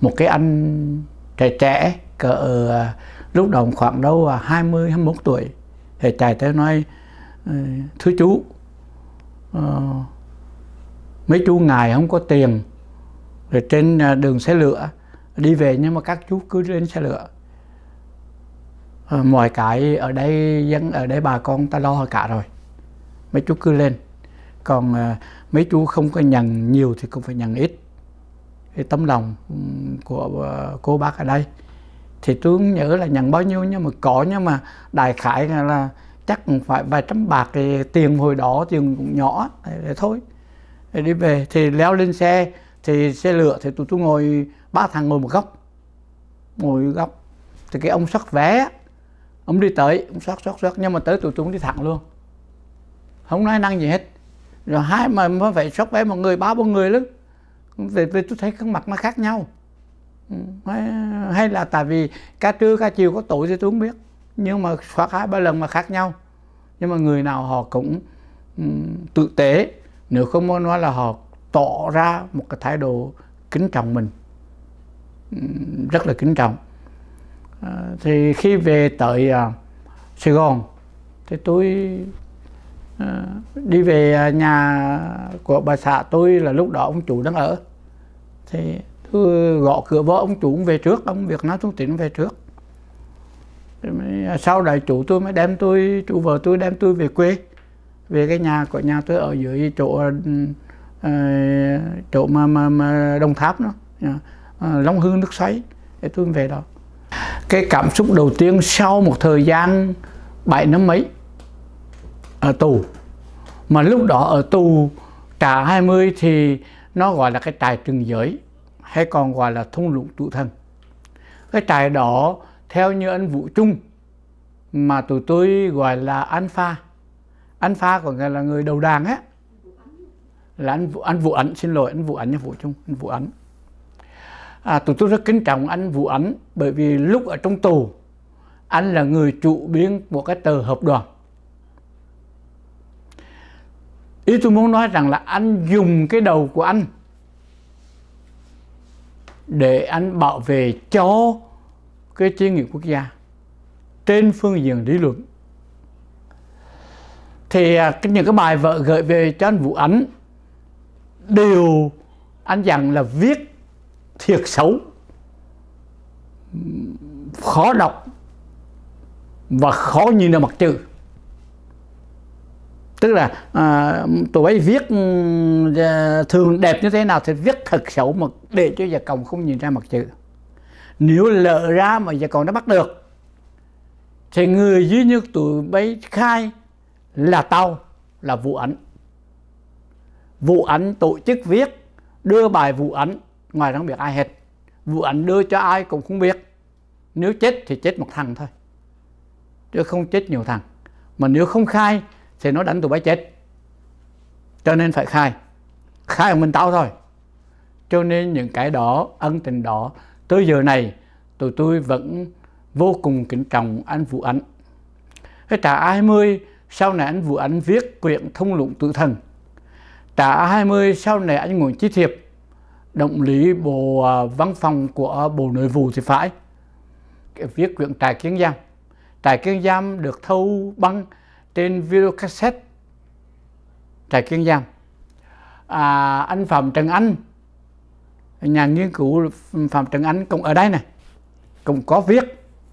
một cái anh trẻ trẻ cỡ ờ, lúc đầu khoảng đâu 20 à, 21 tuổi thì chạy tới nói ờ, thưa chú ờ, mấy chú ngài không có tiền rồi trên đường xe lửa đi về nhưng mà các chú cứ lên xe lửa ờ, mọi cái ở đây dân ở đây bà con ta lo cả rồi mấy chú cứ lên còn ờ, mấy chú không có nhận nhiều thì cũng phải nhận ít cái tấm lòng ừ, của ờ, cô bác ở đây thì tôi nhớ là nhận bao nhiêu nhưng mà có nhưng mà đại khái là chắc cũng phải vài trăm bạc thì tiền hồi đó tiền cũng nhỏ để, thôi để đi về thì leo lên xe thì xe lửa thì tụi tôi ngồi ba thằng ngồi một góc ngồi một góc thì cái ông sắt vé ông đi tới ông sắt sắt sắt nhưng mà tới tụi chúng đi thẳng luôn không nói năng gì hết rồi hai mà phải sắt vé một người ba bốn người lắm về tôi thấy các mặt nó khác nhau ừ, hay, là tại vì ca trưa ca chiều có tuổi thì tôi không biết nhưng mà khoảng hai ba lần mà khác nhau nhưng mà người nào họ cũng um, ừ, tự tế nếu không muốn nói là họ tỏ ra một cái thái độ kính trọng mình rất là kính trọng à, thì khi về tại à, Sài Gòn thì tôi à, đi về nhà của bà xã tôi là lúc đó ông chủ đang ở thì tôi gõ cửa vợ ông chủ về trước ông việt nói thông tin về trước sau đại chủ tôi mới đem tôi chủ vợ tôi đem tôi về quê về cái nhà của nhà tôi ở dưới chỗ chỗ mà mà, mà đồng tháp đó dạ. À, long hương nước xoáy để tôi về đó cái cảm xúc đầu tiên sau một thời gian bảy năm mấy ở tù mà lúc đó ở tù trả 20 thì nó gọi là cái trại trừng giới hay còn gọi là thung lũng trụ thân. cái trại đó theo như anh Vũ Trung mà tụi tôi gọi là anh Pha anh Pha còn gọi là người đầu đàn á là anh Vũ, anh Vũ Ảnh xin lỗi anh Vũ Ảnh nha Vũ Trung anh Vũ Ảnh à, tụi tôi rất kính trọng anh Vũ Ánh bởi vì lúc ở trong tù anh là người chủ biên một cái tờ hợp đoàn ý tôi muốn nói rằng là anh dùng cái đầu của anh để anh bảo vệ cho cái chiến nghiệp quốc gia trên phương diện lý luận thì à, những cái bài vợ gửi về cho anh Vũ Ánh đều anh dặn là viết thiệt xấu khó đọc và khó nhìn ra mặt chữ tức là à, tụi ấy viết ừ, à, thường đẹp như thế nào thì viết thật xấu mà để cho gia cộng không nhìn ra mặt chữ nếu lỡ ra mà gia cộng nó bắt được thì người duy nhất tụi ấy khai là tao là vụ ảnh vụ ảnh tổ chức viết đưa bài vụ ảnh ngoài đó không biết ai hết vụ ảnh đưa cho ai cũng không biết nếu chết thì chết một thằng thôi chứ không chết nhiều thằng mà nếu không khai thì nó đánh tụi bay chết cho nên phải khai khai mình tao thôi cho nên những cái đó ân tình đó tới giờ này tụi tôi vẫn vô cùng kính trọng anh vụ ảnh cái trả 20 sau này anh vụ ảnh viết quyển thông lụng tự thần trả 20 sau này anh Nguyễn Chí Thiệp động lý bộ à, văn phòng của bộ nội vụ thì phải viết quyển trại kiến giam trại kiến giam được thâu băng trên video cassette trại kiến giam à, anh phạm trần anh nhà nghiên cứu phạm trần anh cũng ở đây này cũng có viết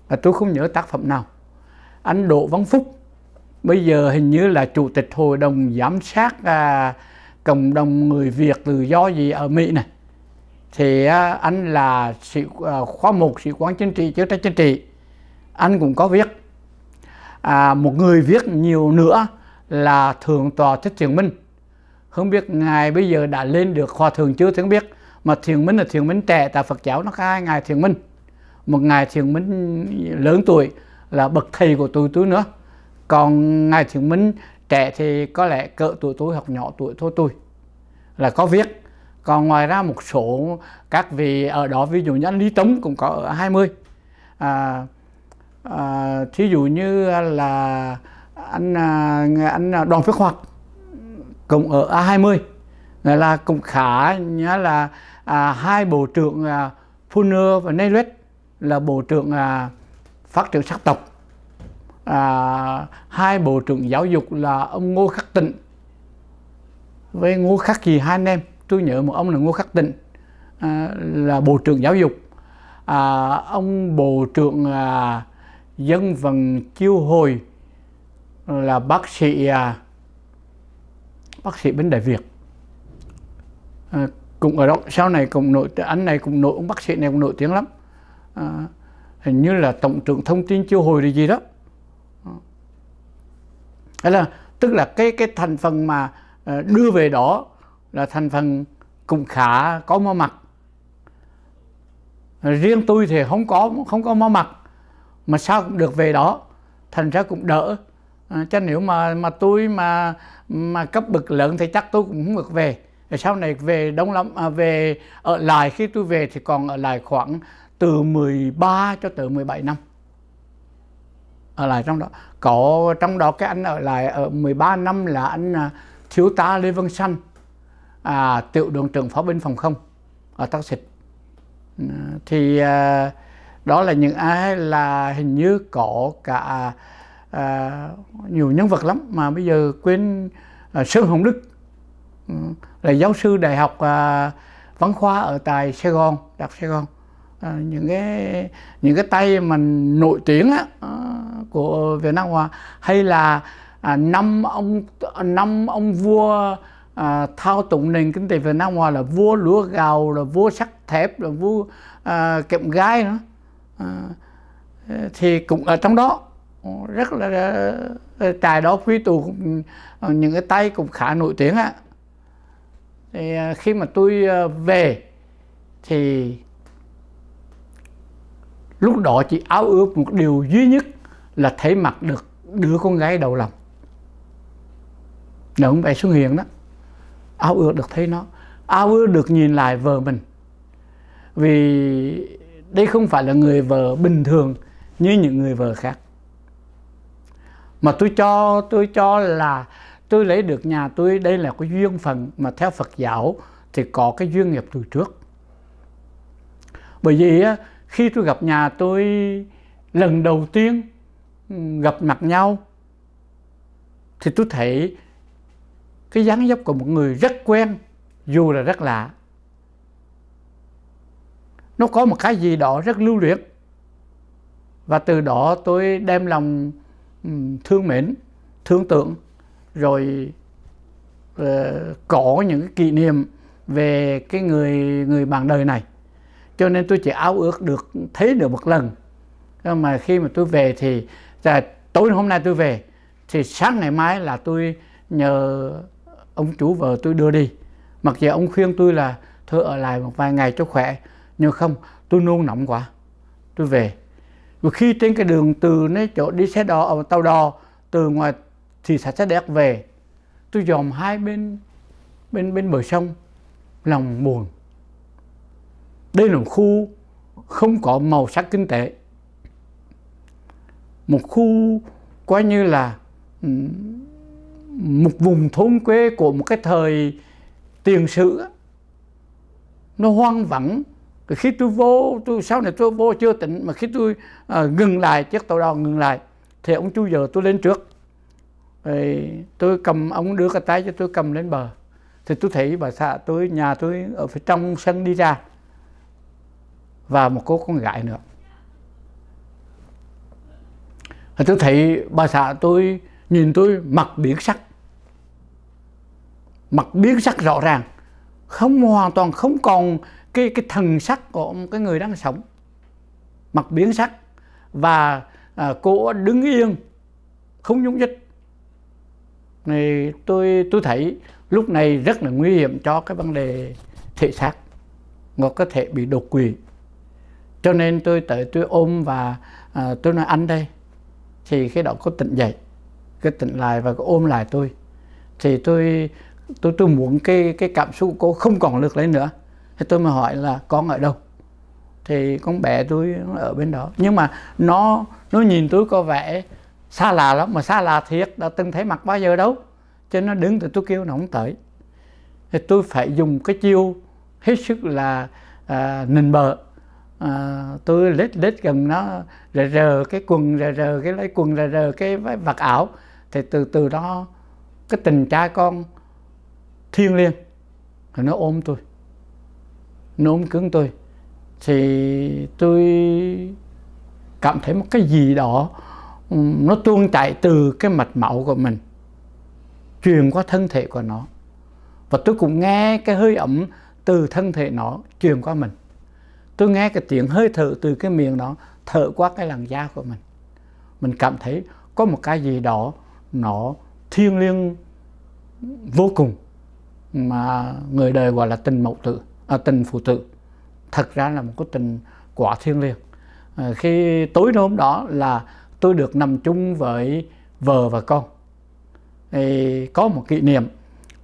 mà tôi không nhớ tác phẩm nào anh đỗ văn phúc bây giờ hình như là chủ tịch hội đồng giám sát à, cộng đồng người việt tự do gì ở mỹ này thì à, anh là sĩ, à, khóa một sĩ quan chính trị chức trách chính trị anh cũng có viết à, một người viết nhiều nữa là thượng tòa thích thiện minh không biết ngài bây giờ đã lên được hòa thượng chưa thì không biết mà thiện minh là thiện minh trẻ tại phật giáo nó có hai ngài thiện minh một ngài thiện minh lớn tuổi là bậc thầy của tôi tôi nữa còn ngài thiện minh trẻ thì có lẽ cỡ tuổi tôi học nhỏ tuổi thôi tôi là có viết còn ngoài ra một số các vị ở đó ví dụ như anh Lý Tống cũng có ở 20 à, à, thí dụ như là anh à, anh à, Đoàn Phước Hoạt cũng ở A20 Nghĩa là cũng khá nhá là à, hai bộ trưởng à, Phunơ và Naylet là bộ trưởng à, phát triển sắc tộc à, hai bộ trưởng giáo dục là ông Ngô Khắc Tịnh với Ngô Khắc Kỳ hai anh em tôi nhớ một ông là ngô khắc tịnh à, là bộ trưởng giáo dục à, ông bộ trưởng à, dân vận chiêu hồi là bác sĩ à, bác sĩ bên đại việt à, cũng ở đó sau này cũng nổi anh này cũng nổi ông bác sĩ này cũng nổi tiếng lắm à, hình như là tổng trưởng thông tin chiêu hồi thì gì đó hay ờ, là tức là cái cái thành phần mà ờ, đưa về đó là thành phần cũng khá có màu mặt riêng tôi thì không có không có màu mặt mà sao cũng được về đó thành ra cũng đỡ à, chứ nếu mà mà tôi mà mà cấp bực lớn thì chắc tôi cũng không được về rồi sau này về đông lắm à, về ở lại khi tôi về thì còn ở lại khoảng từ 13 cho tới 17 năm ở lại trong đó có trong đó cái anh ở lại ở 13 năm là anh à, thiếu tá Lê Văn Sanh à, tiểu đoàn trưởng pháo binh phòng không ở Tắc Xịt ừ, thì à, đó là những ai là hình như có cả à, nhiều nhân vật lắm mà bây giờ quên à, Sơn Hồng Đức ừ, là giáo sư đại học à, văn khoa ở tại Sài Gòn đại học Sài Gòn à, những cái những cái tay mà nổi tiếng á, à, của Việt Nam hoa hay là à, năm ông năm ông vua à, thao túng nền kinh tế Việt Nam ngoài là vua lúa gạo là vua sắt thép là vua à, kẹm gai nữa à, thì cũng ở trong đó rất là tài đó quý tụ ờ, những cái tay cũng khá nổi tiếng ạ thì à, khi mà tôi ờ, về thì lúc đó chỉ áo ước một điều duy nhất là thấy mặt được đứa con gái đầu lòng nó không phải xuất hiện đó ao ước được thấy nó ao ước được nhìn lại vợ mình vì đây không phải là người vợ bình thường như những người vợ khác mà tôi cho tôi cho là tôi lấy được nhà tôi đây là cái duyên phận mà theo Phật giáo thì có cái duyên nghiệp từ trước bởi vì khi tôi gặp nhà tôi lần đầu tiên gặp mặt nhau thì tôi thấy cái dáng dấp của một người rất quen dù là rất lạ nó có một cái gì đó rất lưu luyến và từ đó tôi đem lòng thương mến thương tưởng rồi uh, có những cái kỷ niệm về cái người người bạn đời này cho nên tôi chỉ ao ước được thấy được một lần nhưng mà khi mà tôi về thì tối hôm nay tôi về thì sáng ngày mai là tôi nhờ ông chú vợ tôi đưa đi mặc dù ông khuyên tôi là thôi ở lại một vài ngày cho khỏe nhưng không tôi nôn nóng quá tôi về và khi trên cái đường từ nơi chỗ đi xe đò ờ, tàu đò từ ngoài thị xã xe đéc về tôi dòm hai bên bên bên bờ sông lòng buồn đây là một khu không có màu sắc kinh tế một khu coi như là một vùng thôn quê của một cái thời tiền sử nó hoang vắng khi tôi vô tôi sau này tôi vô chưa tỉnh mà khi tôi à, ngừng lại chiếc tàu đò ngừng lại thì ông chú giờ tôi lên trước rồi tôi cầm ông đưa cái tay cho tôi cầm lên bờ thì tôi thấy bà xã tôi nhà tôi ở phía trong sân đi ra và một cô con gái nữa thì tôi thấy bà xã tôi nhìn tôi mặt biến sắc mặt biến sắc rõ ràng không hoàn toàn không còn cái cái thần sắc của cái người đang sống mặt biến sắc và à, cô đứng yên không nhúc nhích này tôi tôi thấy lúc này rất là nguy hiểm cho cái vấn đề thể xác nó có thể bị đột quỵ cho nên tôi tới tôi ôm và à, tôi nói anh đây thì khi đó có tỉnh dậy cứ tỉnh lại và cô ôm lại tôi thì tôi tôi tôi muốn cái cái cảm xúc của cô không còn được lấy nữa thì tôi mới hỏi là con ở đâu thì con bé tôi nó ở bên đó nhưng mà nó nó nhìn tôi có vẻ xa lạ lắm mà xa lạ thiệt đã từng thấy mặt bao giờ đâu cho nó đứng thì tôi kêu nó không tới thì tôi phải dùng cái chiêu hết sức là à, nịnh bợ à, tôi lết lết gần nó rờ rờ cái quần rờ rờ cái lấy quần rờ rờ cái vạt áo thì từ từ đó cái tình cha con thiêng liêng rồi nó ôm tôi nó ôm cứng tôi thì tôi cảm thấy một cái gì đó nó tuôn chảy từ cái mạch máu của mình truyền qua thân thể của nó và tôi cũng nghe cái hơi ẩm từ thân thể nó truyền qua mình tôi nghe cái tiếng hơi thở từ cái miệng nó thở qua cái làn da của mình mình cảm thấy có một cái gì đó nó thiêng liêng vô cùng mà người đời gọi là tình mẫu tử à, tình phụ tử thật ra là một cái tình quả thiêng liêng à, khi tối hôm đó là tôi được nằm chung với vợ và con thì có một kỷ niệm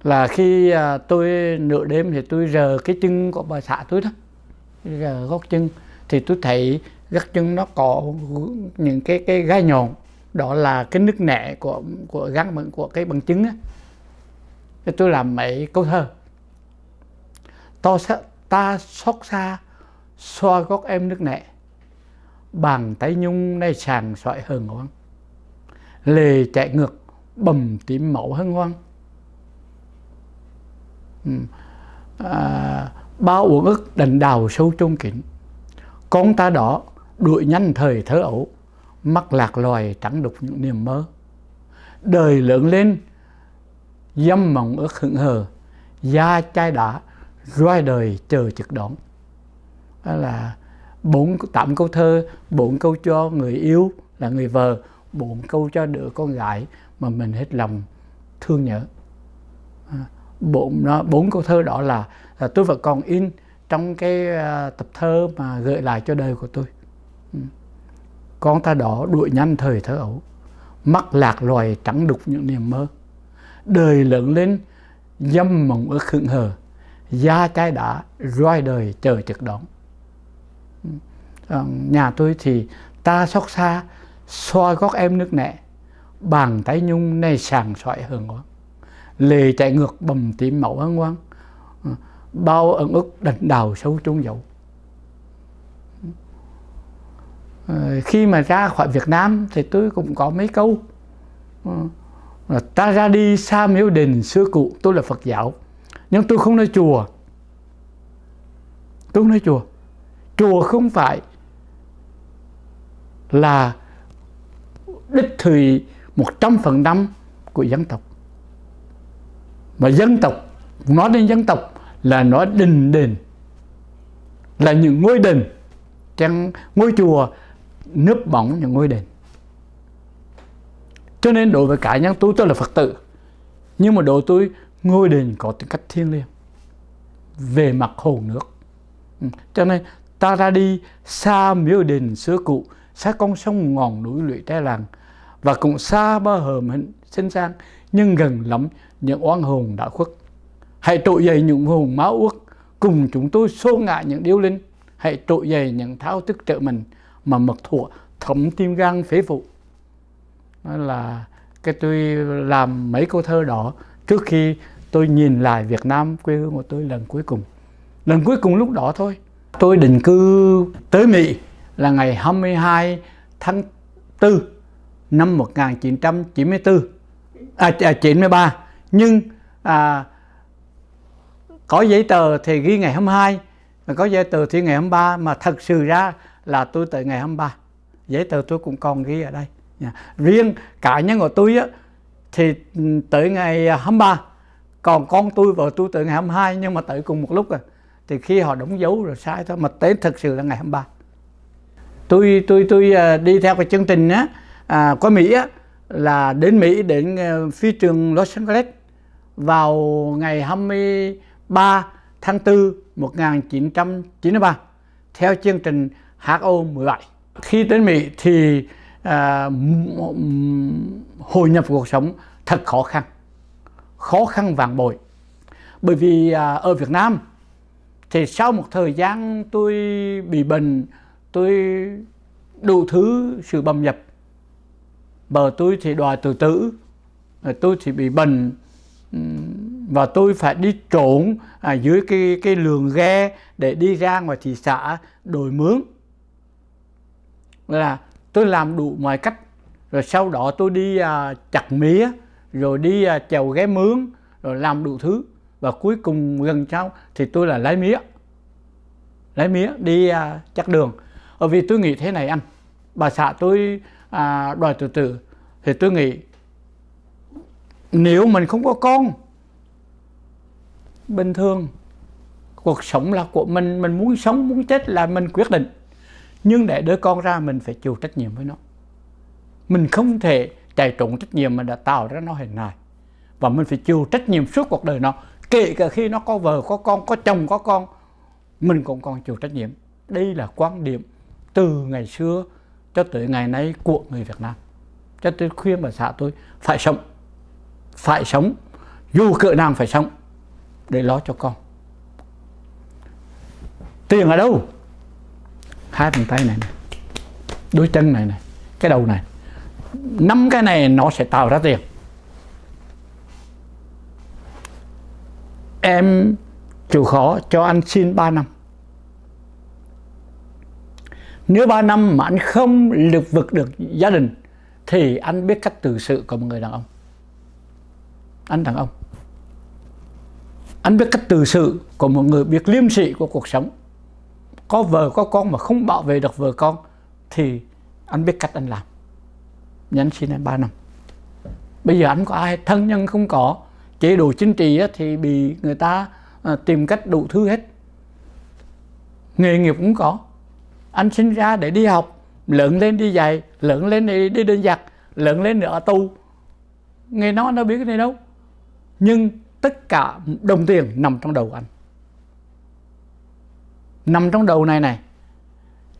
là khi à, tôi nửa đêm thì tôi rờ cái chân của bà xã tôi đó rờ gót chân thì tôi thấy gót chân nó có những cái cái gai nhọn đó là cái nước nẻ của của gắn bằng của cái bằng chứng á tôi làm mấy câu thơ to ta xót xa xoa gót em nước nẻ bàn tay nhung nay sàng xoại hờn hoang lề chạy ngược bầm tím mẫu hân hoang à, ba uống ức đành đào sâu trong kín con ta đó đuổi nhanh thời thơ ẩu mắc lạc loài chẳng đục những niềm mơ đời lớn lên dâm mộng ước hững hờ da chai đã roi đời chờ trực đón đó là bốn tám câu thơ bốn câu cho người yêu là người vợ bốn câu cho đứa con gái mà mình hết lòng thương nhớ à, bốn nó bốn câu thơ đó là, là tôi vẫn còn in trong cái à, tập thơ mà gợi lại cho đời của tôi con ta đó đuổi nhanh thời thơ ấu mắc lạc loài trắng đục những niềm mơ đời lớn lên dâm mộng ước hững hờ da chai đã roi đời chờ trực đón à, nhà tôi thì ta xót xa soi gót em nước nẹ bàn tay nhung này sàng sỏi hờn quá lề chạy ngược bầm tím mẫu hân quang ừ. bao ẩn ức đành đào sâu trong dấu Ờ, khi mà ra khỏi Việt Nam thì tôi cũng có mấy câu ờ, ta ra đi xa miếu đình xưa cụ tôi là Phật giáo nhưng tôi không nói chùa tôi không nơi chùa chùa không phải là đích thùy một trăm phần năm của dân tộc mà dân tộc nói đến dân tộc là nói đình đền là những ngôi đình chẳng ngôi chùa nướp bóng những ngôi đền cho nên đối với cá nhân tôi tôi là phật tử nhưng mà đối tôi ngôi đền có tính cách thiêng liêng về mặt hồ nước ừ, cho nên ta ra đi xa miếu đền xưa cũ xa con sông ngọn núi lũy tre làng và cũng xa ba hờm hình sinh sang nhưng gần lắm những oan hồn đã khuất hãy trỗi dậy những hồn máu uất cùng chúng tôi xô ngã những điêu linh hãy trỗi dậy những thao thức trợ mình mà mật thuộc thẩm tim gan phế phụ đó là cái tôi làm mấy câu thơ đó trước khi tôi nhìn lại Việt Nam quê hương của tôi lần cuối cùng lần cuối cùng lúc đó thôi tôi định cư tới Mỹ là ngày 22 tháng 4 năm 1994 à, à 93 nhưng à, có giấy tờ thì ghi ngày 22 mà có giấy tờ thì ngày 23 mà thật sự ra là tôi tới ngày 23 giấy tờ tôi cũng còn ghi ở đây nha. Dạ. riêng cá nhân của tôi á, thì ừ, tới ngày 23 còn con tôi vợ tôi tới ngày 22 nhưng mà tới cùng một lúc rồi thì khi họ đóng dấu rồi sai thôi mà tới thực sự là ngày 23 tôi tôi tôi ờ, đi theo cái chương trình á à, qua Mỹ á là đến Mỹ đến ờ, phi trường Los Angeles vào ngày 23 tháng 4 1993 theo chương trình HO17. Khi đến Mỹ thì à, hội nhập cuộc sống thật khó khăn, khó khăn vàng bội. Bởi vì à, ở Việt Nam thì sau một thời gian tôi bị bệnh, tôi đủ thứ sự bầm nhập, bờ tôi thì đòi tự tử, tôi thì bị bệnh, và tôi phải đi trốn à, dưới cái cái lường ghe để đi ra ngoài thị xã đồi mướn là tôi làm đủ mọi cách rồi sau đó tôi đi à, chặt mía rồi đi à, chèo ghé mướn rồi làm đủ thứ và cuối cùng gần sau thì tôi là lái mía lái mía đi à, chặt đường bởi vì tôi nghĩ thế này anh bà xã tôi à, đòi từ từ thì tôi nghĩ nếu mình không có con bình thường cuộc sống là của mình mình muốn sống muốn chết là mình quyết định nhưng để đứa con ra mình phải chịu trách nhiệm với nó mình không thể chạy trốn trách nhiệm mà đã tạo ra nó hiện nay và mình phải chịu trách nhiệm suốt cuộc đời nó kể cả khi nó có vợ có con có chồng có con mình cũng còn chịu trách nhiệm đây là quan điểm từ ngày xưa cho tới ngày nay của người Việt Nam cho tôi khuyên bà xã tôi phải sống phải sống dù cỡ nào phải sống để lo cho con tiền ở đâu hai bàn tay này, này đôi chân này này cái đầu này năm cái này nó sẽ tạo ra tiền em chịu khó cho anh xin 3 năm nếu 3 năm mà anh không lực vực được gia đình thì anh biết cách tự sự của một người đàn ông anh đàn ông anh biết cách tự sự của một người biết liêm sĩ của cuộc sống có vợ có con mà không bảo vệ được vợ con thì anh biết cách anh làm nhưng anh xin em 3 năm bây giờ anh có ai thân nhân không có chế độ chính trị thì bị người ta à, tìm cách đủ thứ hết nghề nghiệp cũng có anh sinh ra để đi học lớn lên đi dạy lớn lên đi, đi đơn giặc lớn lên ở tu, nghe nói nó biết cái này đâu nhưng tất cả đồng tiền nằm trong đầu anh nằm trong đầu này này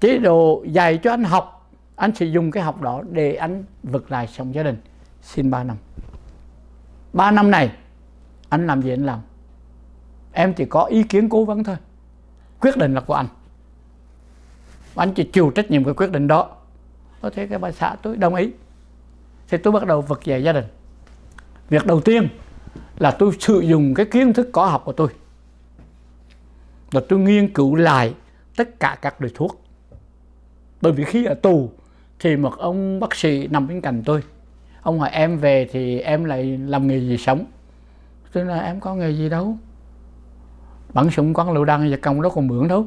chế độ dạy cho anh học anh sẽ dùng cái học đó để anh vực lại sống gia đình xin 3 năm 3 năm này anh làm gì anh làm em chỉ có ý kiến cố vấn thôi quyết định là của anh anh chỉ chịu trách nhiệm cái quyết định đó có thế cái bà xã tôi đồng ý thì tôi bắt đầu vực dậy gia đình việc đầu tiên là tôi sử dụng cái kiến thức có học của tôi là tôi nghiên cứu lại tất cả các loại thuốc bởi vì khi ở tù thì một ông bác sĩ nằm bên cạnh tôi ông hỏi em về thì em lại làm nghề gì sống tôi nói em có nghề gì đâu bắn súng quán lựu đăng và công đó còn mượn đâu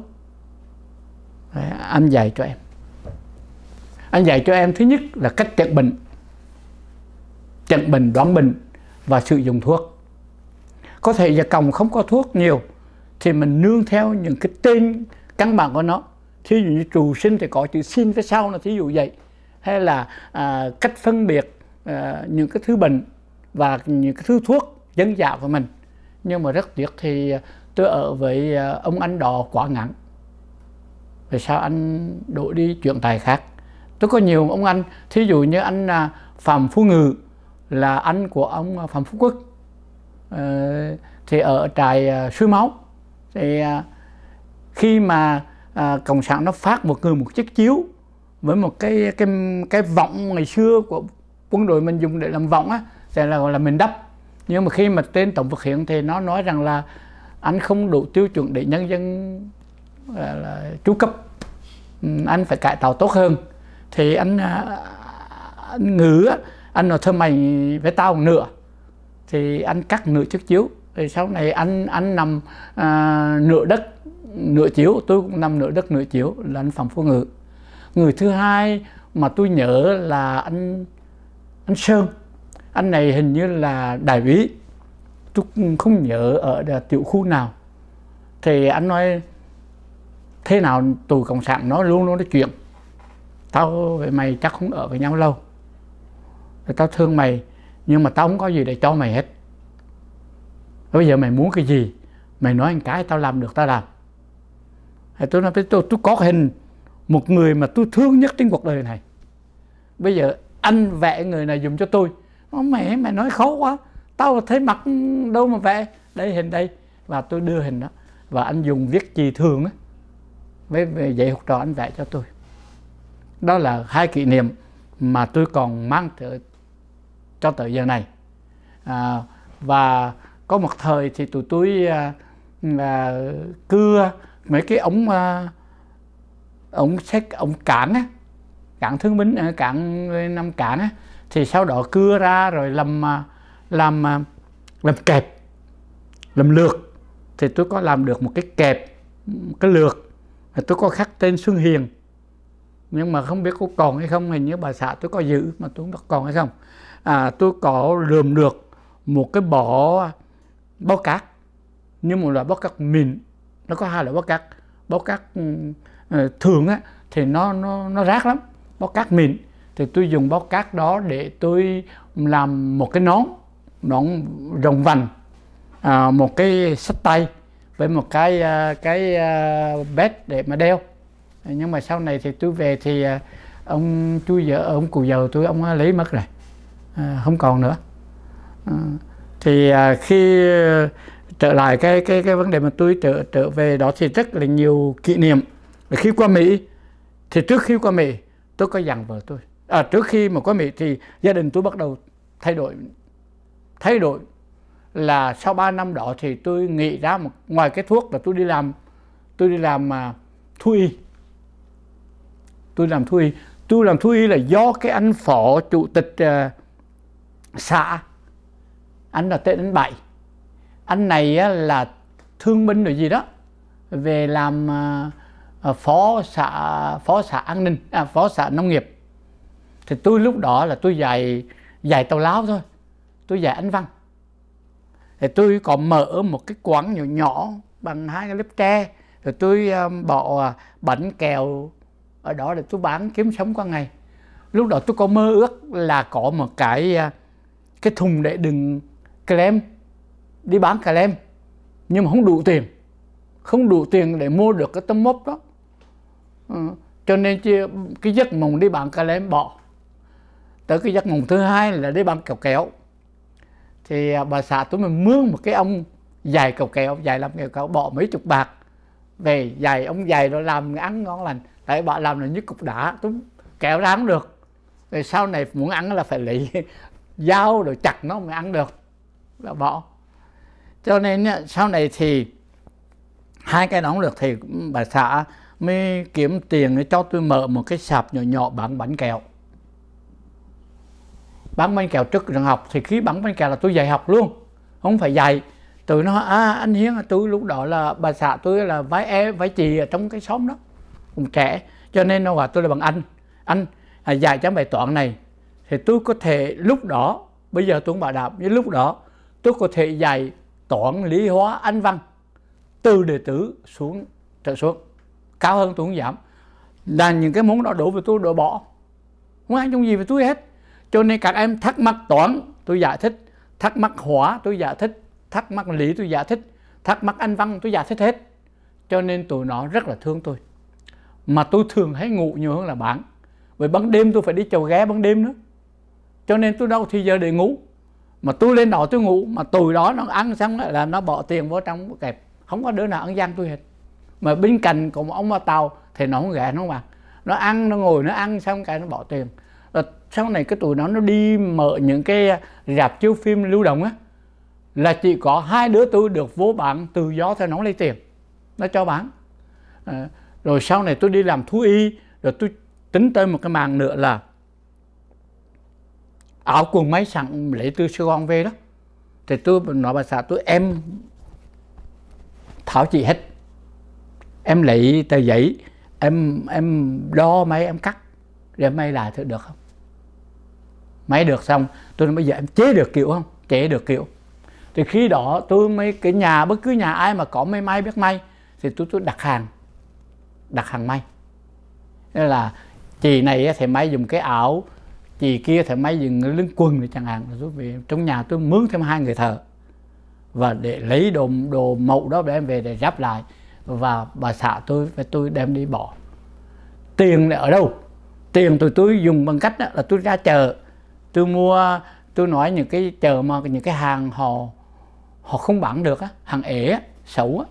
Đấy, anh dạy cho em anh dạy cho em thứ nhất là cách chẩn bệnh chẩn bệnh đoán bệnh và sử dụng thuốc có thể gia công không có thuốc nhiều thì mình nương theo những cái tên căn bản của nó thí dụ như trù sinh thì có chữ sinh phía sau là thí dụ vậy hay là à, cách phân biệt à, những cái thứ bệnh và những cái thứ thuốc dân dạo của mình nhưng mà rất tiếc thì tôi ở với à, ông anh đó quá ngắn về sao anh đổi đi chuyện tài khác tôi có nhiều ông anh thí dụ như anh à, phạm phú ngự là anh của ông à, phạm phú quốc ờ, thì ở trại suối máu thì à, khi mà à, cộng sản nó phát một người một chiếc chiếu với một cái cái cái vọng ngày xưa của quân đội mình dùng để làm vọng á thì là gọi là mình đắp nhưng mà khi mà tên tổng thực hiện thì nó nói rằng là anh không đủ tiêu chuẩn để nhân dân là, là chú cấp ừ, anh phải cải tạo tốt hơn thì anh, à, anh ngữ anh nói thôi mày với tao nữa thì anh cắt nửa chiếc chiếu thì sau này anh anh nằm à, nửa đất nửa chiếu tôi cũng nằm nửa đất nửa chiếu là anh phạm phú ngự người thứ hai mà tôi nhớ là anh anh sơn anh này hình như là đại úy tôi không nhớ ở tiểu khu nào thì anh nói thế nào tù cộng sản nó luôn luôn nói chuyện tao với mày chắc không ở với nhau lâu tao thương mày nhưng mà tao không có gì để cho mày hết bây giờ mày muốn cái gì mày nói anh cái tao làm được tao làm hay tôi nói với tôi tôi có hình một người mà tôi thương nhất trên cuộc đời này bây giờ anh vẽ người này dùng cho tôi nó mẹ mày nói khó quá tao thấy mặt đâu mà vẽ đây hình đây và tôi đưa hình đó và anh dùng viết chì thường á với dạy học trò anh vẽ cho tôi đó là hai kỷ niệm mà tôi còn mang tới cho tới giờ này à, và có một thời thì tụi tôi là à, cưa mấy cái ống à, ống xét ống cản á cản thương binh à, cản năm cản á thì sau đó cưa ra rồi làm làm làm kẹp làm lược thì tôi có làm được một cái kẹp một cái lược tôi có khắc tên Xuân Hiền nhưng mà không biết có còn hay không hình như bà xã tôi có giữ mà tôi không còn hay không à, tôi có lượm được một cái bỏ bao cát nhưng một loại bao cát mịn nó có hai loại bao cát bao cát ừ, ờ, thường á thì nó nó nó rác lắm bao cát mịn thì tôi dùng bao cát đó để tôi làm một cái nón nón rồng vành à, một cái sách tay với một cái à, cái à, bed để mà đeo nhưng mà sau này thì tôi về thì à, ông chú vợ ông cụ vợ tôi ông lấy mất rồi à, không còn nữa à, thì à, khi ờ, trở lại cái cái cái vấn đề mà tôi trở trở về đó thì rất là nhiều kỷ niệm khi qua Mỹ thì trước khi qua Mỹ tôi có dặn vợ tôi à, trước khi mà qua Mỹ thì gia đình tôi bắt đầu thay đổi thay đổi là sau 3 năm đó thì tôi nghĩ ra một, ngoài cái thuốc là tôi đi làm tôi đi làm mà thu y tôi làm thu y tôi làm thu y là do cái anh phó chủ tịch uh, xã anh là tên anh bảy anh này á, là thương binh rồi gì đó về làm à, à, phó xã phó xã an ninh à, phó xã nông nghiệp thì tôi lúc đó là tôi dạy dạy tàu láo thôi tôi dạy anh văn thì tôi còn mở một cái quán nhỏ nhỏ bằng hai cái lớp tre rồi tôi um, bỏ à, bánh kẹo ở đó để tôi bán kiếm sống qua ngày lúc đó tôi có mơ ước là có một cái cái thùng để đựng lem đi bán lem nhưng mà không đủ tiền không đủ tiền để mua được cái tấm mốc đó ừ. cho nên cái giấc mộng đi bán lem bỏ tới cái giấc mộng thứ hai là đi bán kẹo kéo thì à, bà xã tôi mình mướn một cái ông dài cầu kéo dài làm kẹo kéo bỏ mấy chục bạc về dài ông dài đó làm ăn ngon lành tại bà làm là như cục đá tôi kéo ráng được rồi sau này muốn ăn là phải lấy dao rồi chặt nó mới ăn được và bỏ cho nên sau này thì hai cái đóng được thì bà xã mới kiếm tiền để cho tôi mở một cái sạp nhỏ nhỏ bán bánh kẹo bán bánh kẹo trước trường học thì khi bán bánh kẹo là tôi dạy học luôn không phải dạy tụi nó à, anh hiến tôi lúc đó là bà xã tôi là vái e vái chị ở trong cái xóm đó cũng trẻ cho nên nó gọi tôi là bằng anh anh à, dạy cho bài toán này thì tôi có thể lúc đó bây giờ tôi không bảo đảm nhưng lúc đó tôi có thể dạy toán lý hóa anh văn từ đệ tử xuống trở xuống cao hơn tôi không giảm là những cái món đó đủ với tôi đổ bỏ không ăn chung gì với tôi hết cho nên các em thắc mắc toán tôi giải thích thắc mắc hóa tôi giải thích thắc mắc lý tôi giải thích thắc mắc anh văn tôi giải thích hết cho nên tụi nó rất là thương tôi mà tôi thường hay ngủ nhiều hơn là bạn bởi ban đêm tôi phải đi chầu ghé ban đêm nữa cho nên tôi đâu thì giờ để ngủ mà tôi lên đó tôi ngủ mà tụi đó nó ăn xong là nó bỏ tiền vô trong kẹp không có đứa nào ăn gian tôi hết mà bên cạnh cùng ông bà tàu thì nó không ghé nó mà nó ăn nó ngồi nó ăn xong cái nó bỏ tiền rồi sau này cái tụi nó nó đi mở những cái rạp chiếu phim lưu động á là chỉ có hai đứa tôi được vô bạn tự do theo nó lấy tiền nó cho bán ờ, rồi sau này tôi đi làm thú y rồi tôi tính tới một cái màn nữa là áo quần máy sẵn lấy từ Sài Gòn về đó thì tôi nói bà xã tôi em tháo chị hết em lấy tờ giấy em em đo máy em cắt rồi em may lại thì được không máy được xong tôi nói bây giờ em chế được kiểu không chế được kiểu thì khi đó tôi mới cái nhà bất cứ nhà ai mà có máy may biết may thì tôi tôi đặt hàng đặt hàng may nên là chị này thì may dùng cái áo chị kia thì may dựng lưng quần thì chẳng hạn giúp về trong nhà tôi mướn thêm hai người thợ và để lấy đồ đồ mẫu đó đem về để ráp lại và bà xã tôi và tôi đem đi bỏ tiền là ở đâu tiền tôi tôi dùng bằng cách đó là tôi ra chợ tôi mua tôi nói những cái chợ mà những cái hàng họ họ không bán được á hàng ế á, xấu á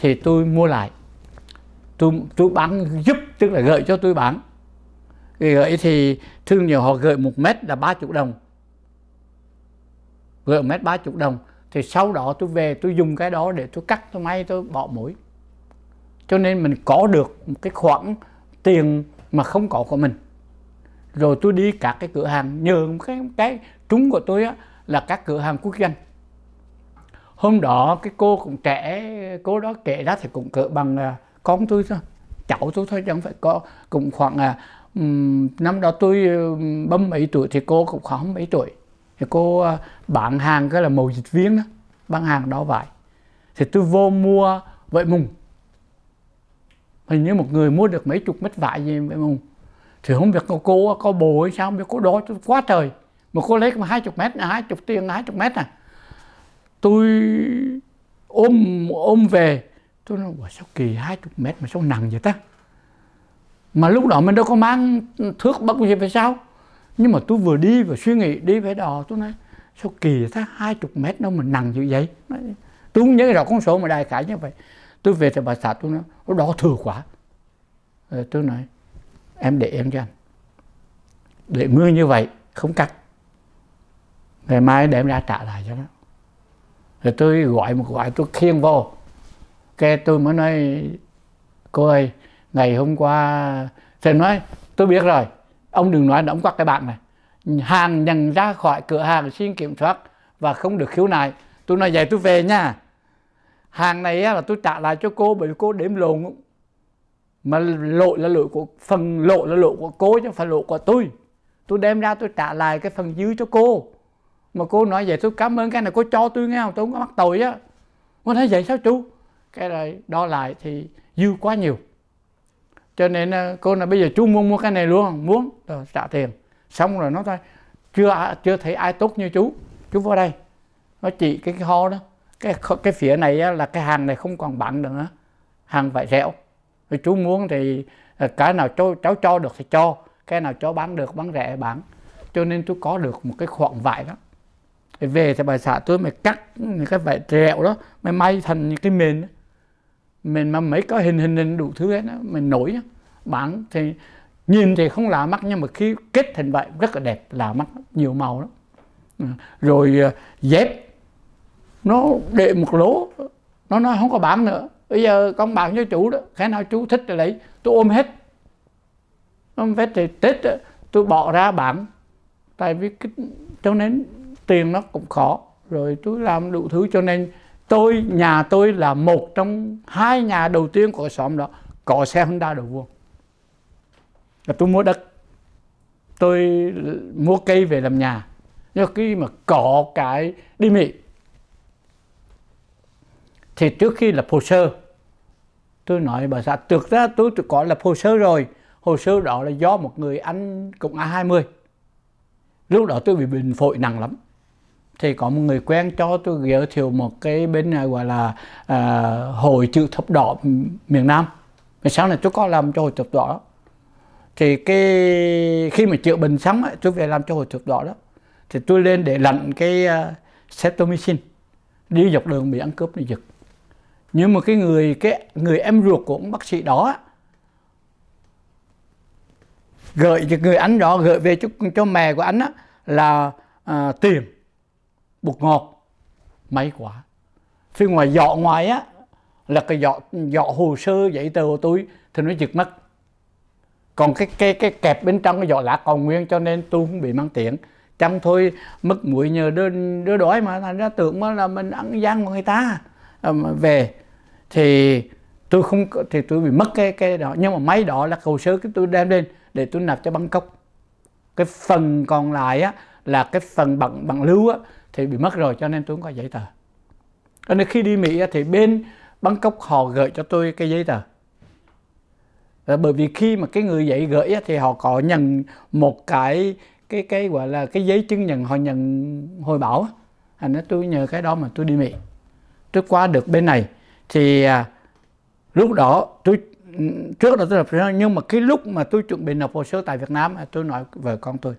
thì tôi mua lại tôi tôi bán giúp tức là gợi cho tôi bán gửi thì thương nhiều họ gửi một mét là ba chục đồng gửi một mét chục đồng thì sau đó tôi về tôi dùng cái đó để tôi cắt tôi may tôi bỏ mũi cho nên mình có được một cái khoản tiền mà không có của mình rồi tôi đi các cái cửa hàng nhờ cái cái trúng của tôi á, là các cửa hàng quốc doanh hôm đó cái cô cũng trẻ cô đó kể đó thì cũng cỡ bằng à, con tôi thôi cháu tôi thôi chẳng phải có cũng khoảng à, năm đó tôi bấm mấy tuổi thì cô cũng khoảng mấy tuổi thì cô ờ, bán hàng cái là màu dịch viên đó bán hàng đó vải thì tôi vô mua vậy mùng hình như một người mua được mấy chục mét vải gì vậy mùng thì không biết cô cô có bồ hay sao không biết cô đói tôi quá trời mà cô lấy hai chục mét hai chục tiền hai chục mét à tôi ôm ôm về tôi nói sao kỳ hai chục mét mà sao nặng vậy ta mà lúc đó mình đâu có mang thước bất gì về sao nhưng mà tôi vừa đi và suy nghĩ đi về đò tôi nói sao kỳ thế hai chục mét đâu mà nặng như vậy tôi không nhớ rõ con số mà đại khái như vậy tôi về thì bà xã tôi nói nó đó thừa quá rồi ờ, tôi nói em để em cho anh để mưa như vậy không cắt ngày mai để em ra trả lại cho nó rồi tôi gọi một gọi tôi khiêng vô cái tôi mới nói cô ơi ngày hôm qua thầy nói tôi biết rồi ông đừng nói đóng quắc cái bạn này hàng nhận ra khỏi cửa hàng xin kiểm soát và không được khiếu nại tôi nói vậy tôi về nha hàng này là tôi trả lại cho cô bởi vì cô đếm lộn mà lỗi là lỗi của phần lỗi là lỗi của cô chứ không phải lỗi của tôi tôi đem ra tôi trả lại cái phần dư cho cô mà cô nói vậy tôi cảm ơn cái này cô cho tôi nghe không tôi không có mắc tội á cô nói vậy sao chú cái này đo lại thì dư quá nhiều cho nên ờ, cô là bây giờ chú muốn mua cái này luôn muốn rồi trả tiền xong rồi nó thôi chưa chưa thấy ai tốt như chú chú vào đây nó chỉ cái kho đó cái cái phía này á, là cái hàng này không còn bán nữa hàng vải dẻo chú muốn thì ờ, cái nào cháu, cháu cho được thì cho cái nào cháu bán được bán rẻ bán cho nên chú có được một cái khoảng vải đó về thì bà xã tôi mới cắt cái vải dẻo đó mới may thành những cái mền đó mình mà mấy có hình hình hình đủ thứ hết đó, mình nổi đó. bản thì nhìn thì không lạ mắt nhưng mà khi kết thành vậy rất là đẹp lạ mắt nhiều màu lắm ừ. rồi ờ, dép nó để một lỗ nó nói không có bán nữa bây giờ con bán cho chủ đó khi nào chú thích thì lấy tôi ôm hết ôm hết thì tết đó, tôi bỏ ra bán tại vì cái, cho nên tiền nó cũng khó rồi tôi làm đủ thứ cho nên tôi nhà tôi là một trong hai nhà đầu tiên của xóm đó có xe Honda đầu vuông là tôi mua đất tôi mua cây về làm nhà nhưng khi mà có cái đi Mỹ thì trước khi lập hồ sơ tôi nói bà xã thực ra tôi có lập hồ sơ rồi hồ sơ đó là do một người anh cộng A20 lúc đó tôi bị bệnh phổi nặng lắm thì có một người quen cho tôi giới thiệu một cái bên này gọi là à, hội chữ thập đỏ miền Nam mà sau này tôi có làm cho hội thập đỏ đó. thì cái khi mà chữa bệnh xong ấy, tôi về làm cho hội thập đỏ đó thì tôi lên để lặn cái uh, à, septomycin đi dọc đường bị ăn cướp này giật nhưng mà cái người cái người em ruột của ông bác sĩ đó gửi cho người anh đó gửi về cho, cho mẹ của anh á, là à, tiền bột ngọt mấy quả phía ngoài dọ ngoài á là cái dọ dọ hồ sơ giấy tờ của tôi thì nó giật mất còn cái cái cái kẹp bên trong cái giỏ lá còn nguyên cho nên tôi không bị mang tiếng chăm thôi mất mũi nhờ đứa, đứa đói mà thành ra tưởng là mình ăn gian của người ta à, về thì tôi không thì tôi bị mất cái cái đó nhưng mà máy đó là hồ sơ cái tôi đem lên để tôi nạp cho Bangkok cái phần còn lại á là cái phần bằng bằng lưu á thì bị mất rồi cho nên tôi không có giấy tờ cho nên khi đi Mỹ thì bên Bangkok họ gửi cho tôi cái giấy tờ là bởi vì khi mà cái người dạy gửi thì họ có nhận một cái cái cái gọi là cái giấy chứng nhận họ nhận hồi bảo thành ra tôi nhờ cái đó mà tôi đi Mỹ tôi qua được bên này thì à, lúc đó tôi trước đó tôi nộp nhưng mà cái lúc mà tôi chuẩn bị nộp hồ sơ tại Việt Nam tôi nói với con tôi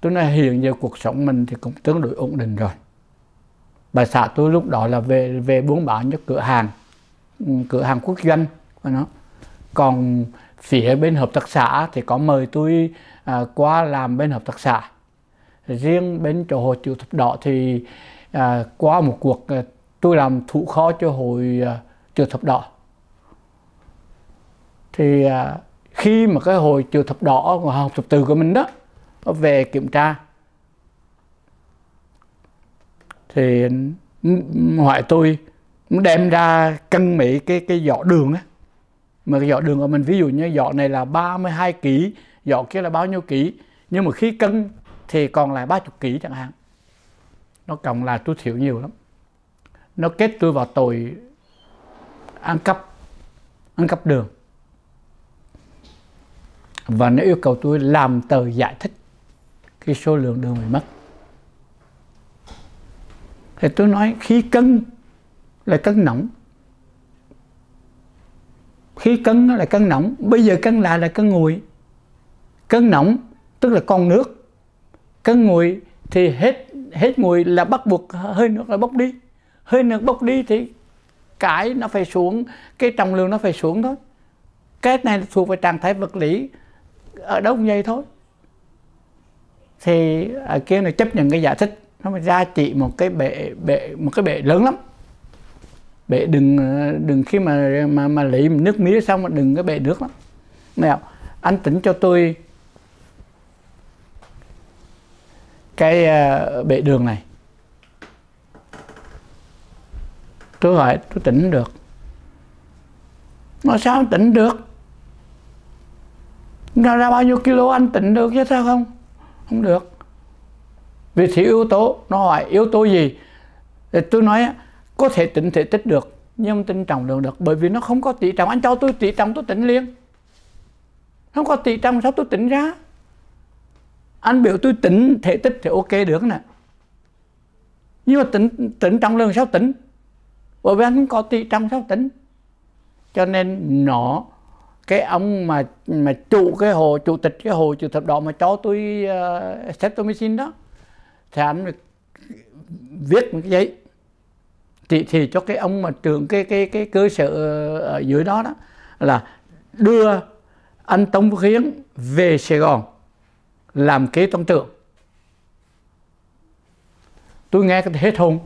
tôi nói hiện giờ cuộc sống mình thì cũng tương đối ổn định rồi bà xã tôi lúc đó là về về buôn bán cho cửa hàng ừ, cửa hàng quốc doanh của nó còn phía bên hợp tác xã thì có mời tôi à, qua làm bên hợp tác xã riêng bên chỗ hội chữ thập đỏ thì à, qua một cuộc à, tôi làm thủ kho cho hội à, chữ thập đỏ thì à, khi mà cái hội chữ thập đỏ của học tập từ của mình đó về kiểm tra thì hỏi tôi đem ra cân mỹ cái cái giỏ đường á mà cái giỏ đường của mình ví dụ như giỏ này là 32 kg giỏ kia là bao nhiêu kg nhưng mà khi cân thì còn lại 30 kg chẳng hạn nó cộng là tôi thiểu nhiều lắm nó kết tôi vào tội ăn cắp ăn cắp đường và nó yêu cầu tôi làm tờ giải thích cái số lượng đường bị mất thì tôi nói khí cân là cân nóng khí cân là cân nóng bây giờ cân lại là cân nguội cân nóng tức là con nước cân nguội thì hết hết nguội là bắt buộc hơi nước là bốc đi hơi nước bốc đi thì cái nó phải xuống cái trọng lượng nó phải xuống thôi cái này thuộc về trạng thái vật lý ở đâu cũng vậy thôi thì ở kia nó chấp nhận cái giả thích nó mới ra trị một cái bệ bệ một cái bệ lớn lắm bệ đừng à, đừng khi mà mà mà lấy nước mía xong mà đừng cái bệ nước lắm nào anh tính cho tôi cái à, bệ đường này tôi hỏi tôi tỉnh được mà sao anh tỉnh được nó ra bao nhiêu kilo anh tỉnh được chứ sao không không được vì thiếu yếu tố nó hỏi yếu tố gì thì tôi nói có thể tính thể tích được nhưng tính trọng lượng được bởi vì nó không có tỷ trọng anh cho tôi tỷ trọng tôi tính liền không có tỷ trọng sao tôi tính ra anh biểu tôi tính thể tích thì ok được nè nhưng mà tính tính trọng lượng sao tính bởi vì anh không có tỷ trọng sao tính cho nên nó cái ông mà mà chủ cái hồ chủ tịch cái hồ chủ thập đỏ mà cho tôi uh, ờ, cetomycin đó thì anh viết một cái giấy thì thì cho cái ông mà trưởng cái cái cái cơ sở ở dưới đó đó là đưa anh Tống Phước Hiến về Sài Gòn làm kế toán trưởng tôi nghe cái hết hồn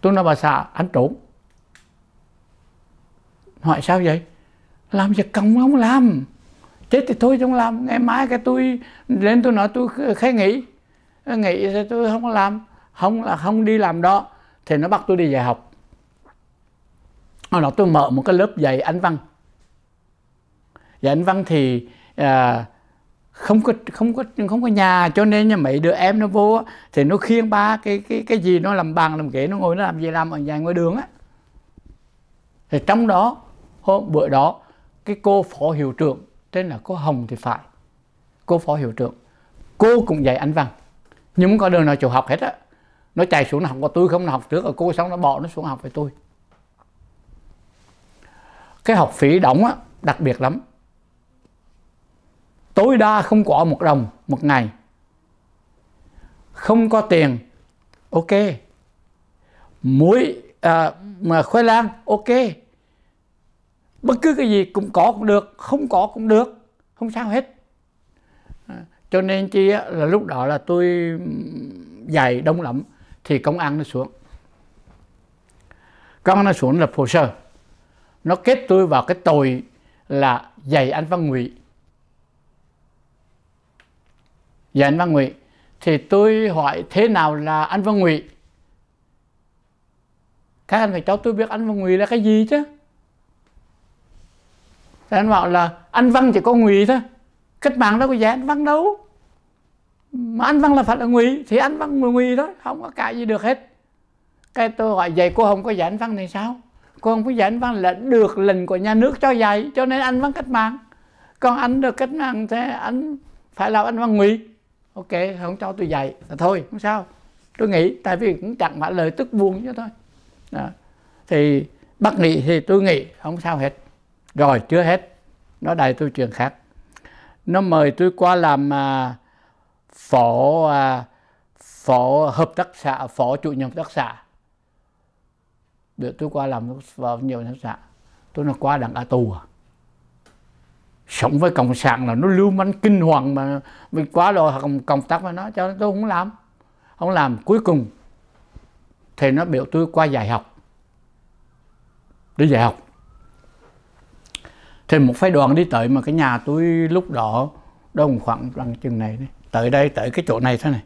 tôi nói bà xã anh trốn hỏi sao vậy làm việc công không làm chết thì thôi không làm ngày mai cái tôi lên tôi nói tôi khai nghỉ ờ, nghỉ thì tôi không làm không là không đi làm đó thì nó bắt tôi đi dạy học nó nói tôi mở một cái lớp dạy anh văn dạy anh văn thì à, không có không có không có nhà cho nên nhà mấy đứa em nó vô thì nó khiêng ba cái cái cái gì nó làm bàn làm ghế nó ngồi nó làm gì làm ở nhà ngoài đường á thì trong đó hôm bữa đó cái cô phó hiệu trưởng tên là cô Hồng thì phải cô phó hiệu trưởng cô cũng dạy anh văn nhưng không có đường nào chịu học hết á nó chạy xuống nó học của tôi không nó học trước ở cô xong nó bỏ nó xuống học với tôi cái học phí đóng á đặc biệt lắm tối đa không có một đồng một ngày không có tiền ok muối à, mà khoai lang ok bất cứ cái gì cũng có cũng được không có cũng được không sao hết à, cho nên chi á, là lúc đó là tôi dạy đông lắm thì công an nó xuống công an nó xuống lập hồ sơ nó kết tôi vào cái tội là dạy anh văn ngụy dạy anh văn ngụy thì tôi hỏi thế nào là anh văn ngụy các anh phải cho tôi biết anh văn ngụy là cái gì chứ thì anh bảo là anh văn chỉ có ngụy thôi cách mạng đâu có dạy anh văn đâu mà anh văn là phải là ngụy thì anh văn là ngụy thôi không có cãi gì được hết cái tôi hỏi vậy cô không có dạy anh văn thì sao cô không có dạy anh văn là được lệnh của nhà nước cho dạy cho nên anh văn cách mạng còn anh được cách mạng thì anh phải làm anh văn ngụy ok không cho tôi dạy là thôi không sao tôi nghĩ tại vì cũng chẳng phải lời tức buồn chứ thôi đó. thì bắt nghị thì tôi nghĩ không sao hết rồi chưa hết nó đầy tôi chuyện khác nó mời tôi qua làm à, phó à, phó hợp tác xã phó chủ nhiệm hợp tác xã được tôi qua làm vào nhiều hợp tác xã tôi nó qua đảng a tù à sống với cộng sản là nó lưu manh kinh hoàng mà mình quá rồi cộng cộng tác với nó cho nên tôi không làm không làm cuối cùng thì nó biểu tôi qua dạy học đi dạy học thì một phái đoàn đi tới mà cái nhà tôi lúc đó đâu khoảng bằng chừng này đấy. tới đây tới cái chỗ này thế này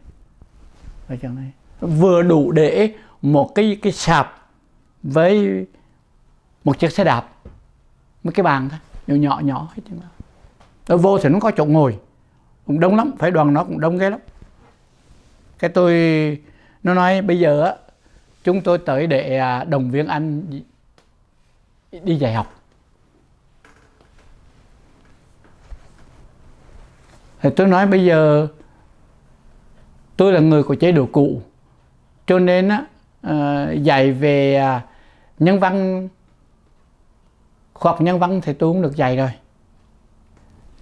ở chỗ này vừa đủ để một cái cái sạp với một chiếc xe đạp mấy cái bàn thôi nhỏ nhỏ nhỏ hết Tôi vô thì nó có chỗ ngồi cũng đông lắm phải đoàn nó cũng đông ghê lắm cái tôi nó nói bây giờ á chúng tôi tới để à, đồng viên anh đi dạy học thì tôi nói bây giờ tôi là người của chế độ cũ cho nên á ờ, dạy về à, nhân văn khoa học nhân văn thì tôi cũng được dạy rồi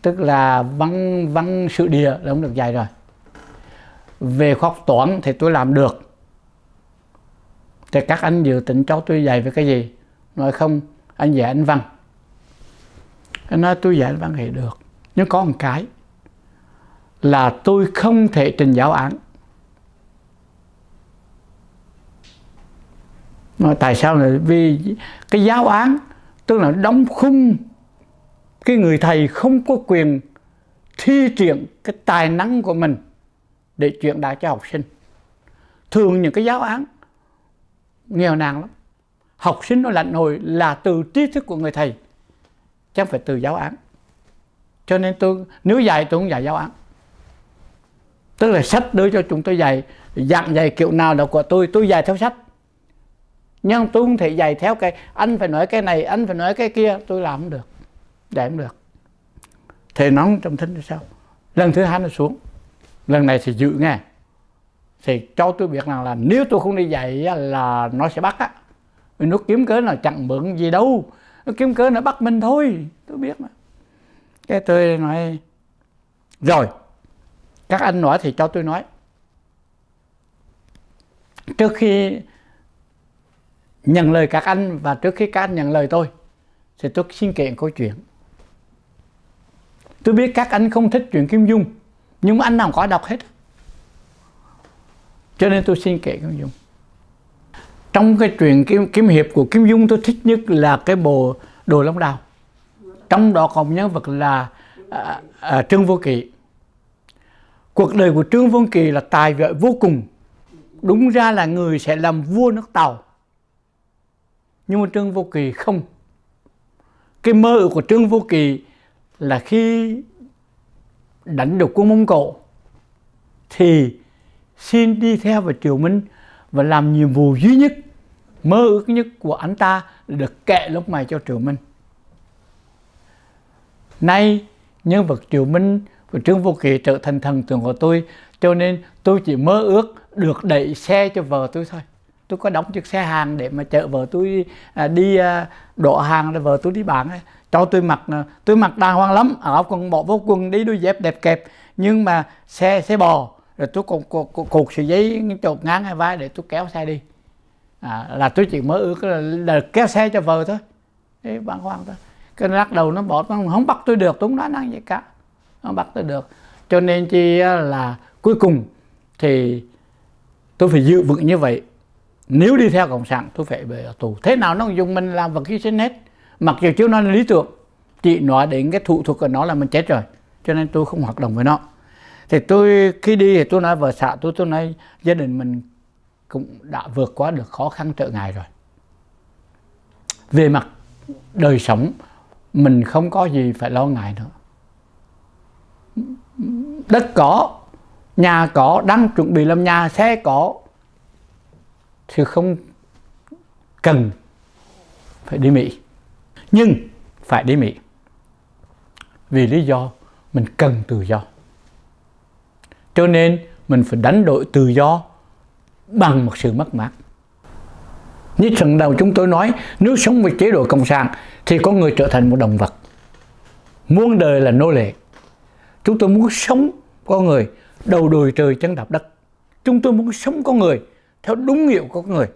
tức là văn văn sự địa là cũng được dạy rồi về khoa học toán thì tôi làm được thì các anh dự tính cháu tôi dạy về cái gì nói không anh dạy anh văn anh nói tôi dạy anh văn thì được nhưng có một cái là tôi không thể trình giáo án mà tại sao này vì cái giáo án tức là đóng khung cái người thầy không có quyền thi triển cái tài năng của mình để truyền đạt cho học sinh thường những cái giáo án nghèo nàn lắm học sinh nó lạnh hồi là từ trí thức của người thầy chứ không phải từ giáo án cho nên tôi nếu dạy tôi cũng dạy giáo án tức là sách đưa cho chúng tôi dạy dạng dạy kiểu nào là của tôi tôi dạy theo sách nhưng tôi không thể dạy theo cái anh phải nói cái này anh phải nói cái kia tôi làm không được dạy không được thầy nóng trong thính sao lần thứ hai nó xuống lần này thì giữ nghe thì cho tôi biết rằng là nếu tôi không đi dạy là nó sẽ bắt á nó kiếm cớ là chẳng mượn gì đâu nó kiếm cớ nó bắt mình thôi tôi biết mà cái tôi nói rồi các anh nói thì cho tôi nói trước khi nhận lời các anh và trước khi các anh nhận lời tôi thì tôi xin kể câu chuyện tôi biết các anh không thích chuyện kim dung nhưng mà anh nào có đọc hết cho nên tôi xin kể kim dung trong cái truyện Kim kiếm hiệp của kim dung tôi thích nhất là cái bộ đồ long đào trong đó có một nhân vật là à, à, trương vô kỵ Cuộc đời của Trương Vương Kỳ là tài vợ vô cùng. Đúng ra là người sẽ làm vua nước Tàu. Nhưng mà Trương Vô Kỳ không. Cái mơ của Trương Vô Kỳ là khi đánh được quân Mông Cổ thì xin đi theo vào Triều Minh và làm nhiệm vụ duy nhất, mơ ước nhất của anh ta là được kệ lúc mày cho Triều Minh. Nay, nhân vật Triều Minh của Trương Vô kỳ trở thành thần tượng của tôi cho nên tôi chỉ mơ ước được đẩy xe cho vợ tôi thôi tôi có đóng chiếc xe hàng để mà chở vợ tôi à, đi à, đổ hàng rồi vợ tôi đi bán cho tôi mặc à, tôi mặc đàng hoàng lắm áo quần bỏ vô quần đi đôi dép đẹp kẹp nhưng mà xe xe bò rồi tôi còn cột, sợi dây chột ngang hai vai để tôi kéo xe đi à, là tôi chỉ mơ ước là, là kéo xe cho vợ thôi Ê, bàng hoàng thôi cái lắc đầu nó bỏ nó không bắt tôi được tôi không nói năng gì cả nó bắt nó được cho nên chi là cuối cùng thì tôi phải giữ vững như vậy nếu đi theo cộng sản tôi phải về tù thế nào nó dùng mình làm vật hy sinh hết mặc dù chứ nói là lý tưởng chị nói đến cái thủ thuật của nó là mình chết rồi cho nên tôi không hoạt động với nó thì tôi khi đi thì tôi nói vợ xã tôi tôi nói gia đình mình cũng đã vượt qua được khó khăn trở ngại rồi về mặt đời sống mình không có gì phải lo ngại nữa đất có nhà có đang chuẩn bị làm nhà xe có thì không cần phải đi Mỹ nhưng phải đi Mỹ vì lý do mình cần tự do cho nên mình phải đánh đổi tự do bằng một sự mất mát như trận đầu chúng tôi nói nếu sống với chế độ cộng sản thì có người trở thành một động vật muôn đời là nô lệ Chúng tôi muốn sống con người đầu đồi trời chân đạp đất. Chúng tôi muốn sống con người theo đúng nghĩa của con người.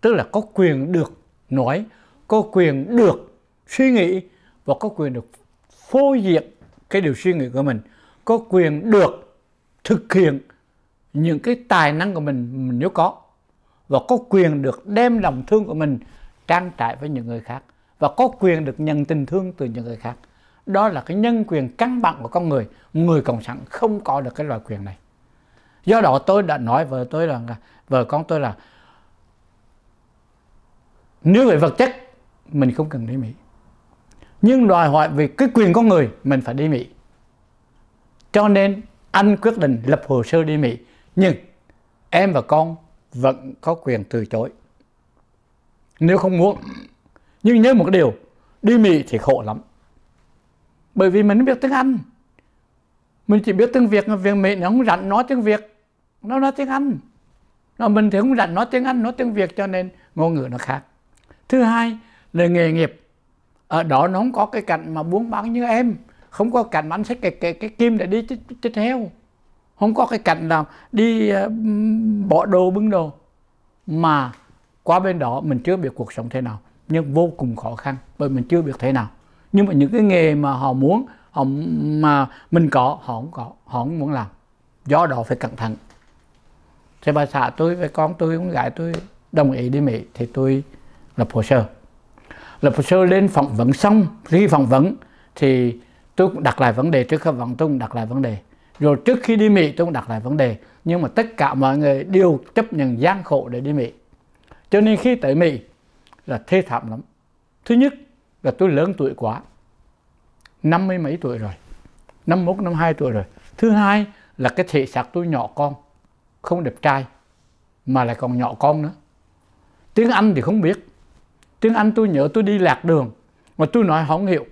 Tức là có quyền được nói, có quyền được suy nghĩ và có quyền được phô diện cái điều suy nghĩ của mình. Có quyền được thực hiện những cái tài năng của mình, mình nếu có và có quyền được đem lòng thương của mình trang trải với những người khác và có quyền được nhận tình thương từ những người khác đó là cái nhân quyền căn bản của con người người cộng sản không có được cái loại quyền này do đó tôi đã nói vợ tôi là vợ con tôi là nếu về vật chất mình không cần đi mỹ nhưng đòi hỏi về cái quyền con người mình phải đi mỹ cho nên anh quyết định lập hồ sơ đi mỹ nhưng em và con vẫn có quyền từ chối nếu không muốn nhưng nhớ một điều đi mỹ thì khổ lắm bởi vì mình biết tiếng Anh mình chỉ biết tiếng Việt mà việc mình nó không rảnh nói tiếng Việt nó nói tiếng Anh nó mình thì không rảnh nói tiếng Anh nói tiếng Việt cho nên ngôn ngữ nó khác thứ hai là nghề nghiệp ở đó nó không có cái cạnh mà buôn bán như em không có cạnh bán sách cái, cái, cái kim để đi tiếp chích heo không có cái cạnh nào đi ờ, bỏ đồ bưng đồ mà qua bên đó mình chưa biết cuộc sống thế nào nhưng vô cùng khó khăn bởi mình chưa biết thế nào nhưng mà những cái nghề mà họ muốn họ mà mình có họ không có họ không muốn làm do đó phải cẩn thận Thế bà xã tôi với con tôi con gái tôi đồng ý đi mỹ thì tôi lập hồ sơ lập hồ sơ lên phỏng vấn xong khi phỏng vấn thì tôi cũng đặt lại vấn đề trước khi phỏng tôi cũng đặt lại vấn đề rồi trước khi đi mỹ tôi cũng đặt lại vấn đề nhưng mà tất cả mọi người đều chấp nhận gian khổ để đi mỹ cho nên khi tới mỹ là thê thảm lắm thứ nhất là tôi lớn tuổi quá năm mươi mấy tuổi rồi năm mốt năm hai tuổi rồi thứ hai là cái thể xác tôi nhỏ con không đẹp trai mà lại còn nhỏ con nữa tiếng anh thì không biết tiếng anh tôi nhớ tôi đi lạc đường mà tôi nói họ không hiểu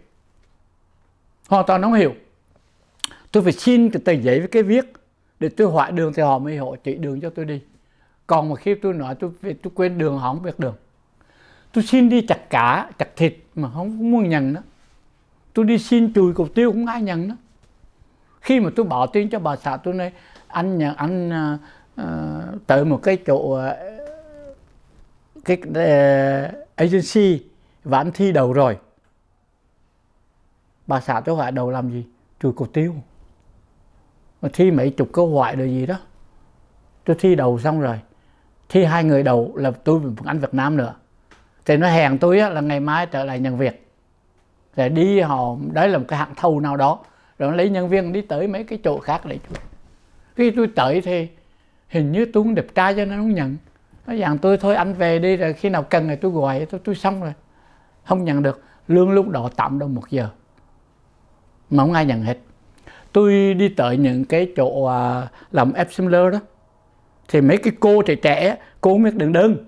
họ toàn không hiểu tôi phải xin cái tờ giấy với cái viết để tôi hỏi đường thì họ mới họ chỉ đường cho tôi đi còn mà khi tôi nói tôi tôi quên đường họ không biết đường tôi xin đi chặt cá chặt thịt mà không muốn nhận đó tôi đi xin chùi cục tiêu cũng ai nhận đó khi mà tôi bỏ tiền cho bà xã tôi này anh nhận anh uh, tới một cái chỗ uh, cái uh, agency và anh thi đầu rồi bà xã tôi hỏi đầu làm gì chùi cục tiêu mà thi mấy chục câu hỏi rồi gì đó tôi thi đầu xong rồi thi hai người đầu là tôi một anh Việt Nam nữa thì nó hẹn tôi là ngày mai trở lại nhận việc để đi họ đấy là một cái hạng thầu nào đó rồi lấy nhân viên đi tới mấy cái chỗ khác để chuột khi tôi tới thì hình như tôi cũng đẹp trai cho nên không nhận nó dặn tôi thôi anh về đi rồi khi nào cần thì tôi gọi tôi tôi xong rồi không nhận được lương lúc đó tạm đâu một giờ mà không ai nhận hết tôi đi tới những cái chỗ à, làm ép đó thì mấy cái cô trẻ trẻ cô không biết đường đơn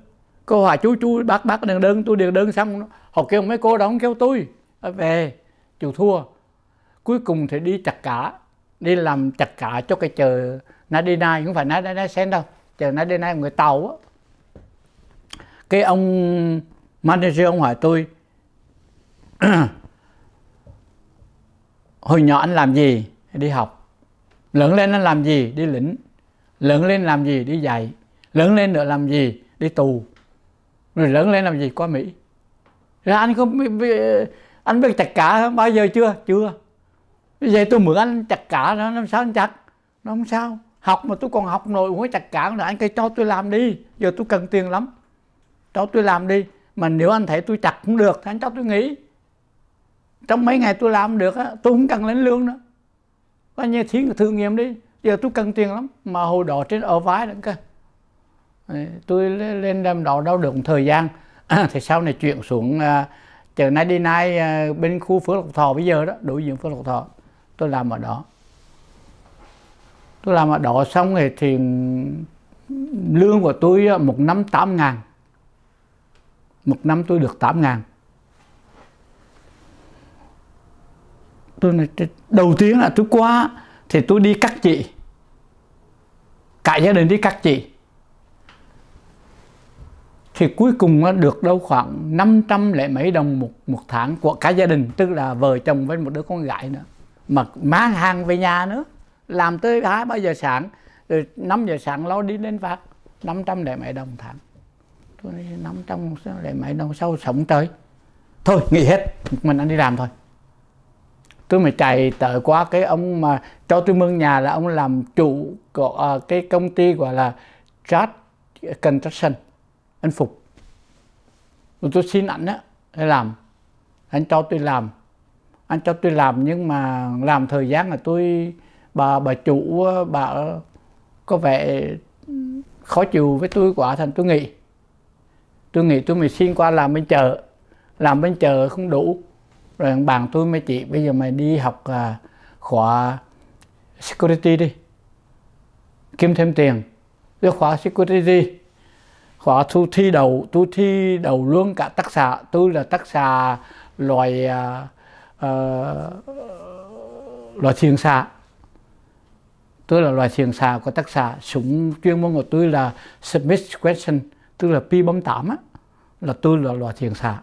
cô hỏi chú chú bác bác đèn đơn tôi đèn đơn xong họ kêu mấy cô đóng kêu tôi ờ, về chịu thua cuối cùng thì đi chặt cả đi làm chặt cả cho cái chờ đi nay không phải Nadinai sen đâu chờ chợ Nadinai người tàu á cái ông manager ông hỏi tôi hồi nhỏ anh làm gì đi học lớn lên anh làm gì đi lĩnh lớn lên làm gì đi dạy lớn lên nữa làm gì đi tù rồi lớn lên làm gì qua mỹ rồi anh không anh biết chặt cả không? bao giờ chưa chưa vậy tôi mượn anh chặt cả nó làm sao anh chặt nó không sao học mà tôi còn học nổi mới chặt cả là anh cứ cho tôi làm đi giờ tôi cần tiền lắm cho tôi làm đi mà nếu anh thấy tôi chặt cũng được thì anh cho tôi nghỉ trong mấy ngày tôi làm được á tôi không cần lãnh lương nữa coi như thí thử nghiệm đi giờ tôi cần tiền lắm mà hồi đó trên ở vái nữa cơ tôi lên làm đó đau được một thời gian thì sau này chuyển xuống à, chợ nay đi nay bên khu phước lộc thọ bây giờ đó đối diện phước lộc thọ tôi làm ở đó tôi làm ở đó xong rồi thì lương của tôi à, một năm tám ngàn một năm tôi được tám ngàn tôi nói, đầu tiên là tôi qua thì tôi đi cắt chị cả gia đình đi cắt chị thì cuối cùng nó được đâu khoảng 500 lẻ mấy đồng một một tháng của cả gia đình tức là vợ chồng với một đứa con gái nữa mà mang hàng về nhà nữa làm tới hai ba giờ sáng rồi năm giờ sáng lo đi lên vạc 500 lẻ mấy đồng tháng tôi nói 500 lẻ mấy đồng sau sống trời thôi nghỉ hết mình anh đi làm thôi tôi mới chạy tới qua cái ông mà cho tôi mượn nhà là ông làm chủ của à, cái công ty gọi là Trad Construction anh phục tôi xin ảnh á để làm anh cho tôi làm anh cho tôi làm nhưng mà làm thời gian là tôi bà bà chủ bà có vẻ khó chịu với tôi quá thành tôi nghỉ tôi nghĩ tôi mới xin qua làm bên chợ làm bên chợ không đủ rồi bạn tôi mới chị bây giờ mày đi học à, khóa security đi kiếm thêm tiền đưa khóa security khóa thu thi đầu tôi thi đầu luôn cả tác xã tôi là tác xã loài uh, à, à, loại thiền xạ tôi là loài thiền xạ của tác xã súng chuyên môn của tôi là Smith Question tức là pi bấm tám á là tôi là loài thiền xạ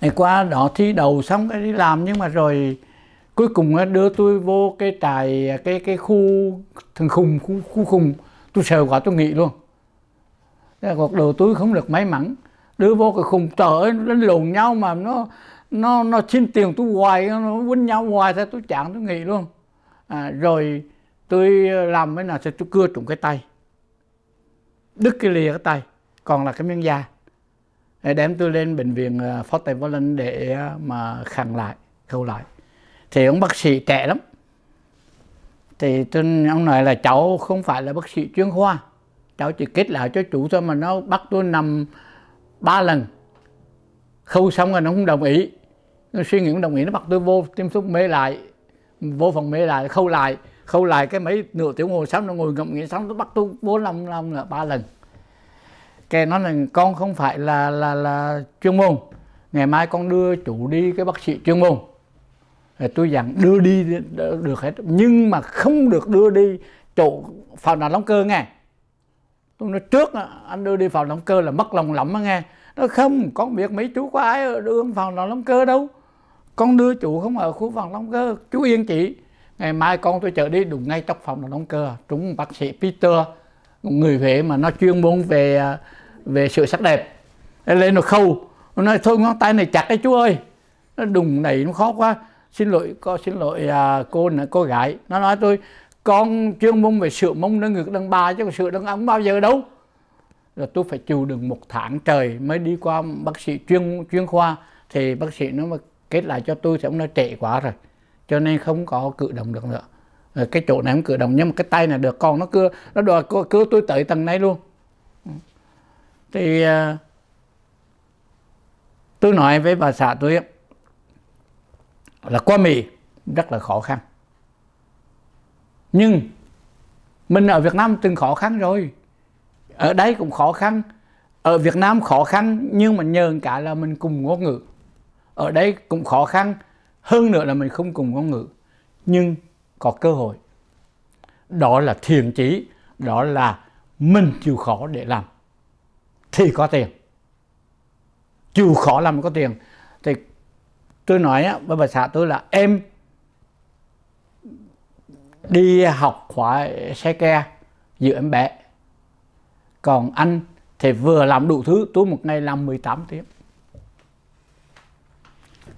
ngày qua đó thi đầu xong cái đi làm nhưng mà rồi cuối cùng đưa tôi vô cái trại cái cái khu thằng khùng khu, khu khùng tôi sợ quá tôi nghĩ luôn thế gọt đầu tôi không được may mắn đưa vô cái khùng trời đến lộn nhau mà nó nó nó xin tiền tôi hoài nó quýnh nhau hoài thế tôi chán tôi nghĩ luôn à, rồi tôi làm cái nào thì tôi cưa trúng cái tay đứt cái lìa cái tay còn là cái miếng da để đem tôi lên bệnh viện à, Forte Valen để à, mà khẳng lại khâu lại thì ông bác sĩ trẻ lắm thì tôi ông nói là cháu không phải là bác sĩ chuyên khoa cháu chỉ kết lại cho chủ thôi mà nó bắt tôi nằm ba lần khâu xong rồi nó không đồng ý nó suy nghĩ không đồng ý nó bắt tôi vô tiêm thuốc mê lại vô phòng mê lại khâu lại khâu lại cái mấy nửa tiếng hồ xong nó ngồi ngậm nghĩ xong nó bắt tôi vô năm năm là ba lần cái nó là con không phải là là là chuyên môn ngày mai con đưa chủ đi cái bác sĩ chuyên môn tôi dặn đưa đi được hết nhưng mà không được đưa đi chỗ phao nào đóng cơ nghe tôi nói trước anh đưa đi phao đóng cơ là mất lòng lắm nghe nó không con biết mấy chú có ai đưa vào nào đóng cơ đâu con đưa chủ không ở khu phòng đóng cơ chú yên chị ngày mai con tôi chở đi đúng ngay trong phòng là đóng cơ chúng bác sĩ Peter người Huế mà nó chuyên môn về về sự sắc đẹp lên nó khâu nó nói thôi ngón tay này chặt cái chú ơi nó đùng này nó khó quá xin lỗi có xin lỗi à, cô cô gái nó nói tôi con chuyên môn về sửa mông nó ngược đàn bà chứ còn sửa đàn ông bao giờ đâu rồi tôi phải chịu đựng một tháng trời mới đi qua bác sĩ chuyên chuyên khoa thì bác sĩ nó mà kết lại cho tôi thì ông nói trễ quá rồi cho nên không có cử động được nữa rồi cái chỗ này không cử động nhưng mà cái tay này được còn nó cưa nó đòi cưa, cưa tôi tới tầng này luôn thì à, tôi nói với bà xã tôi ấy, là qua mì rất là khó khăn nhưng mình ở Việt Nam từng khó khăn rồi ở đây cũng khó khăn ở Việt Nam khó khăn nhưng mà nhờ cả là mình cùng ngôn ngữ ở đây cũng khó khăn hơn nữa là mình không cùng ngôn ngữ nhưng có cơ hội đó là thiền trí đó là mình chịu khó để làm thì có tiền chịu khó làm có tiền thì tôi nói á, với bà xã tôi là em đi học khóa xe ke giữa em bé còn anh thì vừa làm đủ thứ tôi một ngày làm 18 tiếng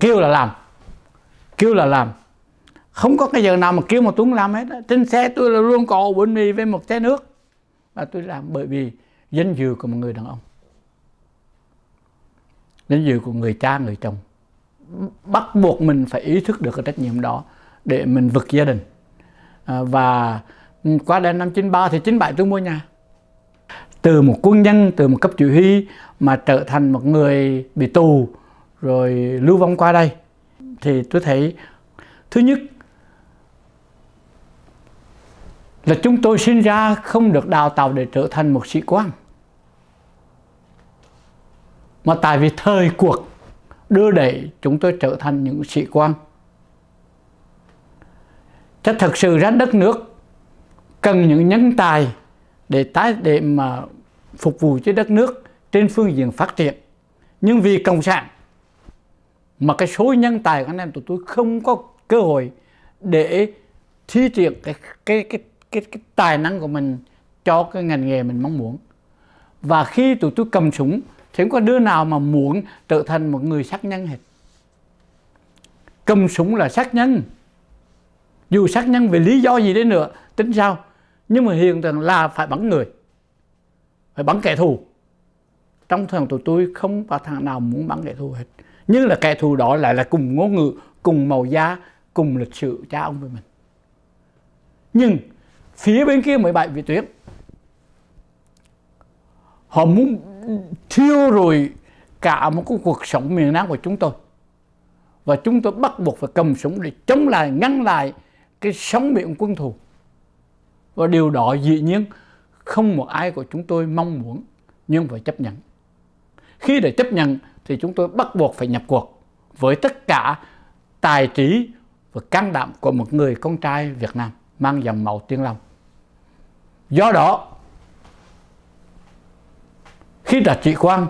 kêu là làm kêu là làm không có cái giờ nào mà kêu mà tôi làm hết trên xe tôi là luôn có bánh mì với một chai nước và tôi làm bởi vì danh dự của một người đàn ông danh dự của người cha người chồng bắt buộc mình phải ý thức được cái trách nhiệm đó để mình vực gia đình à, và qua đến năm 93 thì 97 tôi mua nhà từ một quân nhân từ một cấp chỉ huy mà trở thành một người bị tù rồi lưu vong qua đây thì tôi thấy thứ nhất là chúng tôi sinh ra không được đào tạo để trở thành một sĩ quan mà tại vì thời cuộc đưa đẩy chúng tôi trở thành những sĩ quan. Chắc thật sự ra đất nước cần những nhân tài để tái để mà phục vụ cho đất nước trên phương diện phát triển. Nhưng vì cộng sản mà cái số nhân tài của anh em tụi tôi không có cơ hội để thi triển cái cái cái cái, cái tài năng của mình cho cái ngành nghề mình mong muốn. Và khi tụi tôi cầm súng chẳng có đứa nào mà muốn trở thành một người sát nhân hết cầm súng là sát nhân dù sát nhân về lý do gì đấy nữa tính sao nhưng mà hiện rằng là phải bắn người phải bắn kẻ thù trong thằng tụi tôi không có thằng nào muốn bắn kẻ thù hết nhưng là kẻ thù đó lại là cùng ngôn ngữ cùng màu da cùng lịch sử cha ông với mình nhưng phía bên kia 17 vị tuyến họ muốn thiêu rụi cả một cái cuộc sống miền Nam của chúng tôi và chúng tôi bắt buộc phải cầm súng để chống lại ngăn lại cái sóng biển quân thù và điều đó dĩ nhiên không một ai của chúng tôi mong muốn nhưng phải chấp nhận khi để chấp nhận thì chúng tôi bắt buộc phải nhập cuộc với tất cả tài trí và can đảm của một người con trai Việt Nam mang dòng màu Tiên Long do đó khi đặt sĩ quan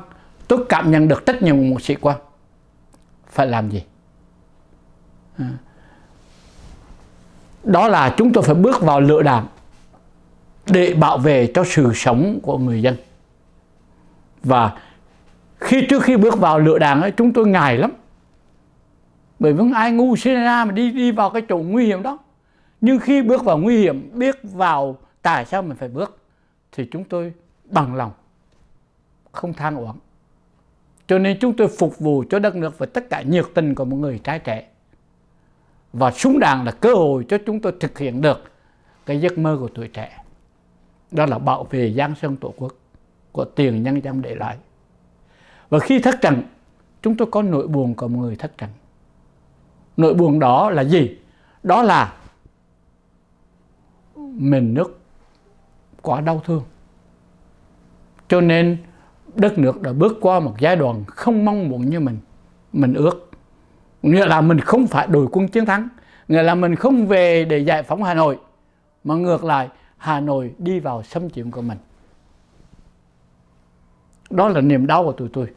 tôi cảm nhận được trách nhiệm của một sĩ quan phải làm gì à. đó là chúng tôi phải bước vào lựa đảng để bảo vệ cho sự sống của người dân và khi trước khi bước vào lựa đảng ấy, chúng tôi ngại lắm bởi vì ai ngu Sina mà đi đi vào cái chỗ nguy hiểm đó nhưng khi bước vào nguy hiểm biết vào tại sao mình phải bước thì chúng tôi bằng lòng không than uống cho nên chúng tôi phục vụ cho đất nước với tất cả nhiệt tình của một người trái trẻ và súng đạn là cơ hội cho chúng tôi thực hiện được cái giấc mơ của tuổi trẻ đó là bảo vệ giang sơn tổ quốc của tiền nhân dân để lại và khi thất trận chúng tôi có nỗi buồn của một người thất trận nỗi buồn đó là gì đó là mình nước quá đau thương cho nên đất nước đã bước qua một giai đoạn không mong muốn như mình mình ước nghĩa là mình không phải đổi quân chiến thắng nghĩa là mình không về để giải phóng hà nội mà ngược lại hà nội đi vào xâm chiếm của mình đó là niềm đau của tụi tôi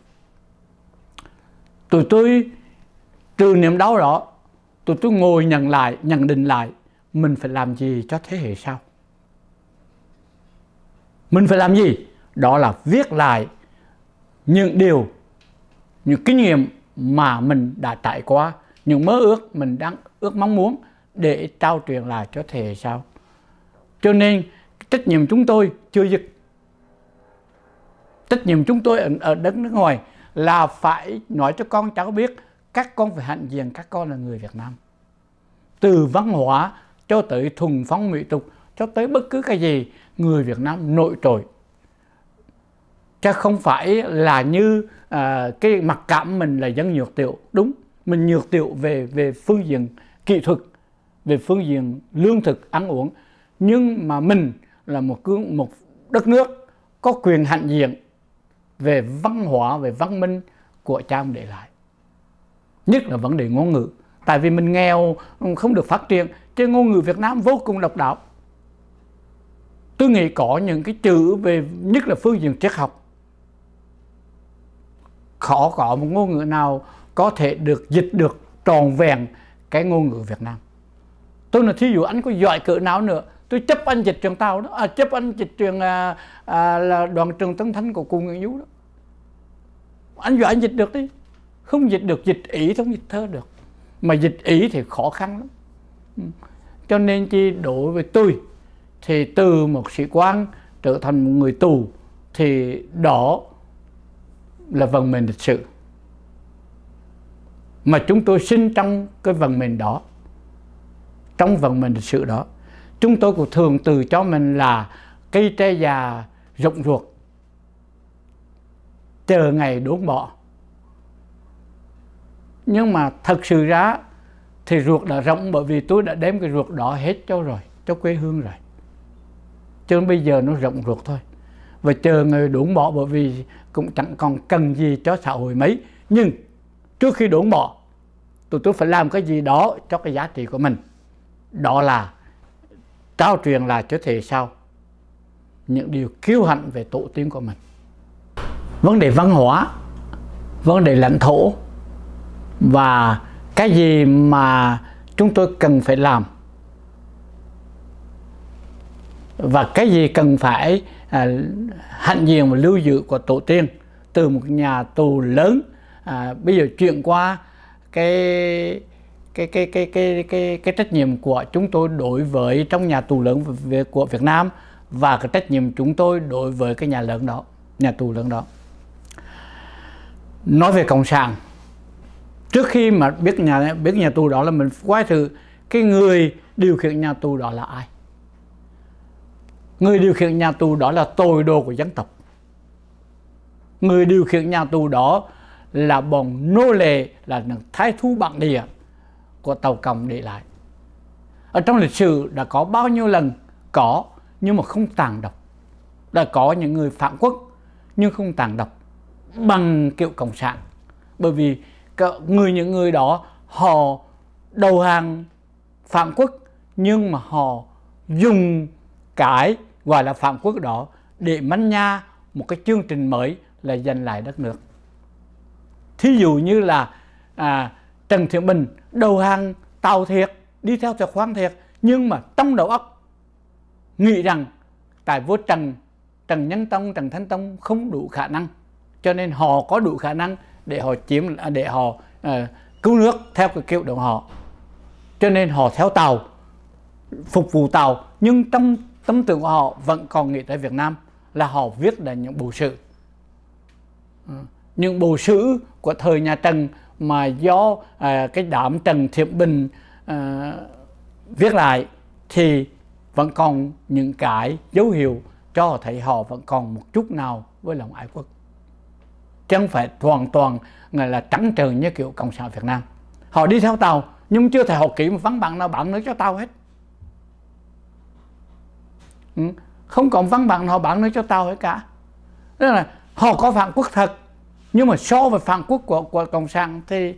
tụi tôi từ niềm đau đó tụi tôi ngồi nhận lại nhận định lại mình phải làm gì cho thế hệ sau mình phải làm gì đó là viết lại những điều những kinh nghiệm mà mình đã trải qua những mơ ước mình đang ước mong muốn để trao truyền lại cho thế hệ sau cho nên trách nhiệm chúng tôi chưa dứt trách nhiệm chúng tôi ở, ở đất nước ngoài là phải nói cho con cháu biết các con phải hạnh diện các con là người Việt Nam từ văn hóa cho tới thuần phong mỹ tục cho tới bất cứ cái gì người Việt Nam nội trội chứ không phải là như à, cái mặc cảm mình là dân nhược tiểu đúng mình nhược tiểu về về phương diện kỹ thuật về phương diện lương thực ăn uống nhưng mà mình là một cương một đất nước có quyền hạnh diện về văn hóa về văn minh của cha ông để lại nhất là vấn đề ngôn ngữ tại vì mình nghèo không được phát triển chứ ngôn ngữ Việt Nam vô cùng độc đáo tôi nghĩ có những cái chữ về nhất là phương diện triết học khó có một ngôn ngữ nào có thể được dịch được tròn vẹn cái ngôn ngữ Việt Nam. Tôi nói thí dụ anh có giỏi cỡ nào nữa, tôi chấp anh dịch trường tao đó, à, chấp anh dịch trường à, à, là đoàn trường Tân Thanh của Cụ Nguyễn Du đó. Anh giỏi anh dịch được đi, không dịch được dịch ý không dịch thơ được, mà dịch ý thì khó khăn lắm. Ừ. Cho nên chi đối với tôi thì từ một sĩ quan trở thành một người tù thì đó là vận mệnh lịch sử mà chúng tôi sinh trong cái vận mệnh đó trong vận mệnh lịch sử đó chúng tôi cũng thường từ cho mình là cây tre già rộng ruột chờ ngày đốn bỏ nhưng mà thật sự ra thì ruột đã rộng bởi vì tôi đã đem cái ruột đó hết cho rồi cho quê hương rồi cho nên bây giờ nó rộng ruột thôi và chờ người đốn bỏ bởi vì cũng chẳng còn cần gì cho xã hội mấy nhưng trước khi đổ bỏ tụi tôi phải làm cái gì đó cho cái giá trị của mình đó là trao truyền lại cho thế sau những điều kiêu hãnh về tổ tiên của mình vấn đề văn hóa vấn đề lãnh thổ và cái gì mà chúng tôi cần phải làm và cái gì cần phải à, hạnh diện và lưu giữ của tổ tiên từ một nhà tù lớn à, bây giờ chuyển qua cái cái cái cái cái cái cái trách nhiệm của chúng tôi đối với trong nhà tù lớn của Việt Nam và cái trách nhiệm chúng tôi đối với cái nhà lớn đó nhà tù lớn đó nói về cộng sản trước khi mà biết nhà biết nhà tù đó là mình quay thử cái người điều khiển nhà tù đó là ai người điều khiển nhà tù đó là tội đồ của dân tộc người điều khiển nhà tù đó là bọn nô lệ là những thái thú bản địa của tàu cộng để lại ở trong lịch sử đã có bao nhiêu lần có nhưng mà không tàn độc đã có những người phản quốc nhưng không tàn độc bằng kiểu cộng sản bởi vì người những người đó họ đầu hàng phản quốc nhưng mà họ dùng cái gọi là phạm quốc đó để manh nha một cái chương trình mới là giành lại đất nước thí dụ như là à, Trần Thiện Bình đầu hàng tàu thiệt đi theo thực khoáng thiệt nhưng mà trong đầu óc nghĩ rằng tại vua Trần Trần Nhân Tông Trần Thánh Tông không đủ khả năng cho nên họ có đủ khả năng để họ chiếm à, để họ à, cứu nước theo cái kiểu động họ cho nên họ theo tàu phục vụ tàu nhưng trong tâm tưởng của họ vẫn còn nghĩ tới Việt Nam là họ viết là những bộ sử ừ. những bộ sử của thời nhà Trần mà do à, cái đám Trần Thiệp Bình à, viết lại thì vẫn còn những cái dấu hiệu cho thấy họ vẫn còn một chút nào với lòng ái quốc chứ phải hoàn toàn là trắng trợn như kiểu cộng sản Việt Nam họ đi theo tàu nhưng chưa thể học kỹ một văn bản nào bản nữa cho tao hết Ừ. không còn văn bản họ bán nó cho tao hết cả tức là họ có phản quốc thật nhưng mà so với phản quốc của của cộng sản thì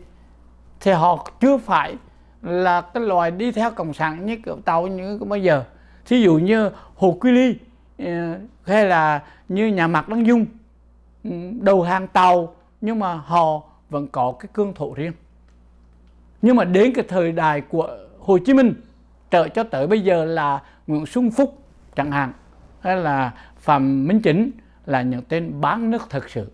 thì họ chưa phải là cái loài đi theo cộng sản như kiểu tàu như bây giờ thí dụ như hồ quy ly ừ, hay là như nhà mạc đăng dung ừ, đầu hàng tàu nhưng mà họ vẫn có cái cương thổ riêng nhưng mà đến cái thời đại của hồ chí minh trợ cho tới bây giờ là nguyễn xuân phúc chẳng hạn hay là phạm minh chính là những tên bán nước thực sự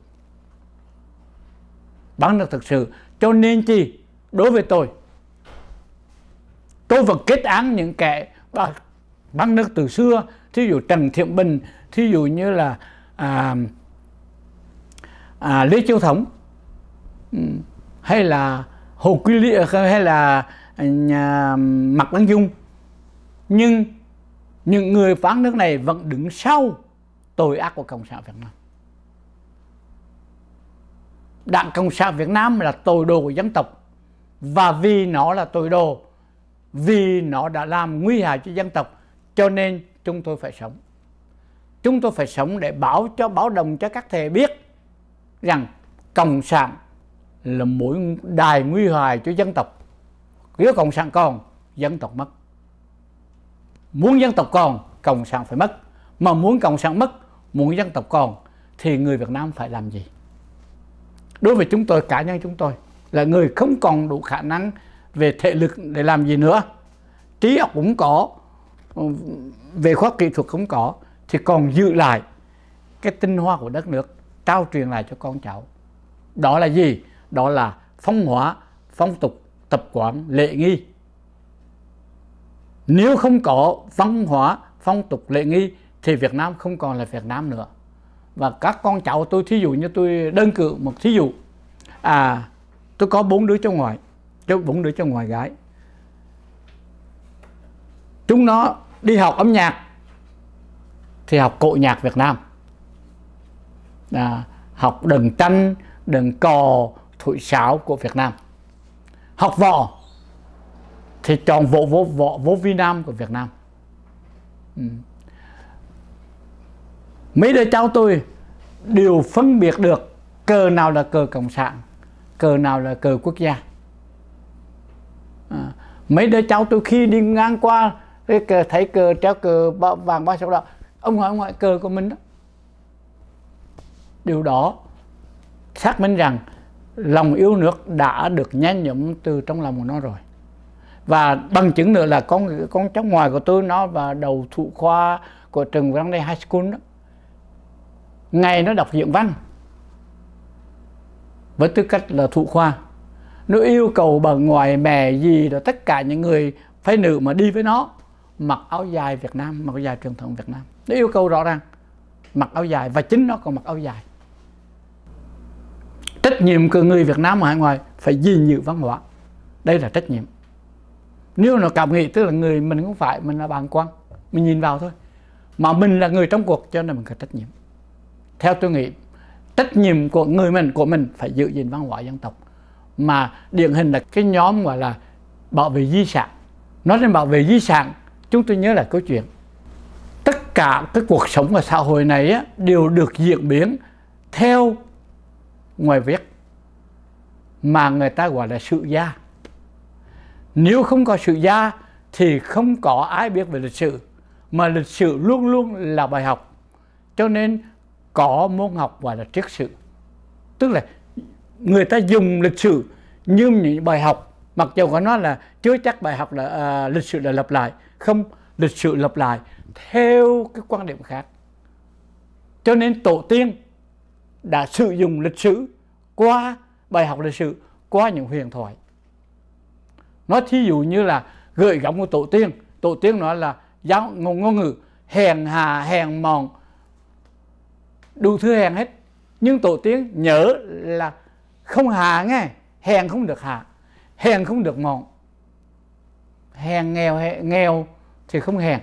bán nước thực sự cho nên chi đối với tôi tôi vẫn kết án những kẻ bán nước từ xưa thí dụ trần thiện bình thí dụ như là à, à, lý chiêu thống ừ, hay là hồ Quy lý hay là nhà, mạc Văn dung nhưng những người phán nước này vẫn đứng sau tội ác của Cộng sản Việt Nam. Đảng Cộng sản Việt Nam là tội đồ của dân tộc và vì nó là tội đồ, vì nó đã làm nguy hại cho dân tộc cho nên chúng tôi phải sống. Chúng tôi phải sống để bảo cho báo đồng cho các thầy biết rằng Cộng sản là mỗi đài nguy hại cho dân tộc. Nếu Cộng sản còn, dân tộc mất muốn dân tộc còn cộng sản phải mất mà muốn cộng sản mất muốn dân tộc còn thì người việt nam phải làm gì đối với chúng tôi cá nhân chúng tôi là người không còn đủ khả năng về thể lực để làm gì nữa trí học cũng có về khoa học kỹ thuật cũng có thì còn giữ lại cái tinh hoa của đất nước trao truyền lại cho con cháu đó là gì đó là phong hóa phong tục tập quán lệ nghi nếu không có văn hóa, phong tục lễ nghi thì Việt Nam không còn là Việt Nam nữa. Và các con cháu tôi thí dụ như tôi đơn cử một thí dụ. À tôi có bốn đứa cháu ngoại, cháu bốn đứa cháu ngoại gái. Chúng nó đi học âm nhạc thì học cổ nhạc Việt Nam. À, học đờn tranh, đờn cò, thổi sáo của Việt Nam. Học võ thì chọn vỗ vỗ vỗ vỗ vi nam của Việt Nam ừ. mấy đứa cháu tôi đều phân biệt được cờ nào là cờ cộng sản cờ nào là cờ quốc gia à, mấy đứa cháu tôi khi đi ngang qua cái cờ thấy cờ treo cờ vàng ba sáu đỏ ông ngoại ông ngoại cờ của mình đó điều đó xác minh rằng lòng yêu nước đã được nhen nhụm từ trong lòng của nó rồi và bằng chứng nữa là con con cháu ngoài của tôi nó và đầu thụ khoa của trường Văn đây High School đó. ngày nó đọc diễn văn với tư cách là thụ khoa nó yêu cầu bà ngoài mẹ gì đó tất cả những người phái nữ mà đi với nó mặc áo dài Việt Nam mặc áo dài truyền thống Việt Nam nó yêu cầu rõ ràng mặc áo dài và chính nó còn mặc áo dài trách nhiệm của người Việt Nam ở hải ngoại phải gìn giữ văn hóa đây là trách nhiệm nếu nó cảm nghĩ tức là người mình không phải mình là bàng quan mình nhìn vào thôi mà mình là người trong cuộc cho nên mình có trách nhiệm theo tôi nghĩ trách nhiệm của người mình của mình phải giữ gìn văn hóa dân tộc mà điển hình là cái nhóm gọi là bảo vệ di sản nói đến bảo vệ di sản chúng tôi nhớ là câu chuyện tất cả cái cuộc sống và xã hội này á, đều được diễn biến theo ngoài viết mà người ta gọi là sự gia nếu không có sự gia thì không có ai biết về lịch sử mà lịch sử luôn luôn là bài học. Cho nên có môn học gọi là triết sử. Tức là người ta dùng lịch sử như những bài học mặc dù có nói là chưa chắc bài học là à, lịch sử là lặp lại không lịch sử lặp lại theo cái quan điểm khác cho nên tổ tiên đã sử dụng lịch sử qua bài học lịch sử qua những huyền thoại nó thí dụ như là gợi gắm của tổ tiên tổ tiên nói là giáo ngôn, ngôn ngữ hèn hà hèn mòn đủ thứ hèn hết nhưng tổ tiên nhớ là không hà nghe hèn không được hà hèn không được mòn hèn nghèo hèn, nghèo thì không hèn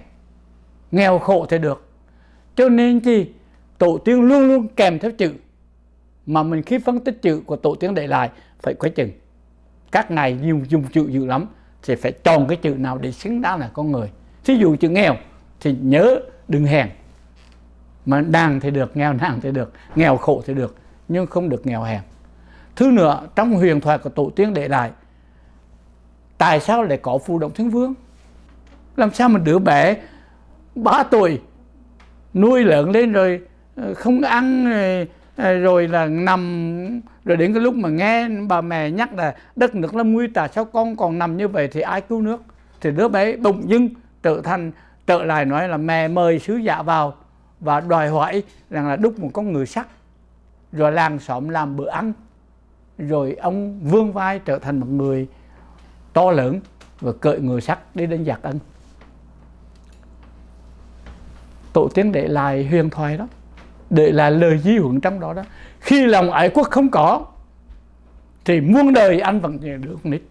nghèo khổ thì được cho nên thì tổ tiên luôn luôn kèm theo chữ mà mình khi phân tích chữ của tổ tiên để lại phải quay chừng các ngài dùng, dùng chữ dữ lắm thì phải chọn cái chữ nào để xứng đáng là con người thí dụ chữ nghèo thì nhớ đừng hèn mà đàng thì được nghèo nàng thì được nghèo khổ thì được nhưng không được nghèo hèn thứ nữa trong huyền thoại của tổ tiên để lại tại sao lại có phù động thiên vương làm sao mà đứa bé 3 tuổi nuôi lớn lên rồi ờ, không ăn À, rồi là nằm rồi đến cái lúc mà nghe bà mẹ nhắc là đất nước là nguy tả sao con còn nằm như vậy thì ai cứu nước thì đứa bé bỗng dưng trở thành trở lại nói là mẹ mời sứ giả vào và đòi hỏi rằng là đúc một con người sắt rồi làng xóm làm bữa ăn rồi ông vương vai trở thành một người to lớn và cợi người sắt đi đến giặc ân tổ tiên để lại huyền thoại đó để là lời di huấn trong đó đó khi lòng ái quốc không có thì muôn đời anh vẫn nhớ được nít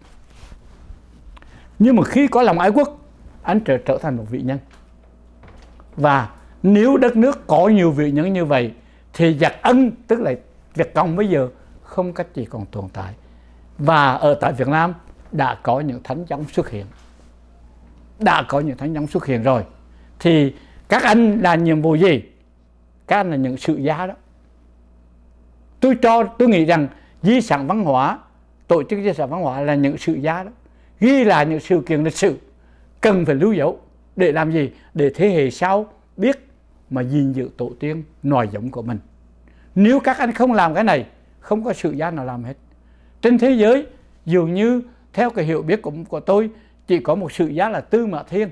nhưng mà khi có lòng ái quốc anh trở trở thành một vị nhân và nếu đất nước có nhiều vị nhân như vậy thì giặc ân tức là giặc công bây giờ không cách gì còn tồn tại và ở tại Việt Nam đã có những thánh giống xuất hiện đã có những thánh giống xuất hiện rồi thì các anh là nhiệm vụ gì các là những sự giá đó tôi cho tôi nghĩ rằng di sản văn hóa tổ chức di sản văn hóa là những sự giá đó ghi là những sự kiện lịch sử cần phải lưu dấu để làm gì để thế hệ sau biết mà gìn giữ tổ tiên nòi giống của mình nếu các anh không làm cái này không có sự giá nào làm hết trên thế giới dường như theo cái hiểu biết của, của tôi chỉ có một sự giá là tư mã thiên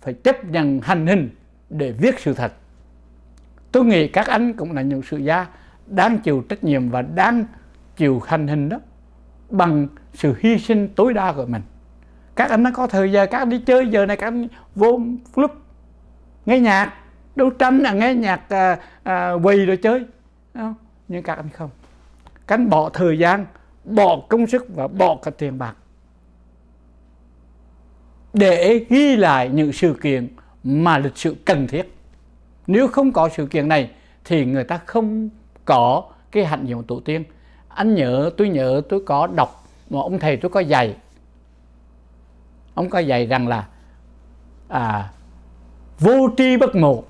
phải chấp nhận hành hình để viết sự thật tôi nghĩ các anh cũng là những sự gia đang chịu trách nhiệm và đang chịu hành hình đó bằng sự hy sinh tối đa của mình các anh nó có thời giờ các anh đi chơi giờ này các anh vô club nghe nhạc đấu tranh là nghe nhạc à, à, quỳ rồi chơi nhưng các anh không các anh bỏ thời gian bỏ công sức và bỏ cả tiền bạc để ghi lại những sự kiện mà lịch sử cần thiết nếu không có sự kiện này thì người ta không có cái hạnh dụng tổ tiên. Anh nhớ, tôi nhớ tôi có đọc mà ông thầy tôi có dạy. Ông có dạy rằng là à, vô tri bất mộ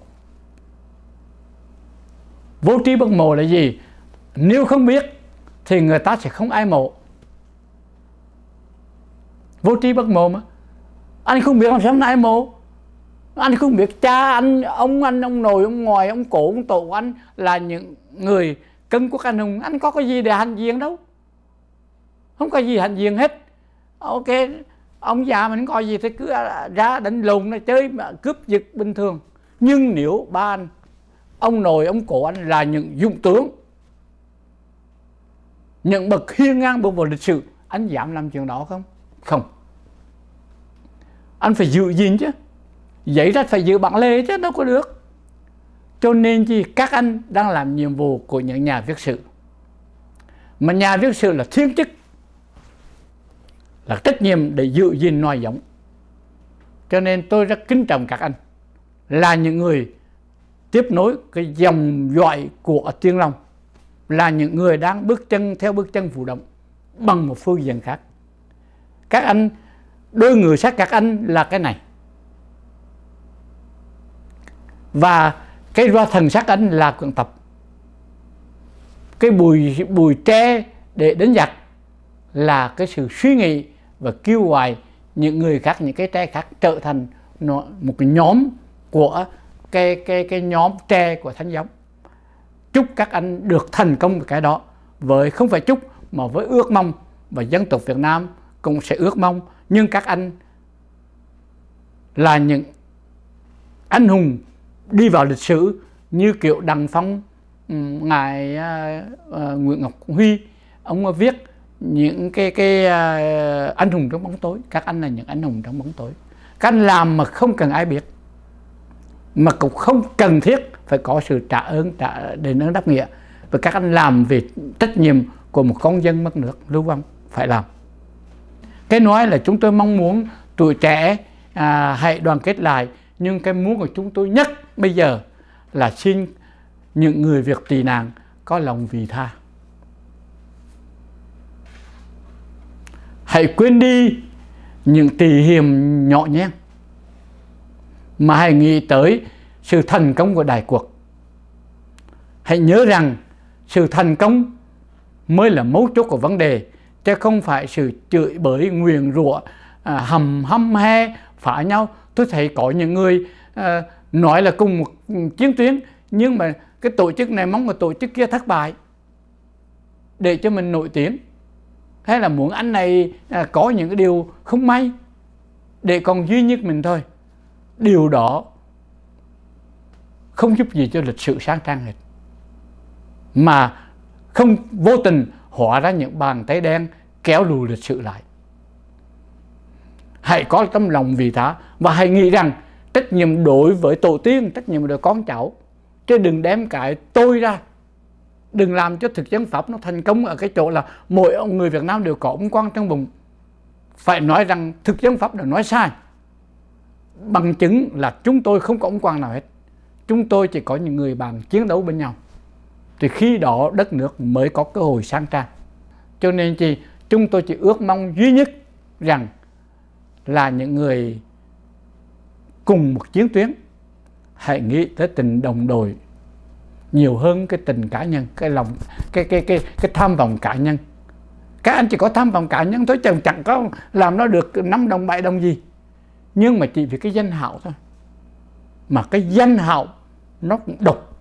Vô tri bất mộ là gì? Nếu không biết thì người ta sẽ không ai mộ. Vô tri bất mộ mà. Anh không biết làm sao ai mộ anh không biết cha anh ông anh ông nội ông ngoài ông cổ ông tổ anh là những người cân quốc anh hùng anh có cái gì để hành diện đâu không có gì hành diện hết ok ông già mình có gì thì cứ ra đánh lùng này chơi mà cướp giật bình thường nhưng nếu ba anh ông nội ông cổ anh là những dũng tướng những bậc hiên ngang bước vào lịch sử anh dám làm chuyện đó không không anh phải giữ gìn chứ vậy ta phải giữ bản lề chứ đâu có được cho nên gì các anh đang làm nhiệm vụ của những nhà viết sự mà nhà viết sự là thiên chức là trách nhiệm để giữ gìn nòi giống cho nên tôi rất kính trọng các anh là những người tiếp nối cái dòng dõi của Tiên Long là những người đang bước chân theo bước chân phụ động bằng một phương diện khác. Các anh, đôi người sát các anh là cái này và cái loa thần sắc anh là cần tập cái bùi bùi tre để đến giặc là cái sự suy nghĩ và kêu hoài những người khác những cái tre khác trở thành một cái nhóm của cái cái cái nhóm tre của thánh giống chúc các anh được thành công cái đó với không phải chúc mà với ước mong và dân tộc Việt Nam cũng sẽ ước mong nhưng các anh là những anh hùng đi vào lịch sử như kiểu đằng Phong ngài uh, uh, Nguyễn Ngọc Huy ông viết những cái cái uh, anh hùng trong bóng tối các anh là những anh hùng trong bóng tối các anh làm mà không cần ai biết mà cũng không cần thiết phải có sự trả ơn trả đền ơn đáp nghĩa và các anh làm vì trách nhiệm của một con dân mất nước lưu vong phải làm cái nói là chúng tôi mong muốn tuổi trẻ à, hãy đoàn kết lại nhưng cái muốn của chúng tôi nhất bây giờ là xin những người việc tị nạn có lòng vì tha hãy quên đi những tỳ hiềm nhỏ nhen mà hãy nghĩ tới sự thành công của đại cuộc hãy nhớ rằng sự thành công mới là mấu chốt của vấn đề chứ không phải sự chửi bới nguyền rủa à, hầm hâm he phá nhau tôi thấy có những người à, nói là cùng một chiến tuyến nhưng mà cái tổ chức này mong là tổ chức kia thất bại để cho mình nổi tiếng hay là muốn anh này à, có những cái điều không may để còn duy nhất mình thôi điều đó không giúp gì cho lịch sử sáng trang hết mà không vô tình hóa ra những bàn tay đen kéo lùi lịch sử lại hãy có tấm lòng vị tha và hãy nghĩ rằng trách nhiệm đối với tổ tiên trách nhiệm đối với con cháu chứ đừng đem cái tôi ra đừng làm cho thực dân pháp nó thành công ở cái chỗ là mỗi ông người việt nam đều có ông quan trong bụng phải nói rằng thực dân pháp đã nói sai bằng chứng là chúng tôi không có ông quan nào hết chúng tôi chỉ có những người bạn chiến đấu bên nhau thì khi đó đất nước mới có cơ hội sang trang cho nên thì chúng tôi chỉ ước mong duy nhất rằng là những người cùng một chiến tuyến hãy nghĩ tới tình đồng đội nhiều hơn cái tình cá nhân cái lòng cái cái cái cái tham vọng cá nhân các anh chỉ có tham vọng cá nhân thôi chẳng chẳng có làm nó được năm đồng bảy đồng gì nhưng mà chỉ vì cái danh hạo thôi mà cái danh hạo nó cũng độc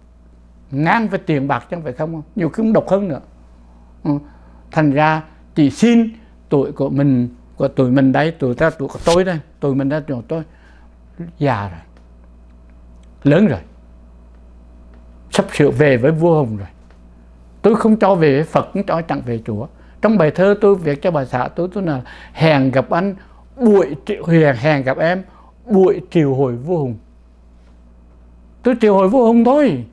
ngang với tiền bạc chẳng phải không nhiều khi cũng độc hơn nữa ừ. thành ra chỉ xin tuổi của mình của tuổi mình đây tuổi ta tuổi của tôi đây tuổi mình đây tụi tôi già rồi lớn rồi sắp sửa về với vua hùng rồi tôi không cho về với phật cũng cho chẳng về chúa trong bài thơ tôi viết cho bà xã tôi tôi là hèn gặp anh bụi triệu hèn hèn gặp em bụi triều hồi vua hùng tôi triều hồi vua hùng thôi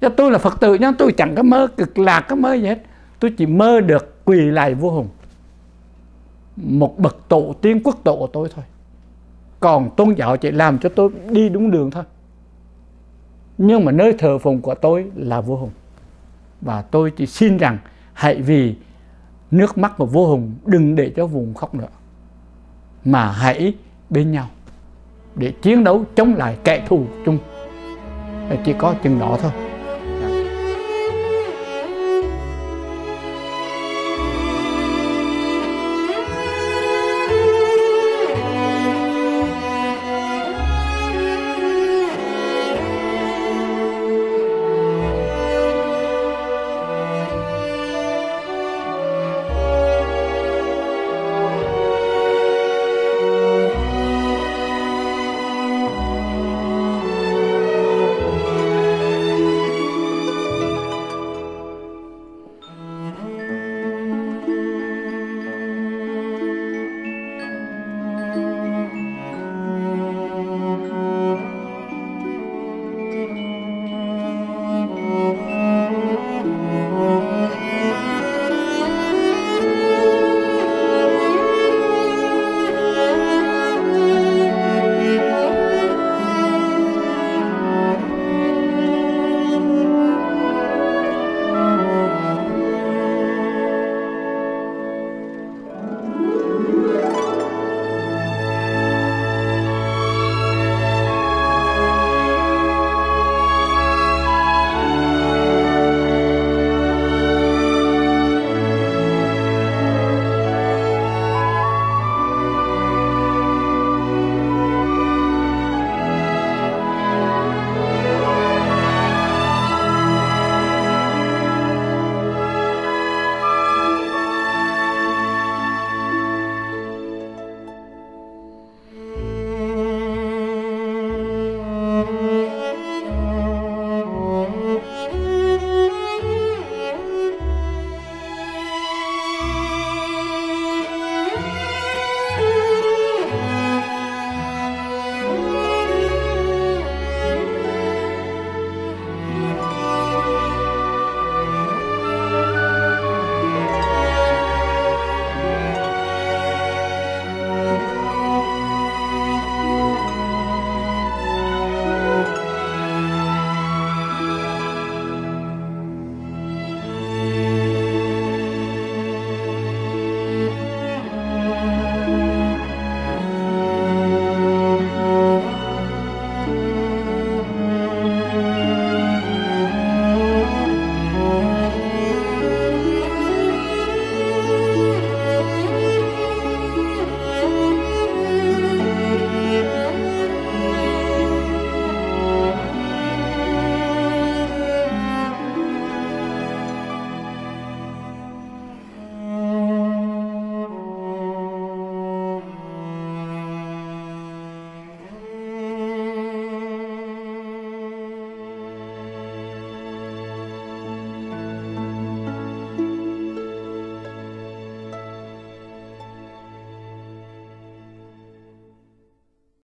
cho tôi là phật tử nhá tôi chẳng có mơ cực lạc có mơ gì hết tôi chỉ mơ được quỳ lại vua hùng một bậc tổ tiên quốc tổ của tôi thôi còn tôn giáo chỉ làm cho tôi đi đúng đường thôi nhưng mà nơi thờ phụng của tôi là vô hùng và tôi chỉ xin rằng hãy vì nước mắt của vô hùng đừng để cho vùng khóc nữa mà hãy bên nhau để chiến đấu chống lại kẻ thù chung chỉ có chừng đó thôi